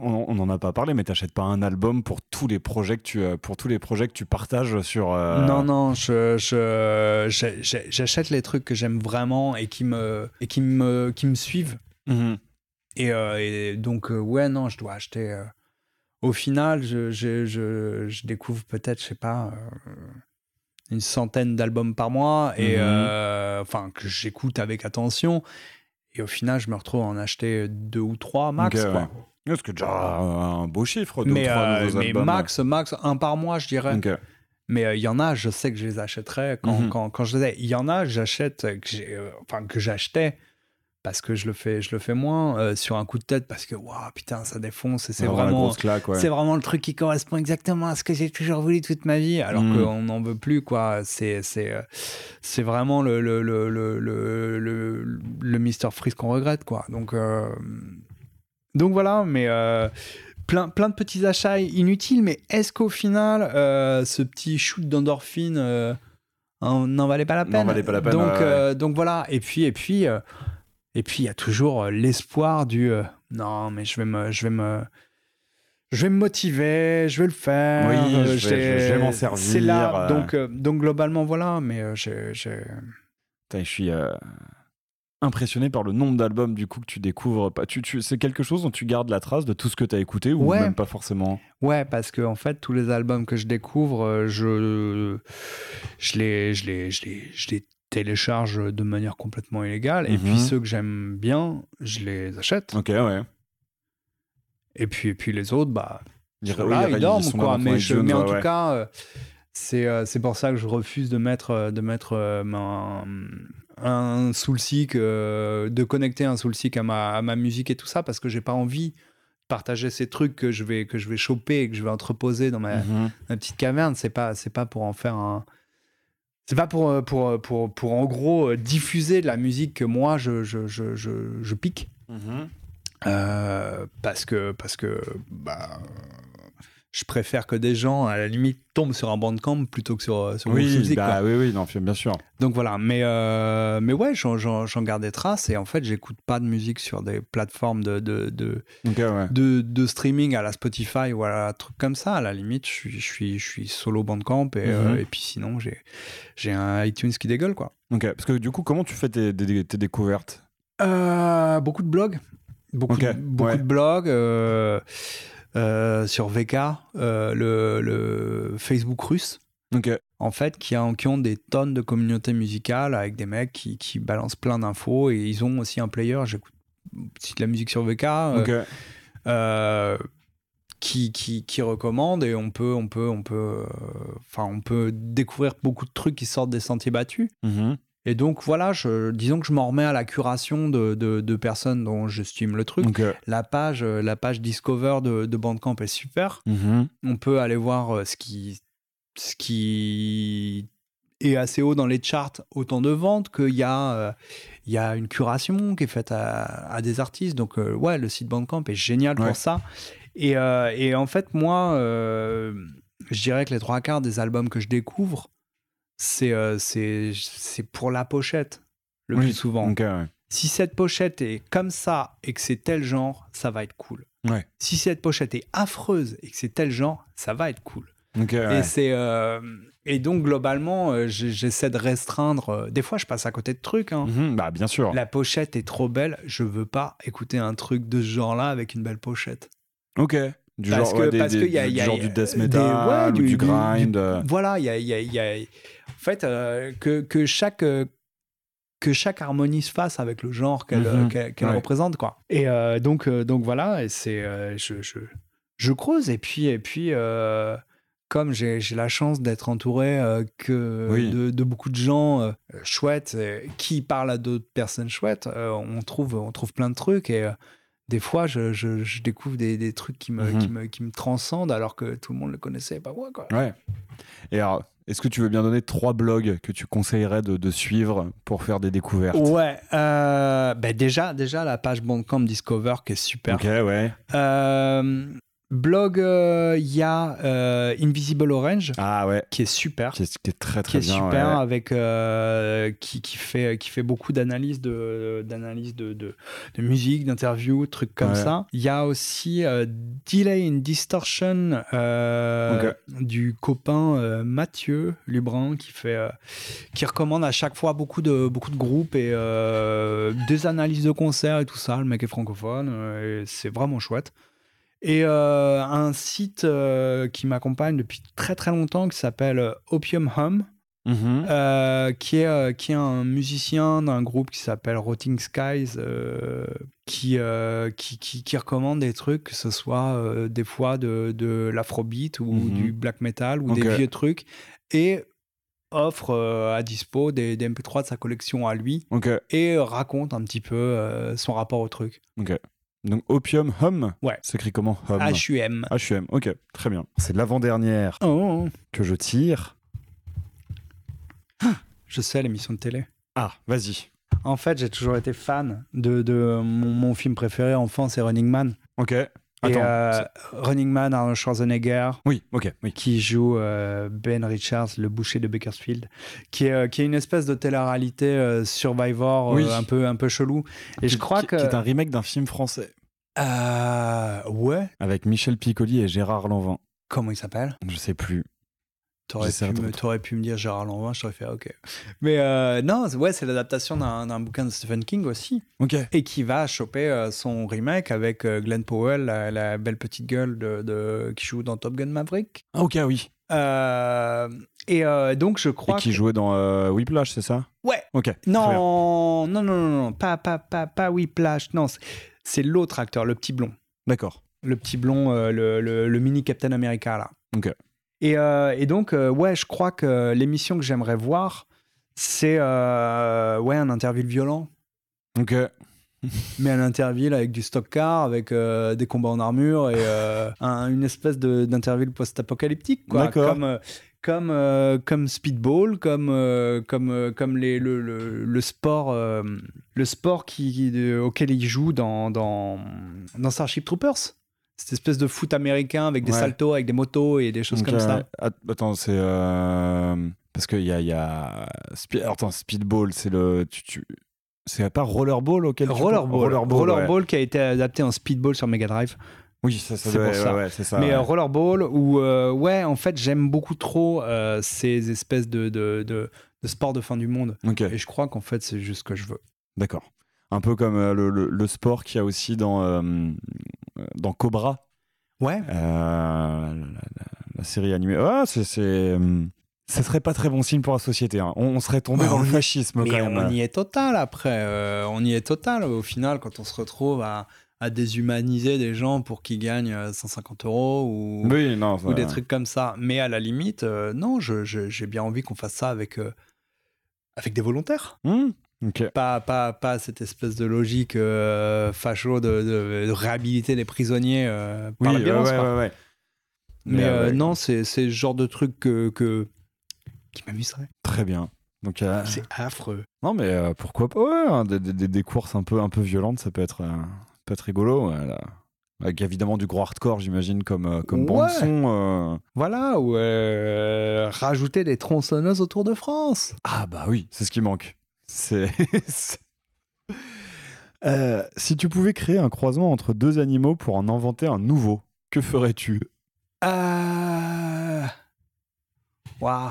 on n'en a pas parlé, mais t'achètes pas un album pour tous les projets que tu, euh, pour tous les projets que tu partages sur. Euh, non, non, j'achète les trucs que j'aime vraiment et qui me, et qui me, qui me suivent. Mhm. Euh, et, donc, ouais, non, je dois acheter. Au final, je, découvre peut-être, je sais pas, une centaine d'albums par mois et mhm. enfin que j'écoute avec attention. Et au final, je me retrouve à en acheter deux ou trois max. Ce que déjà un beau chiffre. mais, euh, max, max, un par mois, je dirais. Mais euh, il y en a, je sais que je les achèterais quand, mhm. quand, quand je disais Il y en a, j'achète, euh, enfin, que j'achetais parce que je le fais, je le fais moins sur un coup de tête parce que waouh putain ça défonce et c'est vraiment c'est vraiment le truc qui correspond exactement à ce que j'ai toujours voulu toute ma vie alors mhm. qu'on n'en veut plus quoi c'est c'est c'est vraiment le le le le le, Mister Freeze qu'on regrette quoi donc donc voilà, mais euh, plein, plein de petits achats inutiles. Mais est-ce qu'au final, euh, ce petit shoot d'endorphine euh, n'en valait pas la peine N'en valait pas la peine. Donc, donc voilà. Et puis, et puis, et puis, il y a toujours l'espoir du non, mais je vais me, je vais me, je vais me motiver, je vais le faire. je vais, m'en servir. C'est là. Donc, donc globalement, voilà. Mais je suis impressionné par le nombre d'albums du coup que tu découvres pas tu, tu c'est quelque chose dont tu gardes la trace de tout ce que tu as écouté ou même pas forcément ouais parce que en fait tous les albums que je découvre euh, je je les les je les, télécharge de manière complètement illégale et puis mhm. ceux que j'aime bien je les achète ok ouais et puis puis les autres bah ils, là, dorment quoi mais, mais en tout cas euh, euh, c'est pour ça que je refuse de mettre de mettre ma un euh, de connecter un soul à ma, à ma musique et tout ça, parce que j'ai pas envie de partager ces trucs que je vais, que je vais choper et que je vais entreposer dans ma, mhm. petite caverne. C'est pas, c'est pas pour en faire un. C'est pas pour, euh, euh, pour, pour, en gros diffuser de la musique que moi je, je, pique. Mhm. parce que, parce que bah, je préfère que des gens, à la limite, tombent sur un bandcamp plutôt que sur, euh, sur oui, bah oui, oui, non, bien sûr. Donc voilà, mais, euh, mais ouais, j'en garde des traces et en fait, j'écoute pas de musique sur des plateformes de, de, de, streaming à la Spotify ou à la truc comme ça. À la limite, je suis, je suis, solo bandcamp et, euh, mhm. et puis sinon, j'ai un iTunes qui dégueule, quoi. Ok, parce que du coup, comment tu fais tes, découvertes Beaucoup de blogs. Beaucoup, de blogs. Euh, sur VK, euh, le, Facebook russe. En fait, qui, a, qui, ont des tonnes de communautés musicales avec des mecs qui, balancent plein d'infos et ils ont aussi un player. J'écoute de la musique sur VK. Euh, qui, qui, recommande et on peut on peut on peut enfin on peut découvrir beaucoup de trucs qui sortent des sentiers battus mm-hmm. Et donc voilà, je, disons que je m'en remets à la curation de, personnes dont je j'estime le truc. La page, euh, la page Discover de, Bandcamp est super. Mhm. On peut aller voir euh, ce qui, ce qui est assez haut dans les charts, autant de ventes qu'il y a, euh, une curation qui est faite à, des artistes. Donc ouais, le site Bandcamp est génial pour ça. et, en fait, moi, je dirais que les trois quarts des albums que je découvre euh, c'est c'est pour la pochette, le plus souvent. Si cette pochette est comme ça et que c'est tel genre, ça va être cool. Ouais. Si cette pochette est affreuse et que c'est tel genre, ça va être cool. et, c'est, euh, et donc, globalement, euh, j'essaie de restreindre. des fois, je passe à côté de trucs. Hein. Mhm, bah, bien sûr. La pochette est trop belle. Je veux pas écouter un truc de ce genre-là avec une belle pochette. Ok. Du genre, du, death metal, du, grind. voilà, il y a en fait, euh, que, que, chaque, euh, que chaque harmonie se fasse avec le genre qu'elle mhm. euh, qu'elle représente. Quoi. Et donc, donc voilà, et c'est, je, je, je, creuse et puis, et puis comme j'ai la chance d'être entouré que de, beaucoup de gens chouettes qui parlent à d'autres personnes chouettes, on trouve on trouve plein de trucs et des fois je, je, découvre des, des, trucs qui me, qui mhm. me, qui me transcendent alors que tout le monde le connaissait pas moi quoi. Ouais. Et alors est-ce que tu veux bien donner trois blogs que tu conseillerais de, suivre pour faire des découvertes Ouais, euh, ben déjà, déjà la page Bandcamp Discover qui est super. Ok, ouais. Euh, Blog, euh, il y a euh, Invisible Orange, ah ouais. qui est super, qui est, très très super avec euh, qui, fait qui fait beaucoup d'analyses de d'analyse de, musique, d'interviews, trucs comme ça. Il y a aussi Delay and Distortion du copain Mathieu Lubrin qui fait qui recommande à chaque fois beaucoup de beaucoup de groupes et des analyses de concerts et tout ça. Le mec est francophone, c'est vraiment chouette. Et euh, un site euh, qui m'accompagne depuis très très longtemps qui s'appelle euh, Opium Hum, mm-hmm. qui, est, qui est un musicien d'un groupe qui s'appelle Rotting Skies, qui qui, qui, recommande des trucs, que ce soit des fois de, de l'afrobeat ou mm-hmm. du black metal ou des vieux trucs, et offre à dispo des, MP3 de sa collection à lui et raconte un petit peu son rapport au truc. Donc Opium Hum Ouais. C'est écrit comment Hum. u m ok, très bien. C'est l'avant-dernière oh, oh, oh. que je tire. Ah, je sais l'émission de télé. Ah, vas-y. En fait, j'ai toujours été fan de, mon, mon film préféré enfant, c'est Running Man. Ok et, euh, Running Man, Arnold Schwarzenegger. Oui, ok. Qui joue euh, Ben Richards, le boucher de Bakersfield, qui est, euh, une espèce de télé-réalité Survivor un, peu, un peu chelou. Et je crois que. c'est un remake d'un film français. ouais. Avec Michel Piccoli et Gérard Lanvin. Comment il s'appelle Je sais plus. T'aurais pu, me, pu me dire Gérard Lanvin, je t'aurais fait ah, ok. Mais euh, non, ouais, c'est l'adaptation d'un bouquin de Stephen King aussi. ok Et qui va choper euh, son remake avec euh, Glenn Powell, la, belle petite gueule de, qui joue dans Top Gun Maverick. Ah, ok, oui. et donc je crois. Et qui jouait dans Whiplash, c'est ça Ouais. Ok. Non, non, non, non, pas, pas, pas, Whiplash. Non, c'est l'autre acteur, le petit blond. D'accord. Le petit blond, le, le, le mini Captain America, là. Ok. Euh, et, donc, euh, ouais, je crois que l'émission que j'aimerais voir, c'est euh, ouais, un interview violent. Ok. mais un interview avec du stock car, avec des combats en armure et une espèce d'interview post-apocalyptique, quoi. Comme, comme, comme Speedball, comme, comme, comme les, le, le, sport, le sport qui, auquel il joue dans, dans, dans Starship Troopers cette espèce de foot américain avec des saltos, avec des motos et des choses comme euh, ça. Attends, c'est. Euh, parce qu'il y a. Y a... Attends, Speedball, c'est le. Tu, C'est pas Rollerball auquel Rollerball. Rollerball, qui a été adapté en Speedball sur Mega Drive. Oui, ça, c'est pour ça. ça. Mais euh, Rollerball, ou ouais, en fait, j'aime beaucoup trop ces espèces de, de, de, sports de fin du monde. Et je crois qu'en fait, c'est juste ce que je veux. D'accord un peu comme euh, le, sport qu'il y a aussi dans, euh, dans Cobra. Ouais. Euh, la, série animée. Ah, c'est serait pas très bon signe pour la société. Hein. On, serait tombé bah dans le fascisme quand même. On y est total après. on y est total au final quand on se retrouve à, à déshumaniser des gens pour qu'ils gagnent 150 euros ou, des trucs comme ça. Mais à la limite, non, j'ai bien envie qu'on fasse ça avec, avec des volontaires. Hmm. Pas, pas, pas cette espèce de logique euh, facho de, réhabiliter les prisonniers par Mais, non, c'est le genre de truc que, qui m'amuserait. Très bien. Donc euh, c'est affreux. Non, mais euh, pourquoi pas hein, des, des, courses un peu, un peu violentes, ça peut être, peut rigolo. Avec évidemment du gros hardcore, j'imagine, comme, comme son Voilà, ou rajouter des tronçonneuses autour de France. Ah bah oui, c'est ce qui manque. C'est. Euh, si tu pouvais créer un croisement entre deux animaux pour en inventer un nouveau, que ferais-tu Waouh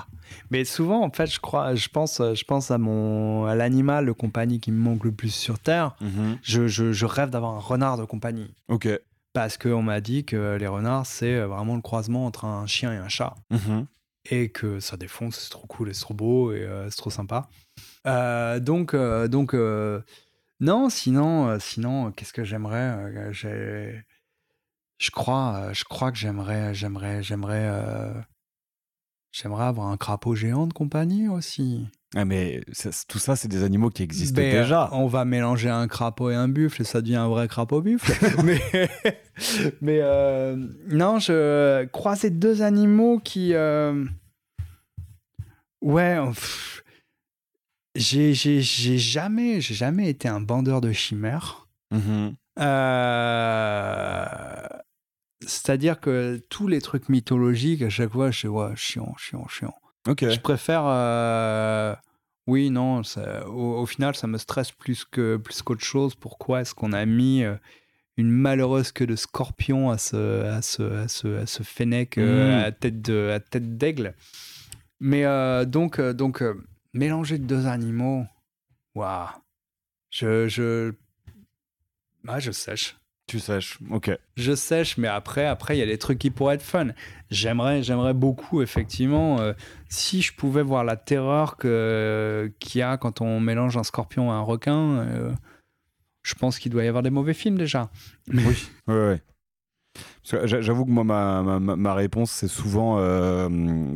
Mais souvent, en fait, je crois, je pense, je pense à mon, à l'animal de compagnie qui me manque le plus sur Terre. Mm-hmm. Je, rêve d'avoir un renard de compagnie. Ok. Parce qu'on m'a dit que les renards, c'est vraiment le croisement entre un chien et un chat. Mm-hmm et que ça défonce, c'est trop cool, et c'est trop beau et euh, c'est trop sympa. Euh, donc, euh, donc non, sinon, sinon qu'est-ce que j'aimerais Je crois, je crois que j'aimerais, j'aimerais, j'aimerais J'aimerais avoir un crapaud géant de compagnie aussi. Ah, mais tout ça, c'est des animaux qui existent déjà. Euh, on va mélanger un crapaud et un buffle et ça devient un vrai crapaud buffle. mais mais euh, non, je ces deux animaux qui... Euh, ouais, j'ai jamais, été un bandeur de chimères. Mm-hmm. Euh... C'est-à-dire que tous les trucs mythologiques, à chaque fois, je suis chiant, chiant, chiant. Je préfère. Euh, oui, non, au, final, ça me stresse plus que plus qu'autre chose. Pourquoi est-ce qu'on a mis euh, une malheureuse queue de scorpion à ce, à à fennec euh, mm. à tête à tête d'aigle Mais donc, donc mélanger deux animaux, waouh, je, je, ah, je sèche. Tu sèches, ok. Je sèche, mais après, après, il y a des trucs qui pourraient être fun. J'aimerais, j'aimerais beaucoup, effectivement, euh, si je pouvais voir la terreur que qu'il y a quand on mélange un scorpion à un requin. Euh, je pense qu'il doit y avoir des mauvais films déjà. Oui, oui, J'avoue que moi, ma, réponse, c'est souvent euh,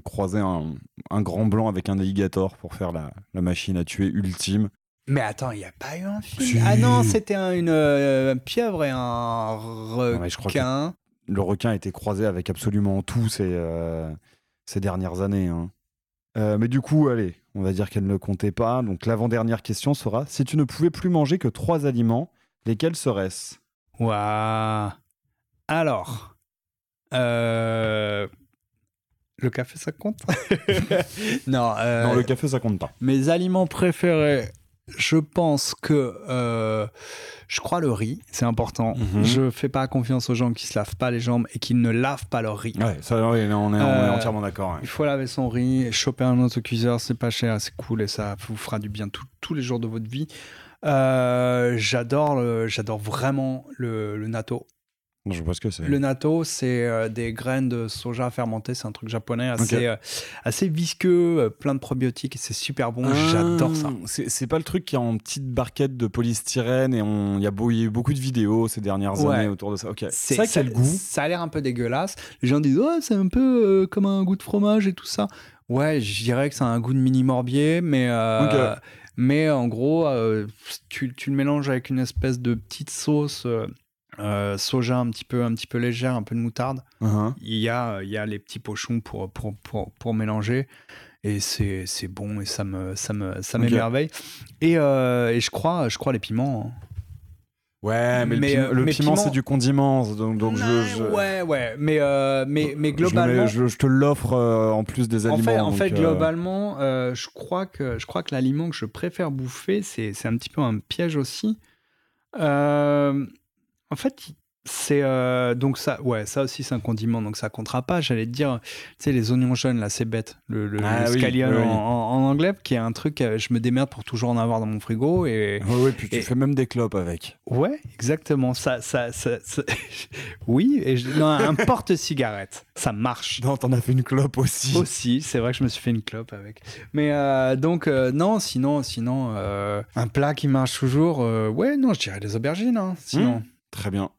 croiser un, grand blanc avec un alligator pour faire la machine à tuer ultime. Mais attends, il n'y a pas eu un film. Ah non, c'était une euh, pieuvre et un requin. le requin a été croisé avec absolument tout ces, euh, ces dernières années. Hein. Euh, mais du coup, allez, on va dire qu'elle ne comptait pas. Donc l'avant-dernière question sera si tu ne pouvais plus manger que trois aliments, lesquels seraient-ce Waouh Alors. Le café, ça compte non, non, le café, ça compte pas. Mes aliments préférés, je pense que euh, je crois le riz, c'est important. Mhm. Je fais pas confiance aux gens qui se lavent pas les jambes et qui ne lavent pas leur riz. on, est, euh, entièrement d'accord. Il faut laver son riz, choper un autocuiseur, c'est pas cher, c'est cool et ça vous fera du bien tous les jours de votre vie. Euh, j'adore, j'adore vraiment le natto je vois ce que c'est. Le natto, c'est euh, des graines de soja fermentées. C'est un truc japonais assez, euh, assez visqueux, euh, plein de probiotiques. C'est super bon. Ah, J'adore ça. C'est pas le truc qui est en petite barquette de polystyrène. Et il y, a eu beaucoup de vidéos ces dernières années autour de ça. C'est ça qui a le goût. Ça a l'air un peu dégueulasse. Les gens disent oh, c'est un peu comme un goût de fromage et tout ça. Ouais, je dirais que c'est un goût de mini morbier, mais. Mais en gros, tu, tu, le mélanges avec une espèce de petite sauce euh, soja un petit peu un petit peu légère, un peu de moutarde. Uh-huh. Il y a euh, il y a les petits pochons pour pour, pour, mélanger et c'est bon et ça me ça me ça m'émerveille. Et, euh, et, je crois je crois les piments. Hein. Ouais, mais, le, piment, c'est du condiment, donc, donc Ouais, ouais, mais mais mais globalement, je, te l'offre en plus des aliments. En fait, globalement, je crois que je crois que l'aliment que je préfère bouffer, c'est un petit peu un piège aussi. En fait, c'est euh, donc ça, ouais, ça aussi c'est un condiment, donc ça comptera pas. J'allais te dire, tu sais, les oignons jaunes là, c'est bête, le, le, ah En, anglais, qui est un truc, euh, je me démerde pour toujours en avoir dans mon frigo. Et, puis tu fais même des clopes avec. Ouais, exactement. Ça, ça, ça, oui, et un porte-cigarette, ça marche. Non, t'en as fait une clope aussi. Aussi, c'est vrai que je me suis fait une clope avec. Mais euh, donc, non, sinon, sinon, un plat qui marche toujours, ouais, non, je dirais les aubergines, hein, sinon. Hmm. Très bien.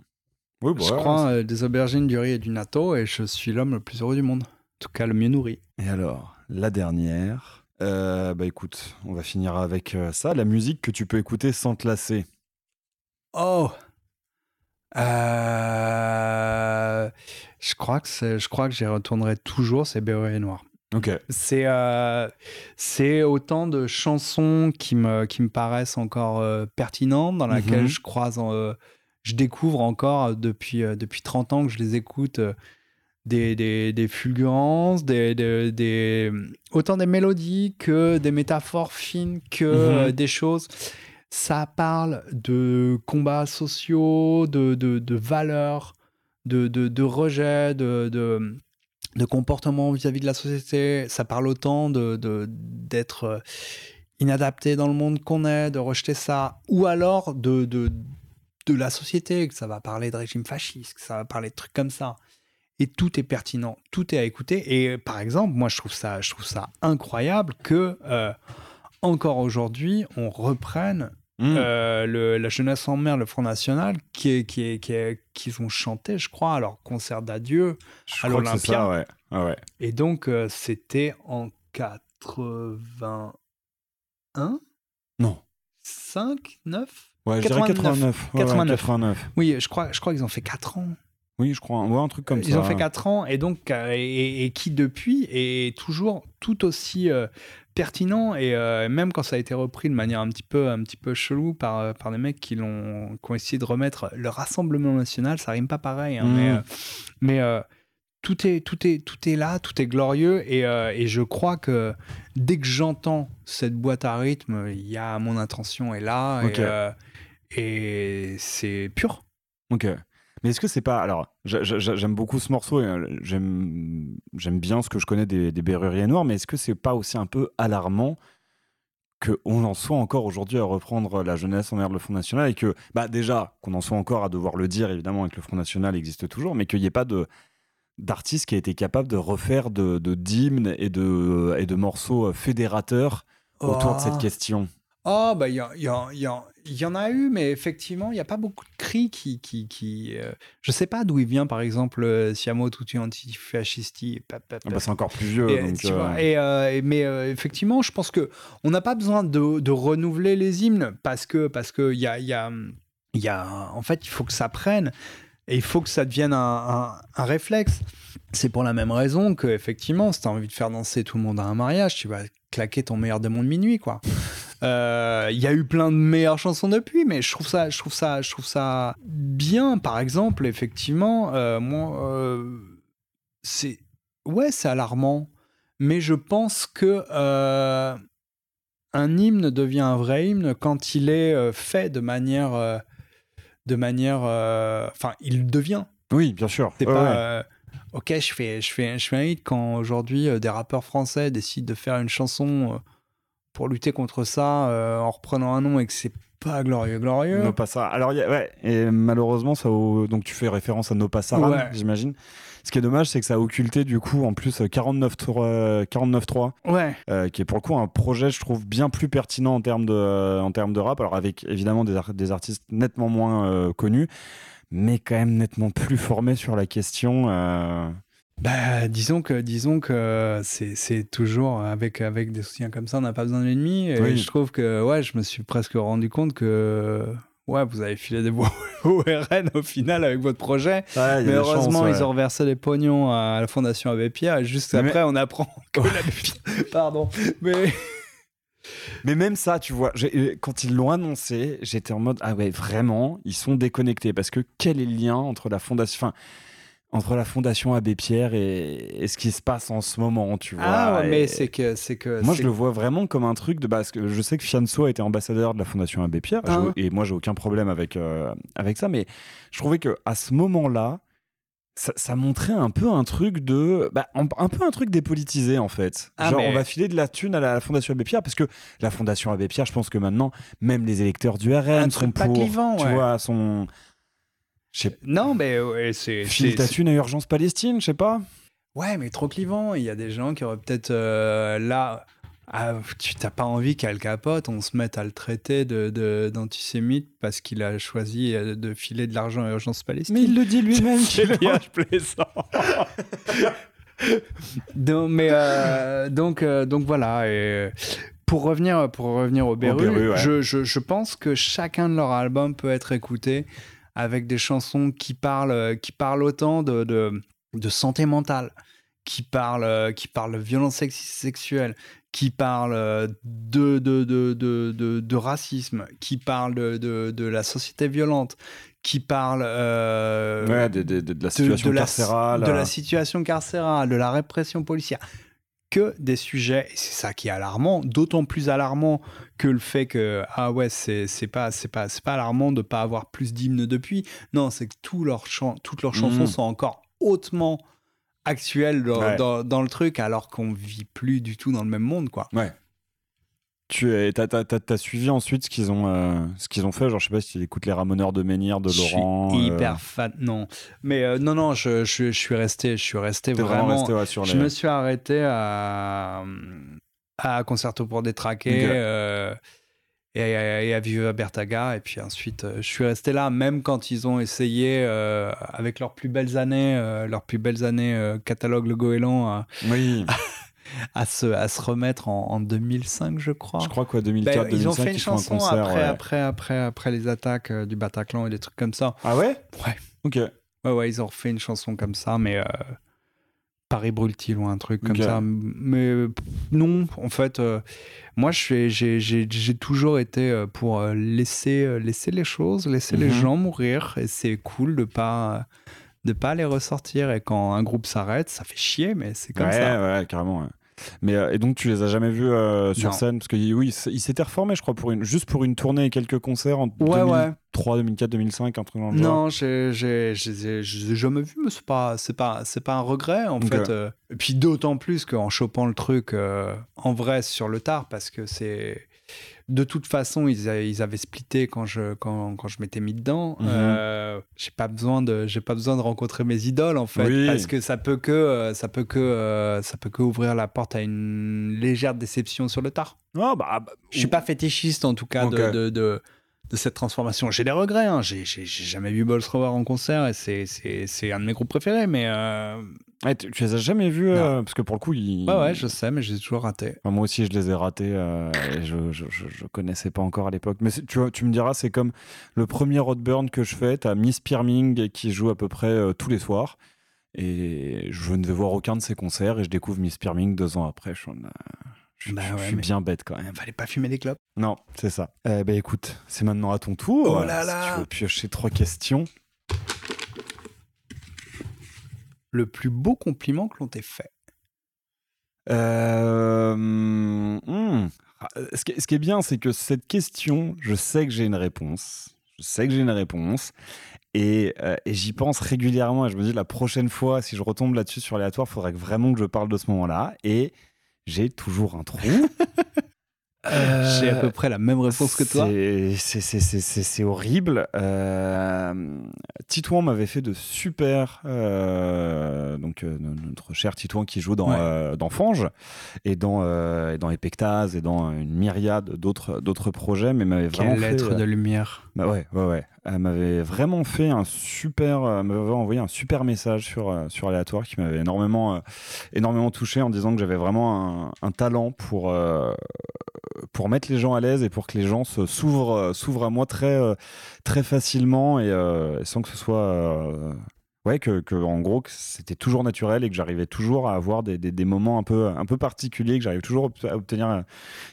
Bah je crois hein, euh, des aubergines, du riz et du natto, et je suis l'homme le plus heureux du monde. En tout cas, le mieux nourri. Et alors, la dernière. Euh, bah écoute, on va finir avec euh, ça, la musique que tu peux écouter sans te lasser. Oh Je crois que je crois que j'y retournerai toujours, c'est et Noir. Ok. C'est c'est autant de chansons qui me qui me paraissent encore pertinentes dans mhm. laquelle je croise en je découvre encore euh, depuis, euh, depuis 30 ans que je les écoute. Euh, des, des, fulgurances, des, des, mm, autant des mélodies que des métaphores fines, que mhm. des choses. Ça parle de combats sociaux, de, de, de valeurs, de, de, de, rejet, de, de, mm, de comportement vis-à-vis de la société. Ça parle autant d'être de, d'être inadapté dans le monde qu'on est, de rejeter ça, ou alors de, de, de la société, que ça va parler de régime fasciste, que ça va parler de trucs comme ça. Et tout est pertinent, tout est à écouter. Et par exemple, moi, je trouve ça, je trouve ça incroyable que euh, encore aujourd'hui, on reprenne mmh. euh, la jeunesse en mer, le Front National, qui, qui, est, qui, ont chanté, je crois, à leur concert d'adieu à l'Olympia. Ah, Et donc, euh, c'était en 81 Non. 5, 9 Ouais, 89. 89. 89. Oui, je crois, je crois qu'ils ont fait 4 ans. Oui, je crois. On un truc comme ça. Ils ont fait 4 ans et donc euh, et, qui depuis est toujours tout aussi euh, pertinent et euh, même quand ça a été repris de manière un petit peu un petit peu chelou par par des mecs qui l'ont ont essayé de remettre le Rassemblement national, ça rime pas pareil. Hein, mmh. Mais, tout est tout est tout est là, tout est glorieux et, et je crois que dès que j'entends cette boîte à rythme, il y a mon intention est là. Et, et c'est pur. Ok. Mais est-ce que c'est pas. Alors, j'aime beaucoup ce morceau et euh, j'aime bien ce que je connais des, des Berruriers Noirs, mais est-ce que c'est pas aussi un peu alarmant qu'on en soit encore aujourd'hui à reprendre la jeunesse en mer le Front National et que, bah déjà, qu'on en soit encore à devoir le dire, évidemment, que le Front National existe toujours, mais qu'il n'y ait pas d'artiste qui a été capable de refaire de, d'hymnes et de, et de morceaux euh, fédérateurs autour de cette oh. question. Ah, oh, bah, il y a, y, a, il y en a eu, mais effectivement, il n'y a pas beaucoup de cris qui. qui, qui euh, je sais pas d'où il vient, par exemple, euh, si Siamo moi Antifascisti. Ah bah c'est encore plus vieux. Euh, mais effectivement, je pense que on n'a pas besoin de, renouveler les hymnes parce que parce que y a, y y a, en fait, il faut que ça prenne et il faut que ça devienne un, un réflexe. C'est pour la même raison que, effectivement, si tu as envie de faire danser tout le monde à un mariage, tu vas claquer ton meilleur démon de minuit, quoi. Il euh, y a eu plein de meilleures chansons depuis, mais je trouve ça, je trouve ça, je trouve ça bien. Par exemple, effectivement, euh, moi, euh, c'est ouais, c'est alarmant, mais je pense que un hymne devient un vrai hymne quand il est fait de manière, de manière, enfin, il devient. Oui, bien sûr. Ok, je fais, je, fais, je fais un hit quand aujourd'hui des rappeurs français décident de faire une chanson pour lutter contre ça euh, en reprenant un nom et que c'est pas glorieux, glorieux. pas ça. Alors, ouais, et malheureusement, ça, donc tu fais référence à No Passara, j'imagine. Ce qui est dommage, c'est que ça a occulté du coup en plus 49.3, euh, euh, ouais. qui est pour le coup un projet, je trouve, bien plus pertinent en termes de, en termes de rap. Alors, avec évidemment des, artistes nettement moins connus, mais quand même nettement plus formés sur la question bah, disons que, disons que c'est toujours avec, avec des soutiens comme ça, on n'a pas besoin d'ennemis. je trouve que ouais, je me suis presque rendu compte que ouais, vous avez filé des bois au RN au final avec votre projet. mais heureusement, ils ont reversé les pognons à la Fondation Abbé Pierre. Et juste après, on apprend que Pardon. Mais. Mais même ça, tu vois, quand ils l'ont annoncé, j'étais en mode ah ouais, vraiment, ils sont déconnectés parce que quel est le lien entre la fondation, enfin, entre la fondation Abbé Pierre et, ce qui se passe en ce moment, tu vois. Ah mais c'est que c'est que moi je le vois vraiment comme un truc de parce que je sais que Fianso a été ambassadeur de la fondation Abbé Pierre ah. et moi j'ai aucun problème avec euh, avec ça, mais je trouvais que à ce moment-là, ça, montrait un peu un truc de bah, un, peu un truc dépolitisé en fait ah, genre on va filer de la thune à la, fondation Abbé Pierre parce que la fondation Abbé Pierre je pense que maintenant même les électeurs du RN sont pour tu vois sont non, mais c'est. tu ta thune à Urgence Palestine, je sais pas. Ouais, mais trop clivant. Il y a des gens qui auraient peut-être euh, là. Ah, tu t'as pas envie qu'elle Capote, on se mette à le traiter d'antisémite de, parce qu'il a choisi euh, de filer de l'argent à Urgence Palestine. Mais il le dit lui-même. le bien plaisant. donc, mais euh, donc, donc voilà. Et pour revenir, pour revenir au Beru, je, je, je, pense que chacun de leurs albums peut être écouté avec des chansons qui parlent, euh, qui parlent autant de, de, santé mentale, qui parlent, euh, qui parlent de violence sex sexuelle, qui parlent euh, de, de, racisme, qui parlent de, la société violente, qui parlent de, la situation carcérale, de la situation carcérale, de la répression policière que des sujets, et c'est ça qui est alarmant, d'autant plus alarmant que le fait que, ah ouais, c'est pas, pas, pas alarmant de ne pas avoir plus d'hymnes depuis. Non, c'est que toutes leurs chansons mhm. sont encore hautement actuelles dans, dans le truc, alors qu'on vit plus du tout dans le même monde, quoi. Ouais. Tu as, as, suivi ensuite ce qu'ils ont, euh, ont fait Genre, je sais pas si tu écoutes les Ramoneurs de Menhir, de Laurent. Je euh. hyper fan, non. Mais euh, non, non, je, suis resté, je suis resté vraiment. Je me suis arrêté à, à Concerto pour détraquer et, à, vivre à Bertaga. Et puis ensuite, je suis resté là, même quand ils ont essayé, avec leurs plus belles années, leurs plus belles années, catalogue Le Goéland. Hein. oui. à se, à se remettre en, 2005, je crois. Je crois quoi, 2004, 2005. Bah, ils ont fait une chanson un concert, après, après, après, après les attaques euh, du Bataclan et des trucs comme ça. Ah ouais Ouais. Ok. Ouais, ouais, ils ont refait une chanson comme ça, mais euh, Paris brûle-t-il ou un truc comme ça. Mais non, en fait, euh, moi, j'ai toujours été pour laisser, laisser les choses, laisser les mhm. gens mourir. Et c'est cool de pas de pas les ressortir. Et quand un groupe s'arrête, ça fait chier, mais c'est comme ouais, ça. Ouais, carrément. Ouais. Mais euh, et donc tu les as jamais vus euh, sur scène parce que oui, il s'étaient reformés, je crois, pour juste pour une tournée et quelques concerts en 2003, 2004, 2005, un truc dans le genre. Non, j'ai jamais vu, mais c'est pas, c'est pas, c'est pas un regret en fait. Euh. et puis d'autant plus qu'en chopant le truc en vrai sur le tard, parce que c'est de toute façon, ils, avaient splitté quand je, quand, quand je m'étais mis dedans. Mhm. Euh, j'ai pas besoin de, j'ai pas besoin de rencontrer mes idoles en fait, parce que ça peut que, euh, ça peut que, euh, ça peut que ouvrir la porte à une légère déception sur le tard. Je ah, bah, ah, bah, je suis pas fétichiste en tout cas de, de de cette transformation. J'ai des regrets, hein. j'ai, jamais vu voir en concert et c'est, un de mes groupes préférés, mais. Euh, tu, les as jamais vus euh, Parce que pour le coup, je sais, mais j'ai toujours raté. moi aussi, je les ai ratés euh, je, je, connaissais pas encore à l'époque. Mais tu, me diras, c'est comme le premier Roadburn que je fais. T'as Miss Pirming qui joue à peu près tous les soirs. Et je ne vais voir aucun de ses concerts et je découvre Miss Pirming deux ans après. Je, suis bah bien bête quand même. Fallait pas fumer des clopes. Non, c'est ça. Eh ben écoute, c'est maintenant à ton tour. Oh là là. tu veux piocher trois questions. Le plus beau compliment que l'on t'ait fait. Euh, hmm. ah, euh, ce, qui, est bien, c'est que cette question, je sais que j'ai une réponse. Je sais que j'ai une réponse. Et, euh, j'y pense régulièrement. Et je me dis, la prochaine fois, si je retombe là-dessus sur aléatoire, il faudrait vraiment que je parle de ce moment-là. Et j'ai toujours un trou. Euh, J'ai à peu près la même réponse que toi. C'est horrible. Euh, Titouan m'avait fait de super. Euh, donc, euh, notre cher Titouan qui joue dans, euh, dans Fange et dans, et dans Epectase et dans une myriade d'autres projets, mais m'avait vraiment. Quelle lettre de lumière. Bah ouais, ouais, ouais. Elle m'avait vraiment fait un super, m'avait envoyé un super message sur sur aléatoire qui m'avait énormément, énormément touché en disant que j'avais vraiment un, un, talent pour pour mettre les gens à l'aise et pour que les gens s'ouvrent euh, s'ouvrent à moi très euh, très facilement euh, et sans que ce soit ouais, que, que, en gros, que c'était toujours naturel et que j'arrivais toujours à avoir des, des, des, moments un peu, un peu particuliers, que j'arrive toujours à obtenir euh,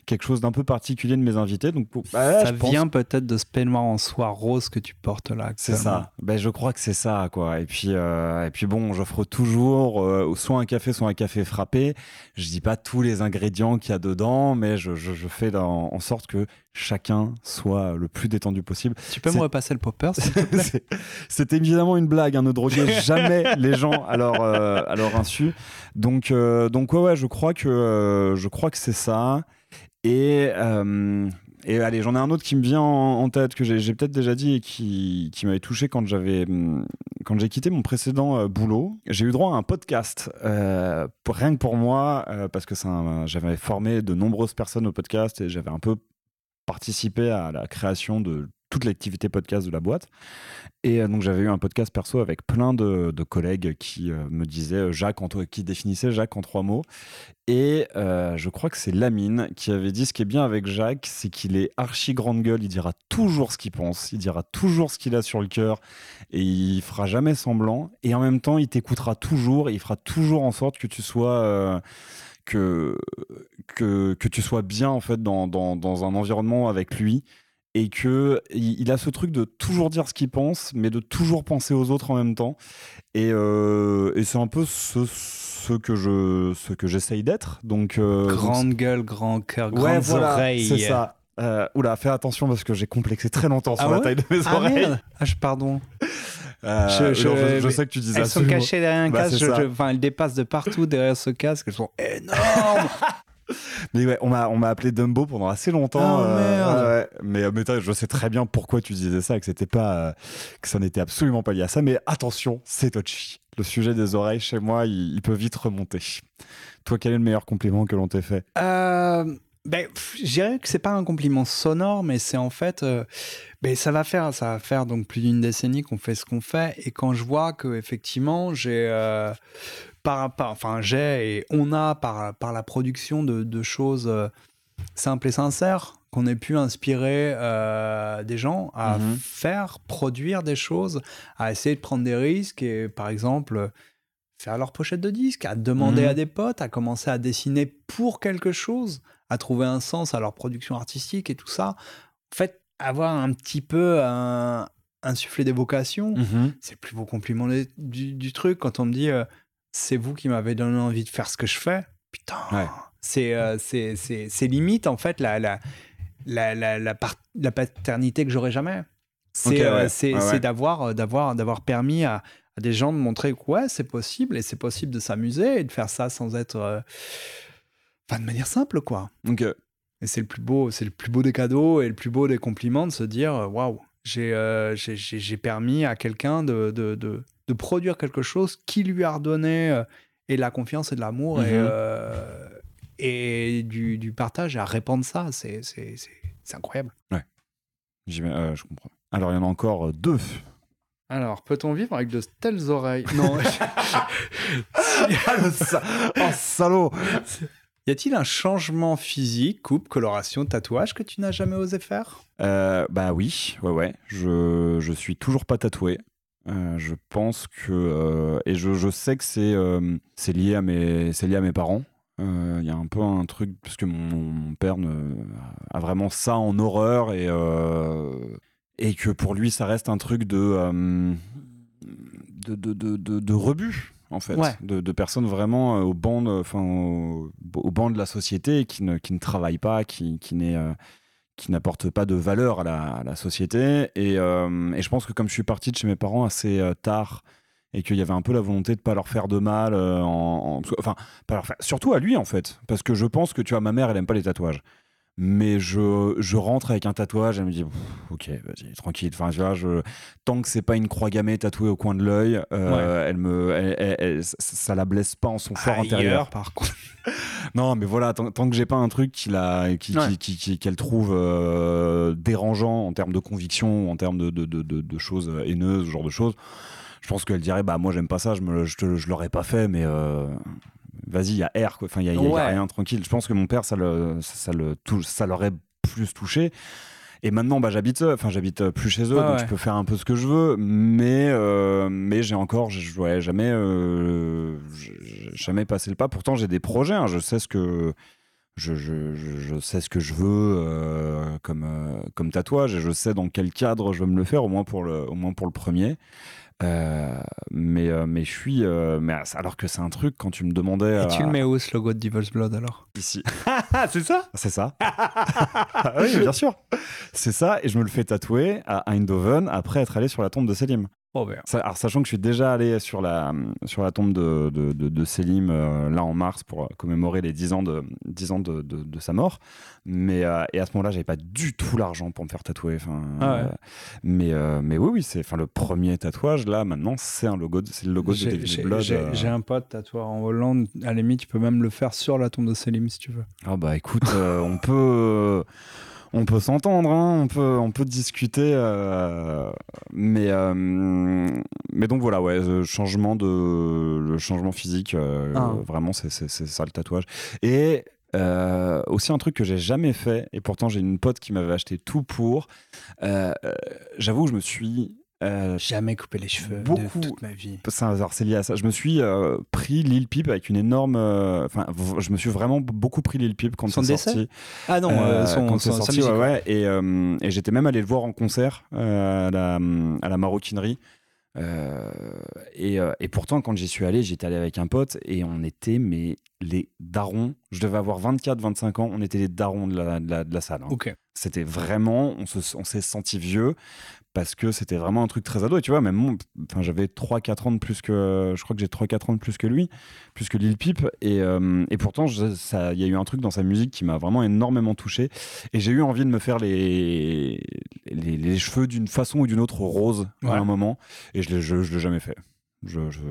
quelque chose d'un peu particulier de mes invités. Donc, bah, ça vient peut-être de ce peignoir en soie rose que tu portes là. C'est ça. Ben, je crois que c'est ça, quoi. Et puis, euh, et puis bon, j'offre toujours euh, soit un café, soit un café frappé. Je dis pas tous les ingrédients qu'il y a dedans, mais je, je, fais en sorte que chacun soit le plus détendu possible. Tu peux me repasser le popper, s'il C'est évidemment une blague, hein, ne droguez jamais les gens à leur, euh, insu. Donc, euh, donc ouais, ouais, je crois que, euh, je crois que c'est ça. Et, et allez, j'en ai un autre qui me vient en, tête, que j'ai peut-être déjà dit et qui, qui m'avait touché quand j'avais hum, quand j'ai quitté mon précédent boulot. J'ai eu droit à un podcast, pour, rien que pour moi, parce que j'avais formé de nombreuses personnes au podcast et j'avais un peu participer à la création de toute l'activité podcast de la boîte. Et euh, donc j'avais eu un podcast perso avec plein de, collègues qui euh, me disaient euh, Jacques en qui définissaient Jacques en trois mots. Et je crois que c'est Lamine qui avait dit ce qui est bien avec Jacques, c'est qu'il est archi grande gueule, il dira toujours ce qu'il pense, il dira toujours ce qu'il a sur le cœur et il fera jamais semblant. Et en même temps, il t'écoutera toujours il fera toujours en sorte que tu sois que, que, que tu sois bien en fait dans, dans, un environnement avec lui et que il, a ce truc de toujours dire ce qu'il pense, mais de toujours penser aux autres en même temps. Et, euh, et c'est un peu ce, que je, ce que j'essaye d'être. Donc euh, grande gueule, grand cœur, grandes ouais, C'est ça. Euh, oula, fais attention parce que j'ai complexé très longtemps sur ah la taille de mes ah, oreilles. Ah, je, pardon. Euh, je, sais que tu disais Elles sont cachées derrière un bah, casque. Enfin, elles dépassent de partout derrière ce casque. Elles sont énormes. Mais ouais, on m'a, appelé Dumbo pendant assez longtemps. Oh, mais je sais très bien pourquoi tu disais ça, que c'était pas, que ça n'était absolument pas lié à ça. Mais attention, c'est touchy. Le sujet des oreilles chez moi, il, peut vite remonter. Toi, quel est le meilleur compliment que l'on t'ait fait ben, je dirais que c'est pas un compliment sonore, mais c'est en fait, euh, ben, ça va faire, ça va faire donc plus d'une décennie qu'on fait ce qu'on fait, et quand je vois que effectivement j'ai euh, par, par, enfin j'ai et on a par par la production de, de choses euh, simples et sincères qu'on ait pu inspirer des gens à mmh faire produire des choses, à essayer de prendre des risques et par exemple faire leur pochette de disque, à demander mmh à des potes, à commencer à dessiner pour quelque chose, à trouver un sens à leur production artistique et tout ça. En fait, avoir un petit peu un, un soufflet d'évocation, mm-hmm. c'est le plus beau compliment du, truc. Quand on me dit euh, c'est vous qui m'avez donné envie de faire ce que je fais, putain, euh, c'est, limite en fait la, la, la, la, la, paternité que j'aurais jamais. C'est, euh, c'est, d'avoir, d'avoir, d'avoir permis à, des gens de montrer que ouais, c'est possible et c'est possible de s'amuser et de faire ça sans être. Enfin, de manière simple, quoi. Donc, et c'est le plus beau, c'est le plus beau des cadeaux et le plus beau des compliments de se dire, euh, waouh, euh, j'ai, j'ai, permis à quelqu'un de, de, de, de, produire quelque chose qui lui a redonné euh, et de la confiance et de l'amour et, mhm. et du, du, partage à répandre ça. C'est, c'est, incroyable. Ouais. je comprends. Alors, il y en a encore deux. Alors, peut-on vivre avec de telles oreilles Non. Ah, oh, salaud y a-t-il un changement physique, coupe, coloration, tatouage que tu n'as jamais osé faire euh, Bah oui, ouais, ouais. Je, je suis toujours pas tatoué. Euh, je pense que euh, et je, je, sais que c'est c'est lié à mes c'est lié à mes parents. Il y a un peu un truc parce que mon, père ne, a vraiment ça en horreur et et que pour lui ça reste un truc de de, de, de, de, de rebut en fait, de, personnes vraiment euh, au banc de, euh, enfin, au, de la société qui ne, qui ne travaillent pas, qui, qui n'est euh, qui n'apporte pas de valeur à la, société. Et, je pense que comme je suis parti de chez mes parents assez tard et qu'il y avait un peu la volonté de ne pas leur faire de mal, enfin, surtout à lui en fait, parce que je pense que tu vois, ma mère, elle aime pas les tatouages mais je, je rentre avec un tatouage, elle me dit ok, vas-y, tranquille. Enfin, tu vois, tant que c'est pas une croix gammée tatouée au coin de l'œil, ça euh, ne elle me, ça la blesse pas en son fort intérieur. Par contre, non, mais voilà, tant, que que j'ai pas un truc qu'elle trouve euh, dérangeant en termes de conviction, en termes de, choses haineuses, genre de choses je pense qu'elle dirait bah moi j'aime pas ça je me l'aurais pas fait mais euh, vas-y, il y a quoi. Enfin, il y, a rien tranquille. Je pense que mon père, ça le, ça, le ça l'aurait plus touché. Et maintenant, bah, j'habite, euh, enfin, j'habite euh, plus chez eux, donc je peux faire un peu ce que je veux. Mais, euh, mais j'ai encore, je ouais, jamais, jamais passé le pas. Pourtant, j'ai des projets. Hein. je sais ce que. Je, sais ce que je veux comme, comme tatouage et je sais dans quel cadre je veux me le faire, au moins pour le, au moins pour le premier. Euh, mais, euh, mais je suis. Euh, alors que c'est un truc, quand tu me demandais. Et tu le mets où ce logo de Devil's Blood alors Ici. c'est ça C'est ça. Ah oui, bien sûr. C'est ça, et je me le fais tatouer à Eindhoven après être allé sur la tombe de Selim. Ben, alors, sachant que je suis déjà allé sur la, sur la tombe de, de, Selim, euh, là en mars, pour euh, commémorer les 10 ans de, 10 ans de, de sa mort. Mais, euh, et à ce moment-là, j'avais pas du tout l'argent pour me faire tatouer. Ah mais, mais oui, oui, c'est enfin, le premier tatouage, là, maintenant, c'est un logo, le logo de David Blood. J'ai un pote tatoueur en Hollande. À limite, tu peux même le faire sur la tombe de Selim si tu veux. Ah bah écoute, on peut on peut s'entendre, hein, on, peut, on peut discuter. Euh, mais, euh, mais donc voilà, ouais, le euh, changement, de, le changement physique, ah. vraiment, c'est ça le tatouage. Et aussi un truc que j'ai jamais fait, et pourtant j'ai une pote qui m'avait acheté tout pour. J'avoue, je me suis euh, jamais coupé les cheveux beaucoup, de toute ma vie. C'est lié à ça. Je me suis euh, pris Lil Peep avec une énorme. Euh, enfin, je me suis vraiment beaucoup pris Lil Peep quand c'est sorti. Ah non, son, quand c'est sorti, ouais, Et, j'étais même allé le voir en concert à la, maroquinerie. Et, pourtant, quand j'y suis allé, j'étais allé avec un pote et on était mais les darons. Je devais avoir 24-25 ans, on était les darons de la, de la, salle. Hein. Ok. C'était vraiment, on, se, on s'est senti vieux parce que c'était vraiment un truc très ado. Et tu vois, même enfin, j'avais 3-4 ans de plus que. Je crois que j'ai 3-4 ans de plus que lui, plus que Lil Peep. Et, euh, et pourtant, il y a eu un truc dans sa musique qui m'a vraiment énormément touché. Et j'ai eu envie de me faire les, les, cheveux d'une façon ou d'une autre rose à un moment. Et je ne je, l'ai jamais fait. Je, je,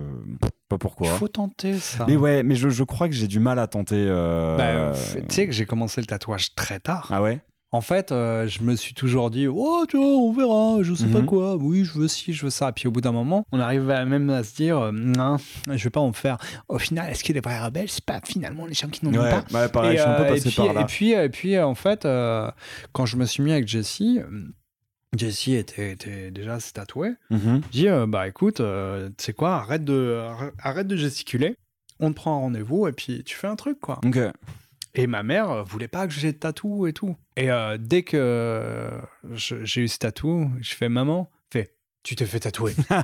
pas pourquoi. Il faut tenter ça. Mais ouais, mais je, je crois que j'ai du mal à tenter. Euh, bah, tu sais que j'ai commencé le tatouage très tard. Ah ouais en fait, euh, je me suis toujours dit, oh, tu vois, on verra, je sais pas mhm. quoi, oui, je veux ci, je veux ça. Puis au bout d'un moment, on arrive même à se dire, euh, non, je vais pas en faire. Au final, est-ce que les vrais rebelles, c'est pas finalement les gens qui n'ont ont pas et, puis, Et puis, euh, en fait, quand je me suis mis avec Jessie, Jessie était, déjà assez tatoué. Mm bah écoute, tu sais quoi, arrête de, arrête de gesticuler, on te prend un rendez-vous et puis tu fais un truc, quoi. Et ma mère euh, voulait pas que j'ai de tatou et tout. Et euh, dès que euh, j'ai eu ce tatou, je fais maman, fait tu te fais tatouer.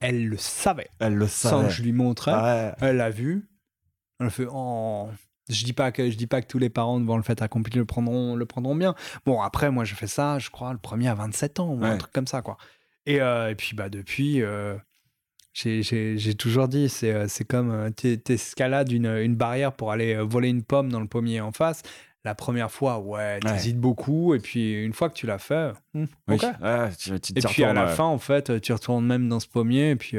elle le savait. Elle le savait. Sans que je lui montre. Ah elle l'a vu. Elle fait oh. Je dis pas que je dis pas que tous les parents devant le fait accompli le prendront le prendront bien. Bon après moi je fais ça, je crois le premier à 27 ans ou un truc comme ça quoi. Et, et puis bah depuis j'ai toujours dit, c'est euh, comme euh, t'escalades une, une barrière pour aller euh, voler une pomme dans le pommier en face. La première fois, ouais, tu hésites beaucoup, et puis une fois que tu l'as fait, hmm, et puis à la fin, en fait, tu retournes même dans ce pommier, et puis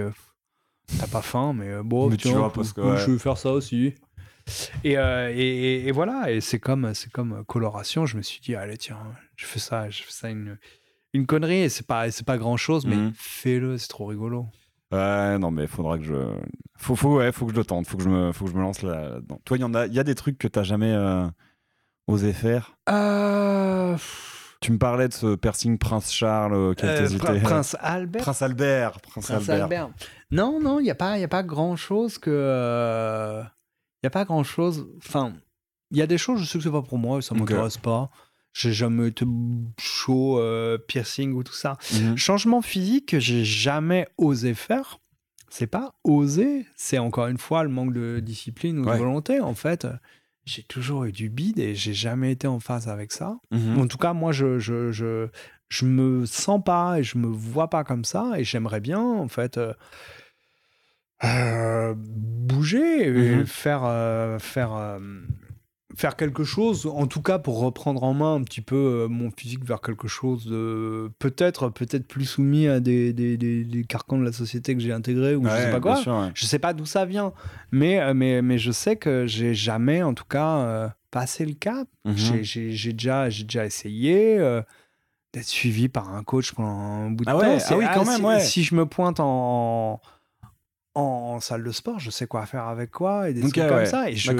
tu t'as pas faim, mais bon, tu vois, parce que, hmm, je veux faire ça aussi. Et, et, voilà, et c'est comme, c'est comme coloration. Je me suis dit, allez, tiens, je fais ça, je fais ça une, une connerie, et c'est pas, c'est pas grand chose, mais mmh fais-le, c'est trop rigolo. Ouais, non, mais il faudra que je. Faut, faut, ouais, faut que je le tente, faut que je me, faut que je me lance là-dedans. Toi, il y, en a, y a des trucs que t'as jamais euh, osé faire euh, Tu me parlais de ce piercing Prince Charles, euh, euh pr Prince Albert Prince Albert. Prince, Albert. Non, non, il n'y a pas, y a pas grand-chose que. Il n'y a pas grand-chose. Enfin, il y a des choses, je sais que n'est pas pour moi, ça m'intéresse pas. J'ai jamais été chaud, euh, piercing ou tout ça. Mhm. Changement physique, j'ai jamais osé faire. C'est pas oser, c'est encore une fois le manque de discipline ou de volonté. En fait, j'ai toujours eu du bide et j'ai jamais été en phase avec ça. Mhm. En tout cas, moi, je, je, je, je, me sens pas et je me vois pas comme ça et j'aimerais bien, en fait. Euh, euh, bouger, et mhm. faire, faire faire quelque chose, en tout cas pour reprendre en main un petit peu euh, mon physique vers quelque chose de peut-être peut-être plus soumis à des, des, des, des carcans de la société que j'ai intégré ou je sais pas quoi. Je sais pas d'où ça vient, mais, euh, mais, mais je sais que j'ai jamais en tout cas euh, passé le cap. Mhm. j'ai J'ai déjà, déjà essayé. d'être suivi par un coach pendant un bout de ah temps. Ah ah quand même, si, je me pointe en en, salle de sport, je sais quoi faire avec quoi et des trucs comme ça. Et je,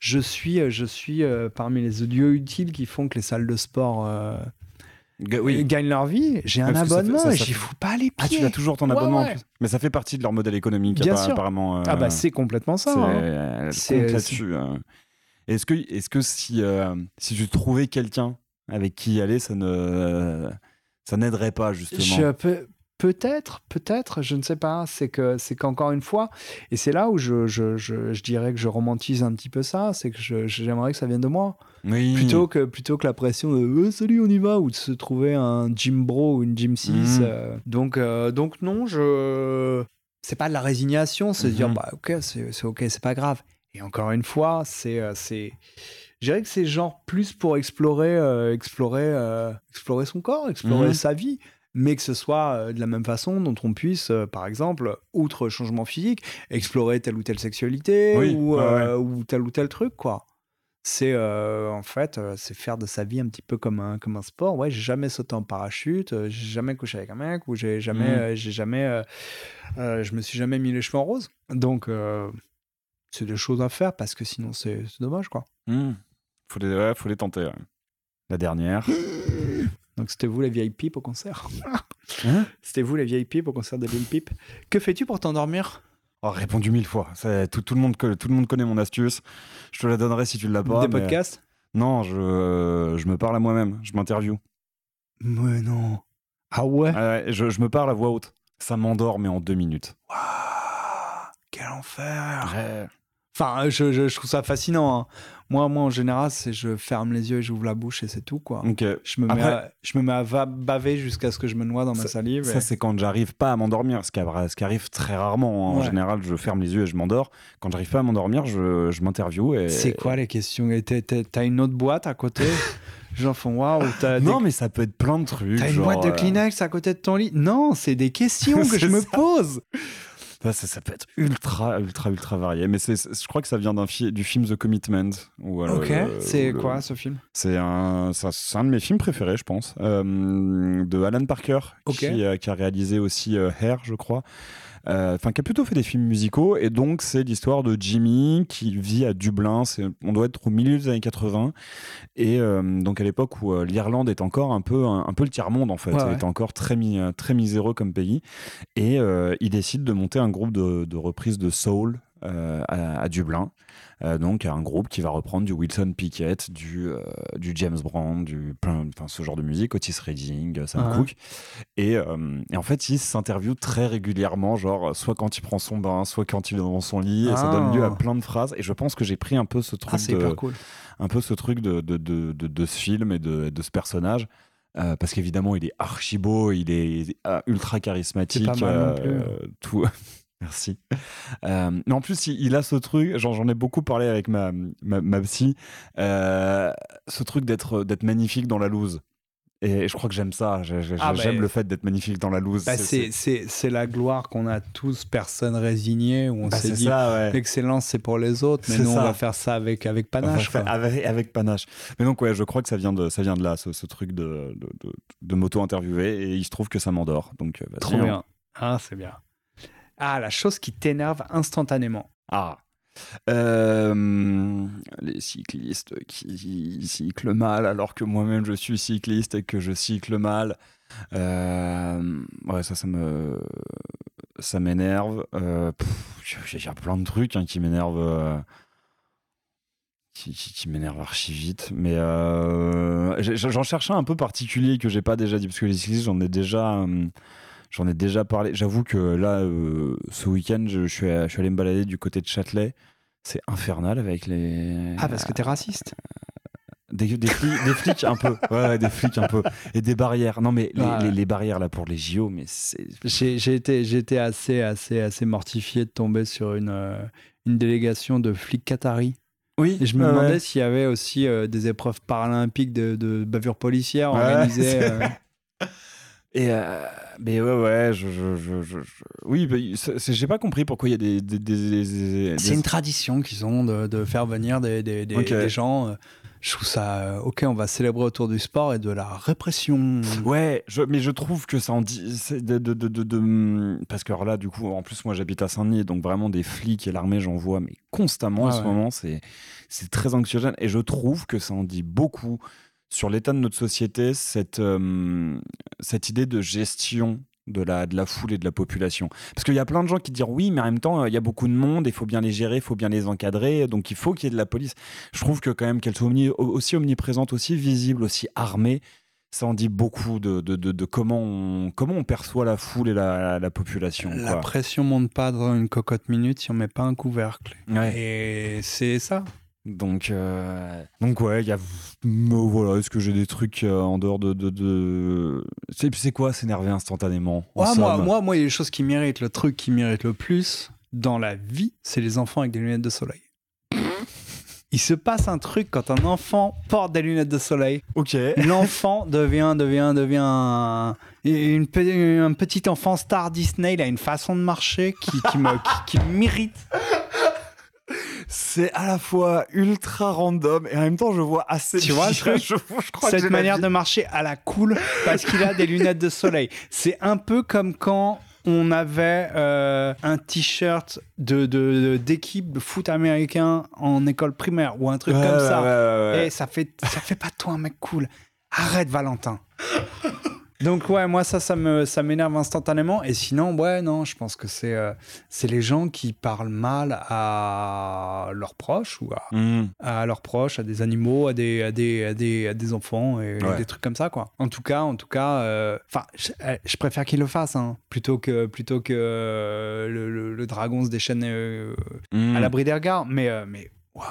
je suis, euh, je suis euh, parmi les audios utiles qui font que les salles de sport euh, gagnent leur vie. J'ai un abonnement j'y fous pas les pieds. Ah, tu as toujours ton abonnement. Mais ça fait partie de leur modèle économique, apparemment. ah bah c'est complètement ça. C'est hein. hein. Est-ce que, est-ce que si, si tu trouvais quelqu'un avec qui y aller, ça ne ça n'aiderait pas justement. Je suis peut-être, peut-être, je ne sais pas. C'est que c'est qu'encore une fois, et c'est là où je, je, je, dirais que je romantise un petit peu ça, c'est que j'aimerais que ça vienne de moi. Plutôt, que, plutôt que la pression de euh, salut, on y va, ou de se trouver un gym bro ou une gym 6. Mhm. Euh. donc, euh, donc, non, je. C'est pas de la résignation, c'est de dire mhm. bah, ok, c'est ok, c'est pas grave. Et encore une fois, c'est. c'est je dirais que c'est genre plus pour explorer, explorer, explorer son corps, explorer mhm. sa vie mais que ce soit euh, de la même façon dont on puisse, euh, par exemple, outre changement physique, explorer telle ou telle sexualité ou, euh, ou tel ou tel truc, quoi c'est en fait c'est faire de sa vie un petit peu comme un comme un sport ouais j'ai jamais sauté en parachute j'ai jamais couché avec un mec ou j'ai jamais mmh. j'ai jamais je me suis jamais mis les cheveux en rose donc c'est des choses à faire parce que sinon c'est dommage quoi mmh. faut les faut les tenter la dernière Donc c'était vous la vieille pipe au concert. Hein c'était vous la vieille pipe au concert de Bimpip. Que fais-tu pour t'endormir Oh, répondu mille fois. Tout, tout, le monde, connaît mon astuce. Je te la donnerai si tu ne l'as pas. Des podcasts Non, euh, je, me parle à moi-même. Je m'interview. Mais non. Ah ouais ah je, me parle à voix haute. Ça m'endort, mais en deux minutes. Waouh Quel enfer Enfin, je, je, trouve ça fascinant. Hein. Moi, moi, en général, c'est je ferme les yeux et j'ouvre la bouche et c'est tout, quoi. Je, me mets à, je me mets à baver jusqu'à ce que je me noie dans ma salive. Ça, c'est quand j'arrive pas à m'endormir, ce qui, arrive très rarement. Hein. En général, je ferme les yeux et je m'endors. Quand j'arrive pas à m'endormir, je, je m'interview. Et... C'est quoi les questions T'as une autre boîte à côté J'en font waouh. Non, mais ça peut être plein de trucs. T'as une boîte de euh, Kleenex à côté de ton lit Non, c'est des questions que je me pose pas, ça, ça, peut être ultra, ultra, ultra varié. Mais c'est, je crois que ça vient d'un du film The Commitment. ok, euh, c'est quoi ce film C'est un, c'est un de mes films préférés, je pense, euh, de Alan Parker, qui, euh, qui, a réalisé aussi Hair, je crois. Euh, enfin qui a plutôt fait des films musicaux. Et donc, c'est l'histoire de Jimmy qui vit à Dublin. On doit être au milieu des années 80. Et euh, donc, à l'époque où euh, l'Irlande est encore un peu, un, peu le tiers-monde, en fait. est encore très, très miséreux comme pays. Et il décide de monter un groupe de, de reprises de soul euh, à, Dublin, euh, donc un groupe qui va reprendre du Wilson Pickett, du, euh, du James Brown, du enfin ce genre de musique, Otis Redding, euh, Sam Cooke, et, en fait il s'interviewe très régulièrement, genre soit quand il prend son bain, soit quand il est dans son lit, et ça donne lieu à ah. plein de phrases. Et je pense que j'ai pris un peu ce truc, ah, de, un peu ce truc de, de, de ce film et de ce personnage. parce qu'évidemment, il est archi beau, il est ultra charismatique. tout, Merci. Euh, mais en plus, il, a ce truc, j'en ai beaucoup parlé avec ma, ma, psy, euh, ce truc d'être magnifique dans la loose. Et je crois que j'aime ça. Ah, j'aime le fait d'être magnifique dans la loose. Bah, c'est la gloire qu'on a tous, personne résignée, où on bah, s'est dit l'excellence c'est pour les autres, mais nous on va faire ça avec, avec panache. Avec, avec, panache. Mais donc, ouais, je crois que ça vient de, ça vient de là, ce, truc de, de, de, moto interviewé Et il se trouve que ça m'endort. Donc, euh, Trop hein. bien. Ah, c'est bien. Ah, la chose qui t'énerve instantanément. Ah. Euh, les cyclistes qui cyclent mal alors que moi-même je suis cycliste et que je cycle mal. Euh, ouais, ça, ça me, ça m'énerve. Euh, il y a plein de trucs hein, qui m'énervent. qui, archi vite, mais j'en cherchais un peu particulier que j'ai pas déjà dit parce que les cyclistes j'en ai déjà J'en ai déjà parlé. J'avoue que là, euh, ce week-end, je, suis, allé me balader du côté de Châtelet. C'est infernal avec les. Ah, parce que t'es raciste euh, des, des, flics, des, un peu. Ouais, des flics un peu. Et des barrières. Non, mais les, barrières là pour les JO, mais c'est. J'ai été, assez, assez, assez mortifié de tomber sur une, euh, une délégation de flics qataris. Oui. Et je me demandais s'il y avait aussi des épreuves paralympiques de, de bavure policière organisées. Et. Mais ouais, ouais, je, je, je, oui, bah, j'ai pas compris pourquoi il y a des. c'est une tradition qu'ils ont de, faire venir des, gens. Euh, je trouve ça euh, ok, on va célébrer autour du sport et de la répression. Ouais, mais je trouve que ça en dit de, de, de, mm, parce que là, du coup, en plus moi j'habite à Saint-Denis, donc vraiment des flics et l'armée, j'en vois mais constamment à en ce moment. C'est c'est très anxiogène et je trouve que ça en dit beaucoup sur l'état de notre société, cette, euh, cette idée de gestion de la, de la foule et de la population. Parce qu'il y a plein de gens qui disent oui, mais en même temps, euh, il y a beaucoup de monde, il faut bien les gérer, il faut bien les encadrer, donc il faut qu'il y ait de la police. Je trouve que quand même qu'elle soit aussi omniprésente, aussi visible, aussi armée, ça en dit beaucoup de, de, de, comment, on, comment on perçoit la foule et la, population. La pression pression monte pas dans une cocotte minute si on met pas un couvercle. Et c'est ça. Donc, euh, donc ouais, y a, voilà, est-ce que j'ai des trucs euh, en dehors de. de, C'est quoi s'énerver instantanément moi, moi, moi, il y a des choses qui méritent. Le truc qui mérite le plus dans la vie, c'est les enfants avec des lunettes de soleil. Il se passe un truc quand un enfant porte des lunettes de soleil. Ok. L'enfant devient, devient, devient un, une, petit enfant star Disney. Il a une façon de marcher qui, qui, qui m'irrite c'est à la fois ultra random et en même temps je vois assez tu cette manière de marcher à la cool parce qu'il a des lunettes de soleil c'est un peu comme quand on avait euh, un t-shirt de, d'équipe de foot américain en école primaire ou un truc comme ça et ça fait ça fait pas toi un mec cool arrête Valentin donc ouais, moi ça, ça me, ça m'énerve instantanément. Et sinon, ouais, non, je pense que c'est, euh, c'est les gens qui parlent mal à leurs proches ou hmm. à, leurs proches, à des animaux, à des, à des, à des, enfants et des trucs comme ça quoi. En tout cas, en tout cas, euh, enfin, euh, je, préfère qu'ils le fassent hein, plutôt que plutôt que le, dragon se déchaîne à hmm. l'abri des regards. Mais mais waouh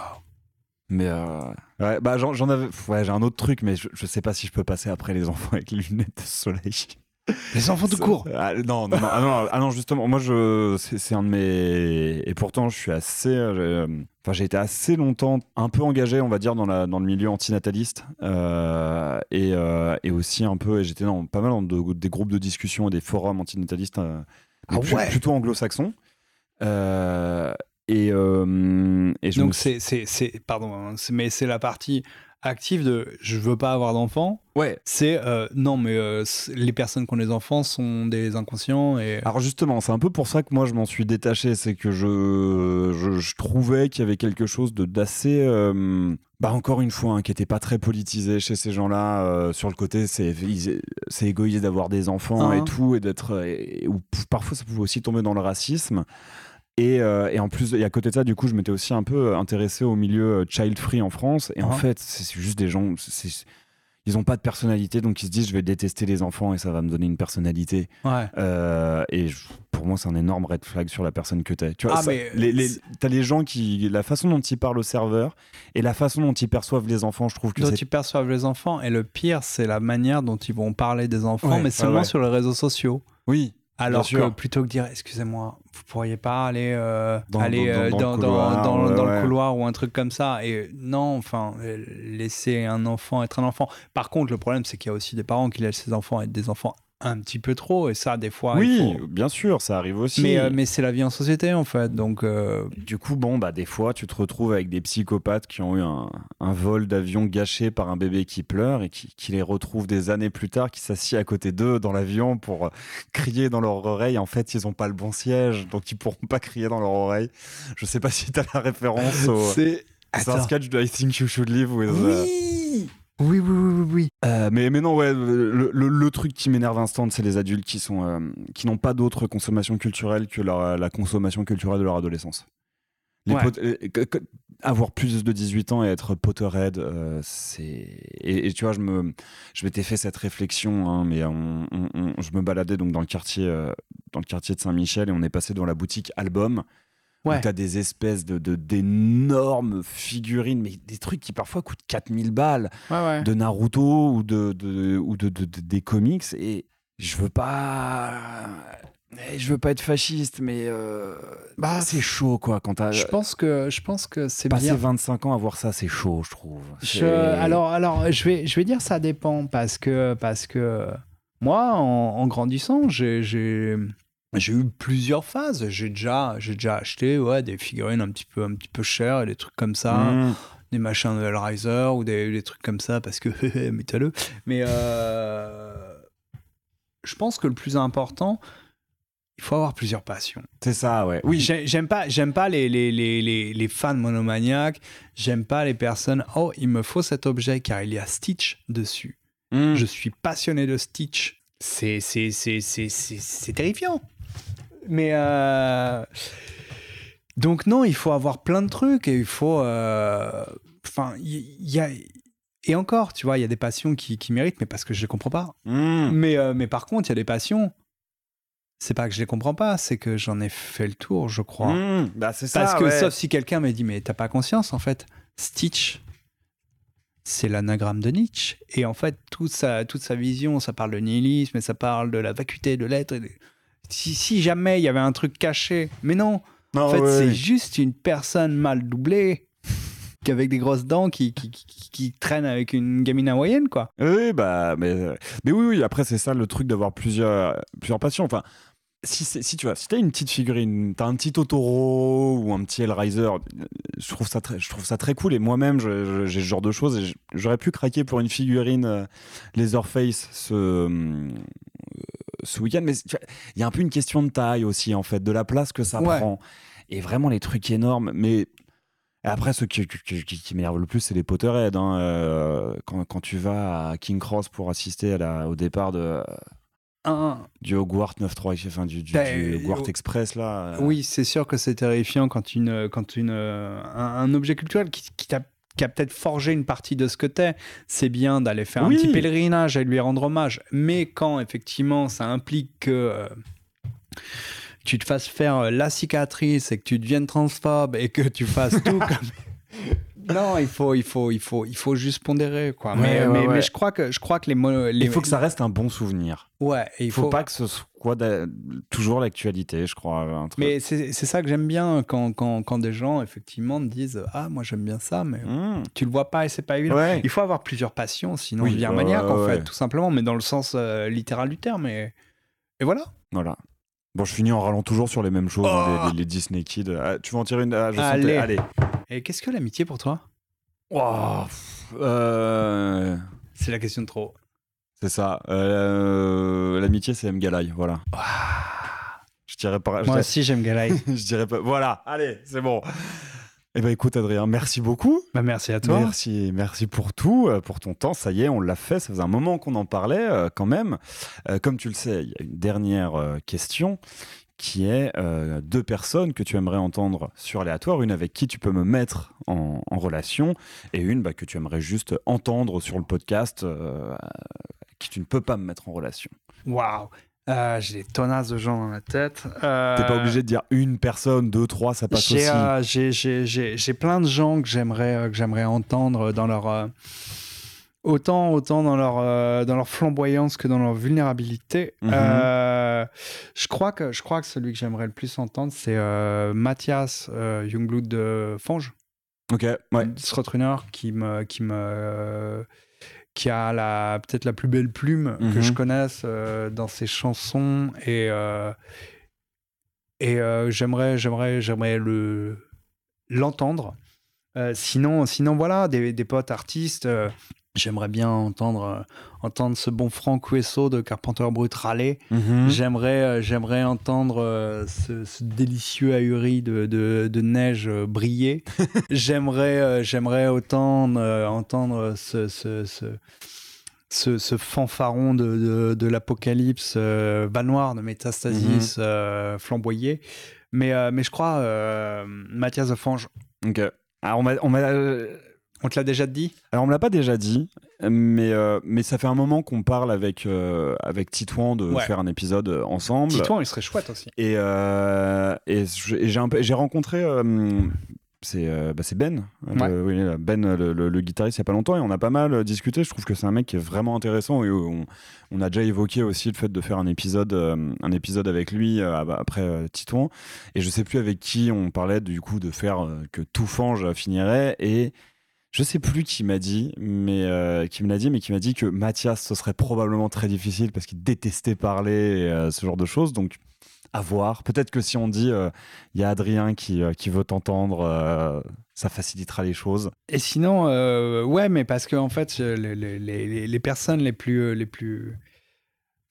mais euh, bah j'en avais. Ouais, j'ai un autre truc, mais je, sais pas si je peux passer après les enfants avec les lunettes de soleil. Les enfants tout court. Ah, non, ah, non, ah, non, justement, moi je c'est un de mes et pourtant je suis assez. Euh, euh, enfin, j'ai été assez longtemps un peu engagé, on va dire, dans la dans le milieu antinataliste et, et aussi un peu. J'étais dans pas mal dans de, des groupes de discussion et des forums antinatalistes ah plutôt anglo-saxons. Euh, et, euh, Donc, c'est. Pardon, hein, mais c'est la partie active de je veux pas avoir d'enfants. Ouais. C'est euh, non, mais euh, les personnes qui ont des enfants sont des inconscients. Et... Alors justement, c'est un peu pour ça que moi je m'en suis détaché. C'est que je, je, trouvais qu'il y avait quelque chose d'assez. bah encore une fois, hein, qui n'était pas très politisé chez ces gens-là. sur le côté, c'est égoïste d'avoir des enfants et hein. tout, et d'être. Parfois, ça pouvait aussi tomber dans le racisme. Euh, et, en plus, et à côté de ça, du coup, je m'étais aussi un peu euh, intéressé au milieu euh, child-free en France. Et en uh-huh. fait, c'est juste des gens. ils n'ont pas de personnalité, donc ils se disent je vais détester les enfants et ça va me donner une personnalité. et pour moi, c'est un énorme red flag sur la personne que t'es. Tu vois, ah ça, mais les, t'as les gens qui, la façon dont ils parlent au serveur et la façon dont ils perçoivent les enfants, je trouve que dont ils perçoivent les enfants. Et le pire, c'est la manière dont ils vont parler des enfants, mais seulement sur les réseaux sociaux. Oui. Alors que plutôt que dire, excusez-moi, vous pourriez pas aller euh, euh, dans, dans, le, couloir, ou un truc comme ça. Et non, enfin, laisser un enfant être un enfant. Par contre, le problème, c'est qu'il y a aussi des parents qui laissent ses enfants être des enfants un petit peu trop et ça des fois oui bien sûr ça arrive aussi mais, euh, mais c'est la vie en société en fait donc euh, du coup bon bah des fois tu te retrouves avec des psychopathes qui ont eu un, vol d'avion gâché par un bébé qui pleure et qui, les retrouvent des années plus tard qui s'assied à côté d'eux dans l'avion pour euh, crier dans leur oreille en fait ils ont pas le bon siège donc ils pourront pas crier dans leur oreille je sais pas si tu as la référence au... c'est un sketch de I Think You Should Live with oui oui, oui, oui, oui. Euh, mais, non, ouais, le, truc qui m'énerve instant, c'est les adultes qui sont euh, qui n'ont pas d'autre consommation culturelle que la consommation culturelle de leur adolescence. Euh, avoir plus de 18 ans et être Potterhead, c'est. Et, tu vois, je me, je m'étais fait cette réflexion, hein, mais je me baladais donc dans le quartier, dans le quartier de Saint-Michel et on est passé dans la boutique Album Ouais. Où t'as des espèces de, d'énormes figurines, mais des trucs qui parfois coûtent 4000 balles de Naruto ou de, de ou de, des comics. Et je veux pas. Eh, je veux pas être fasciste, mais euh, bah, c'est chaud quoi. Quand je pense que je pense que c'est passer 25 ans à voir ça, c'est chaud, je trouve. Je... alors alors je vais je vais dire ça dépend parce que parce que moi en grandissant j'ai j'ai eu plusieurs phases. J'ai déjà, j'ai déjà acheté ouais, des figurines un petit peu, un petit peu chères, des trucs comme ça, mm. des machins de Hellraiser ou des, trucs comme ça parce que Mais euh, je pense que le plus important, il faut avoir plusieurs passions. C'est ça, ouais. Oui, j'aime pas, j'aime pas les, les, les, les, fans monomaniaques. J'aime pas les personnes. Oh, il me faut cet objet car il y a Stitch dessus. Mm. Je suis passionné de Stitch. C'est terrifiant. Mais euh, donc non, il faut avoir plein de trucs et il faut. Euh, enfin, il y, a. Et encore, tu vois, il y a des passions qui, qui, méritent, mais parce que je les comprends pas. Hmm. Mais, euh, mais par contre, il y a des passions. C'est pas que je les comprends pas, c'est que j'en ai fait le tour, je crois. Hmm. Bah, c'est ça. Parce que sauf si quelqu'un m'a dit, mais t'as pas conscience en fait, Stitch, c'est l'anagramme de Nietzsche. Et en fait, toute sa, toute sa vision, ça parle de nihilisme et ça parle de la vacuité de l'être si, jamais il y avait un truc caché. Mais non, en fait, c'est juste une personne mal doublée avec des grosses dents qui qui, traîne avec une gamine hawaïenne, quoi. Oui, bah, mais, euh, mais oui, oui, après, c'est ça le truc d'avoir plusieurs, plusieurs passions. Enfin, si, si tu vois, si t'as une petite figurine, t'as un petit Totoro ou un petit Hellraiser, euh, je trouve ça très, je trouve ça très cool. Et moi-même, j'ai ce genre de choses. J'aurais pu craquer pour une figurine euh, Leatherface, ce, hum, ce week-end. Mais il y a un peu une question de taille aussi, en fait, de la place que ça prend. Et vraiment, les trucs énormes. Mais après, ce qui, m'énerve le plus, c'est les Potterheads. Hein, euh, quand, quand, tu vas à King Cross pour assister à la, au départ de. Un. Du Hogwarts 9.3, enfin du, du, ben, euh, Hogwarts Express là. Euh. Oui, c'est sûr que c'est terrifiant quand, une, quand une, un, objet culturel qui, qui t'a qui a peut-être forgé une partie de ce que t'es. C'est bien d'aller faire un petit pèlerinage et lui rendre hommage. Mais quand effectivement ça implique que euh, tu te fasses faire euh, la cicatrice et que tu deviennes transphobe et que tu fasses tout comme non, il faut, il faut, il faut, il faut juste pondérer quoi. mais, mais, je crois que, je crois que les, Il faut que ça reste un bon souvenir. Ouais. il faut, faut pas que ce soit toujours l'actualité, je crois. Mais c'est ça que j'aime bien quand, quand, quand, des gens effectivement disent ah moi j'aime bien ça, mais hmm. tu le vois pas et c'est pas évident. Il faut avoir plusieurs passions, sinon il on devient maniaque en fait, tout simplement. Mais dans le sens euh, littéral du terme. Et, et voilà. Voilà. Bon, je finis en râlant toujours sur les mêmes choses, hein, oh les, Disney Kids. Ah, tu veux en tirer une ah, allez. allez. Et qu'est-ce que l'amitié pour toi euh, C'est la question de trop. C'est ça. Euh, l'amitié, c'est M. Galay, voilà. Je dirais pas. Moi aussi, j'aime Galaï. je Voilà, allez, c'est bon. Eh ben écoute Adrien, merci beaucoup. Bah, merci à toi. Merci, merci pour tout, euh, pour ton temps. Ça y est, on l'a fait. Ça faisait un moment qu'on en parlait quand même. comme tu le sais, il y a une dernière question qui est euh, deux personnes que tu aimerais entendre sur aléatoire, une avec qui tu peux me mettre en, relation et une bah, que tu aimerais juste entendre sur le podcast, euh, qui tu ne peux pas me mettre en relation. Waouh euh, j'ai des tonnas de gens dans la tête. Euh, T'es pas obligé de dire une personne, deux, trois, ça passe aussi. j'ai, plein de gens que j'aimerais, que j'aimerais entendre dans leur autant autant dans leur euh, dans leur flamboyance que dans leur vulnérabilité. Mhm. Euh, je crois que je crois que celui que j'aimerais le plus entendre c'est euh, Mathias euh, Youngblood de Fange. OK, ouais. qui me qui me qui a peut-être la plus belle plume que mhm. je connaisse dans ses chansons et et j'aimerais j'aimerais j'aimerais le l'entendre. sinon sinon voilà des, des potes artistes J'aimerais bien entendre, euh, entendre ce bon Franck Huesso de Carpenter Brut râler. Mhm. J'aimerais, euh, j'aimerais entendre euh, ce, délicieux ahuri de, de, neige briller. j'aimerais, j'aimerais autant entendre ce, ce, ce fanfaron de, de, l'apocalypse euh, de Métastasis mhm. flamboyé. Mais, mais je crois Mathias Fange. Alors ah, on on on te l'a déjà dit Alors, on me l'a pas déjà dit, mais, euh, mais ça fait un moment qu'on parle avec, euh, avec Titouan de faire un épisode euh, ensemble. Titouan, il serait chouette aussi. Et, et j'ai rencontré. Bah, c'est Ben, Ben le, guitariste il y a pas longtemps et on a pas mal discuté. Je trouve que c'est un mec qui est vraiment intéressant et on, on, a déjà évoqué aussi le fait de faire un épisode, un épisode avec lui après Titouan et je sais plus avec qui on parlait du coup de faire que tout fange finirait et je sais plus qui m'a dit, mais euh, qui me l'a dit, mais qui m'a dit que Mathias, ce serait probablement très difficile parce qu'il détestait parler et, euh, ce genre de choses. Donc, à voir. Peut-être que si on dit, euh, il y a Adrien qui, qui veut t'entendre, ça facilitera les choses. Et sinon, ouais, mais parce que en fait, les, les, les personnes les plus, les plus,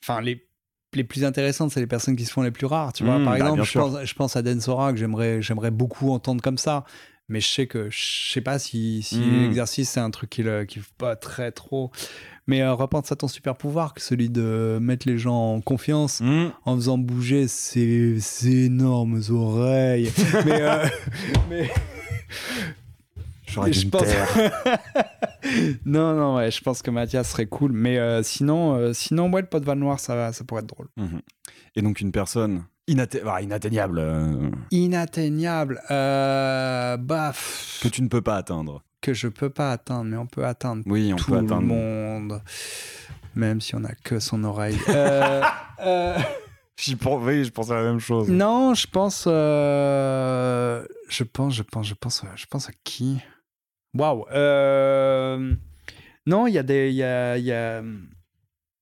enfin les les plus intéressantes, c'est les personnes qui se font les plus rares. Tu vois, hmm, par bah, exemple, je pense, je pense, à que j'aimerais, j'aimerais beaucoup entendre comme ça mais je sais que je sais pas si, si mmh. l'exercice c'est un truc qu'il ne faut pas très trop mais reprendre euh, repense à ton super pouvoir que celui de mettre les gens en confiance mmh. en faisant bouger ses, énormes oreilles mais, euh, mais J'aurais dû pense... non, non, ouais, je pense que Mathias serait cool. Mais euh, sinon, euh, sinon, ouais, le pote Val Noir, ça, ça pourrait être drôle. Mhm. Et donc, une personne inatteignable. Euh, inatteignable. Baf Que tu ne peux pas atteindre. Que je peux pas atteindre, mais on peut atteindre oui, on tout peut le monde. Même si on n'a que son oreille. oui, je pense à la même chose. Non, Je pense, je pense, je pense, je pense à qui Waouh. Euh, non, il y a des. Y a, y a...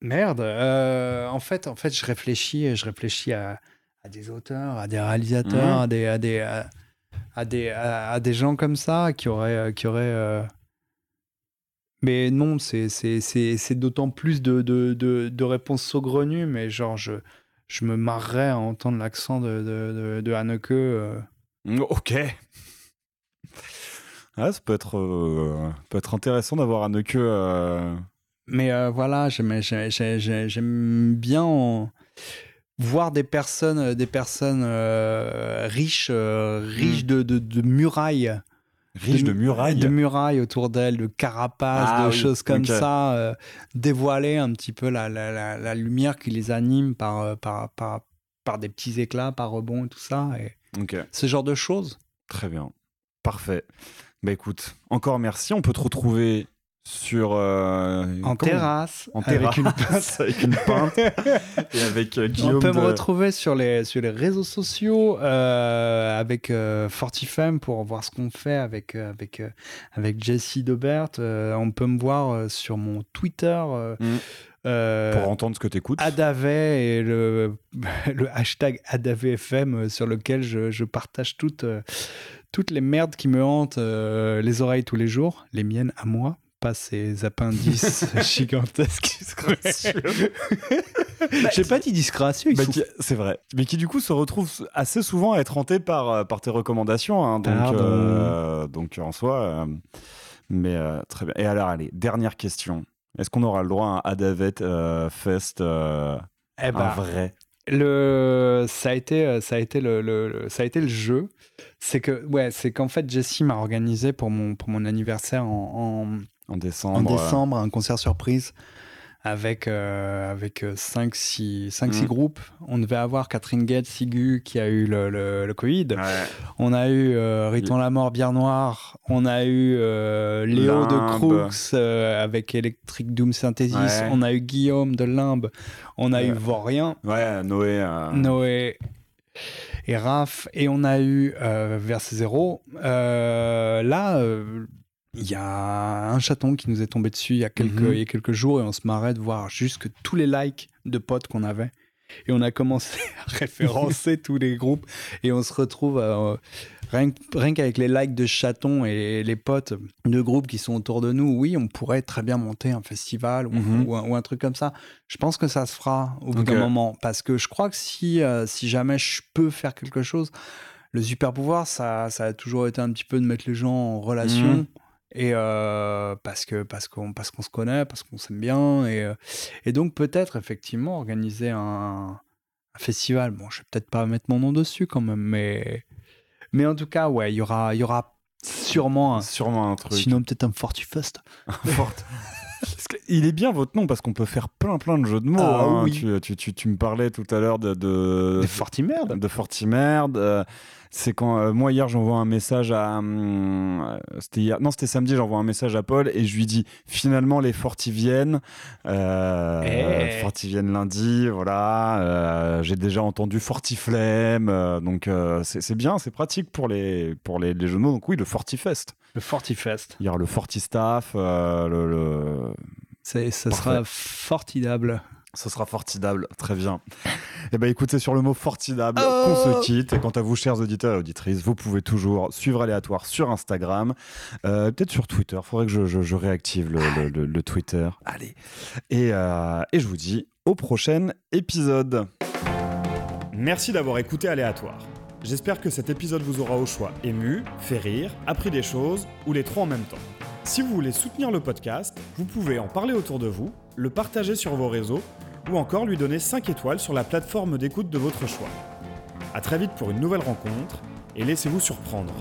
Merde. Euh, en, fait, en fait, je réfléchis, je réfléchis à, des auteurs, à des réalisateurs, mhm. à, des, à, des, à, des, à, des, gens comme ça qui auraient. Euh, qui auraient Mais non, c'est d'autant plus de, de, de, de, réponses saugrenues, mais genre, je, je me marrerais à entendre l'accent de, de, Ok ça peut être, euh, peut être intéressant d'avoir un noeud que... Euh, Mais euh, voilà, j'aime bien voir des personnes, des personnes riches, riches hmm. de, de, murailles. Riches de, murailles De murailles autour d'elles, de carapaces, ah de choses comme ça. dévoiler un petit peu la, la, la, lumière qui les anime par, par, par, par des petits éclats, par rebonds et tout ça. Et Ce genre de choses. Très bien. Parfait. Bah écoute, encore merci. On peut te retrouver sur euh, en, terrasse, en terrasse avec une pinte et avec euh, on peut me retrouver sur les sur les réseaux sociaux euh, avec euh, Fortifem pour voir ce qu'on fait avec avec avec Jesse Dobert on peut me voir sur mon Twitter mm. pour entendre ce que t'écoutes. écoutes. et le, le hashtag AdaveFM sur lequel je, je partage toutes, toutes les merdes qui me hantent euh, les oreilles tous les jours, les miennes à moi, pas ces appendices gigantesques. J'ai pas dit disgracieux. c'est vrai. Mais qui du coup se retrouve assez souvent à être hanté par, euh, par tes recommandations. Hein. Euh, donc, en soi. mais très bien. Et alors, allez, dernière question. Est-ce qu'on aura le droit à un Fest eh ben vrai le... ça, a été, ça, a été le, ça a été le jeu. C'est que, ouais, c'est qu'en fait, Jessie m'a organisé pour mon, pour mon anniversaire en, décembre, euh. décembre un concert surprise avec, euh, avec 5 euh, 6 mm. groupes. On devait avoir Catherine Gates Sigu qui a eu le, le, Covid. On a eu Riton la mort, bière noire. On a eu Léo de Crooks avec Electric Doom Synthesis. On a eu Guillaume de Limbe. On a eu Vaurien Ouais, Noé. Noé et Raph, et on a eu euh, Verset Zéro. Euh, là, euh, il y a un chaton qui nous est tombé dessus il y, a quelques, mhm. quelques jours et on se marrait de voir jusque tous les likes de potes qu'on avait. Et on a commencé à référencer tous les groupes et on se retrouve euh, Rien, qu'avec les likes de chatons et les potes de groupes qui sont autour de nous, oui, on pourrait très bien monter un festival ou, mhm. un, truc comme ça. Je pense que ça se fera au bout d'un moment. Parce que je crois que si, euh, si jamais je peux faire quelque chose, le super pouvoir, ça, a toujours été un petit peu de mettre les gens en relation. Mhm. et euh, parce que parce qu'on parce qu'on se connaît parce qu'on s'aime bien euh, et, donc peut-être effectivement organiser un, un, festival bon je vais peut-être pas mettre mon nom dessus quand même mais mais en tout cas, ouais, il y aura, y aura sûrement un, sûrement un truc. Sinon, peut-être un Fortifest. Un Il est bien votre nom parce qu'on peut faire plein plein de jeux de mots. Ah hein. tu, me parlais tout à l'heure de, de, de Fortimerde. De euh, c'est quand euh, moi hier j'envoie un message à hum, euh, c'était non c'était samedi j'envoie un message à Paul et je lui dis finalement les Forti viennent euh, eh. Forti viennent lundi voilà j'ai déjà entendu Fortiflemme donc c'est bien c'est pratique pour les pour les, les donc oui le Fortifest le Fortifest il y aura le Fortistaff le, ça sera fortidable. Ce sera fortidable, très bien. et eh bien écoutez, sur le mot fortidable oh. on se quitte. Et quant à vous, chers auditeurs et auditrices, vous pouvez toujours suivre Aléatoire sur Instagram, euh, peut-être sur Twitter. Faudrait que je, réactive le, Twitter. Allez. Euh, et je vous dis au prochain épisode. Merci d'avoir écouté Aléatoire. J'espère que cet épisode vous aura au choix ému, fait rire, appris des choses ou les trois en même temps. Si vous voulez soutenir le podcast, vous pouvez en parler autour de vous le partager sur vos réseaux ou encore lui donner 5 étoiles sur la plateforme d'écoute de votre choix. A très vite pour une nouvelle rencontre et laissez-vous surprendre.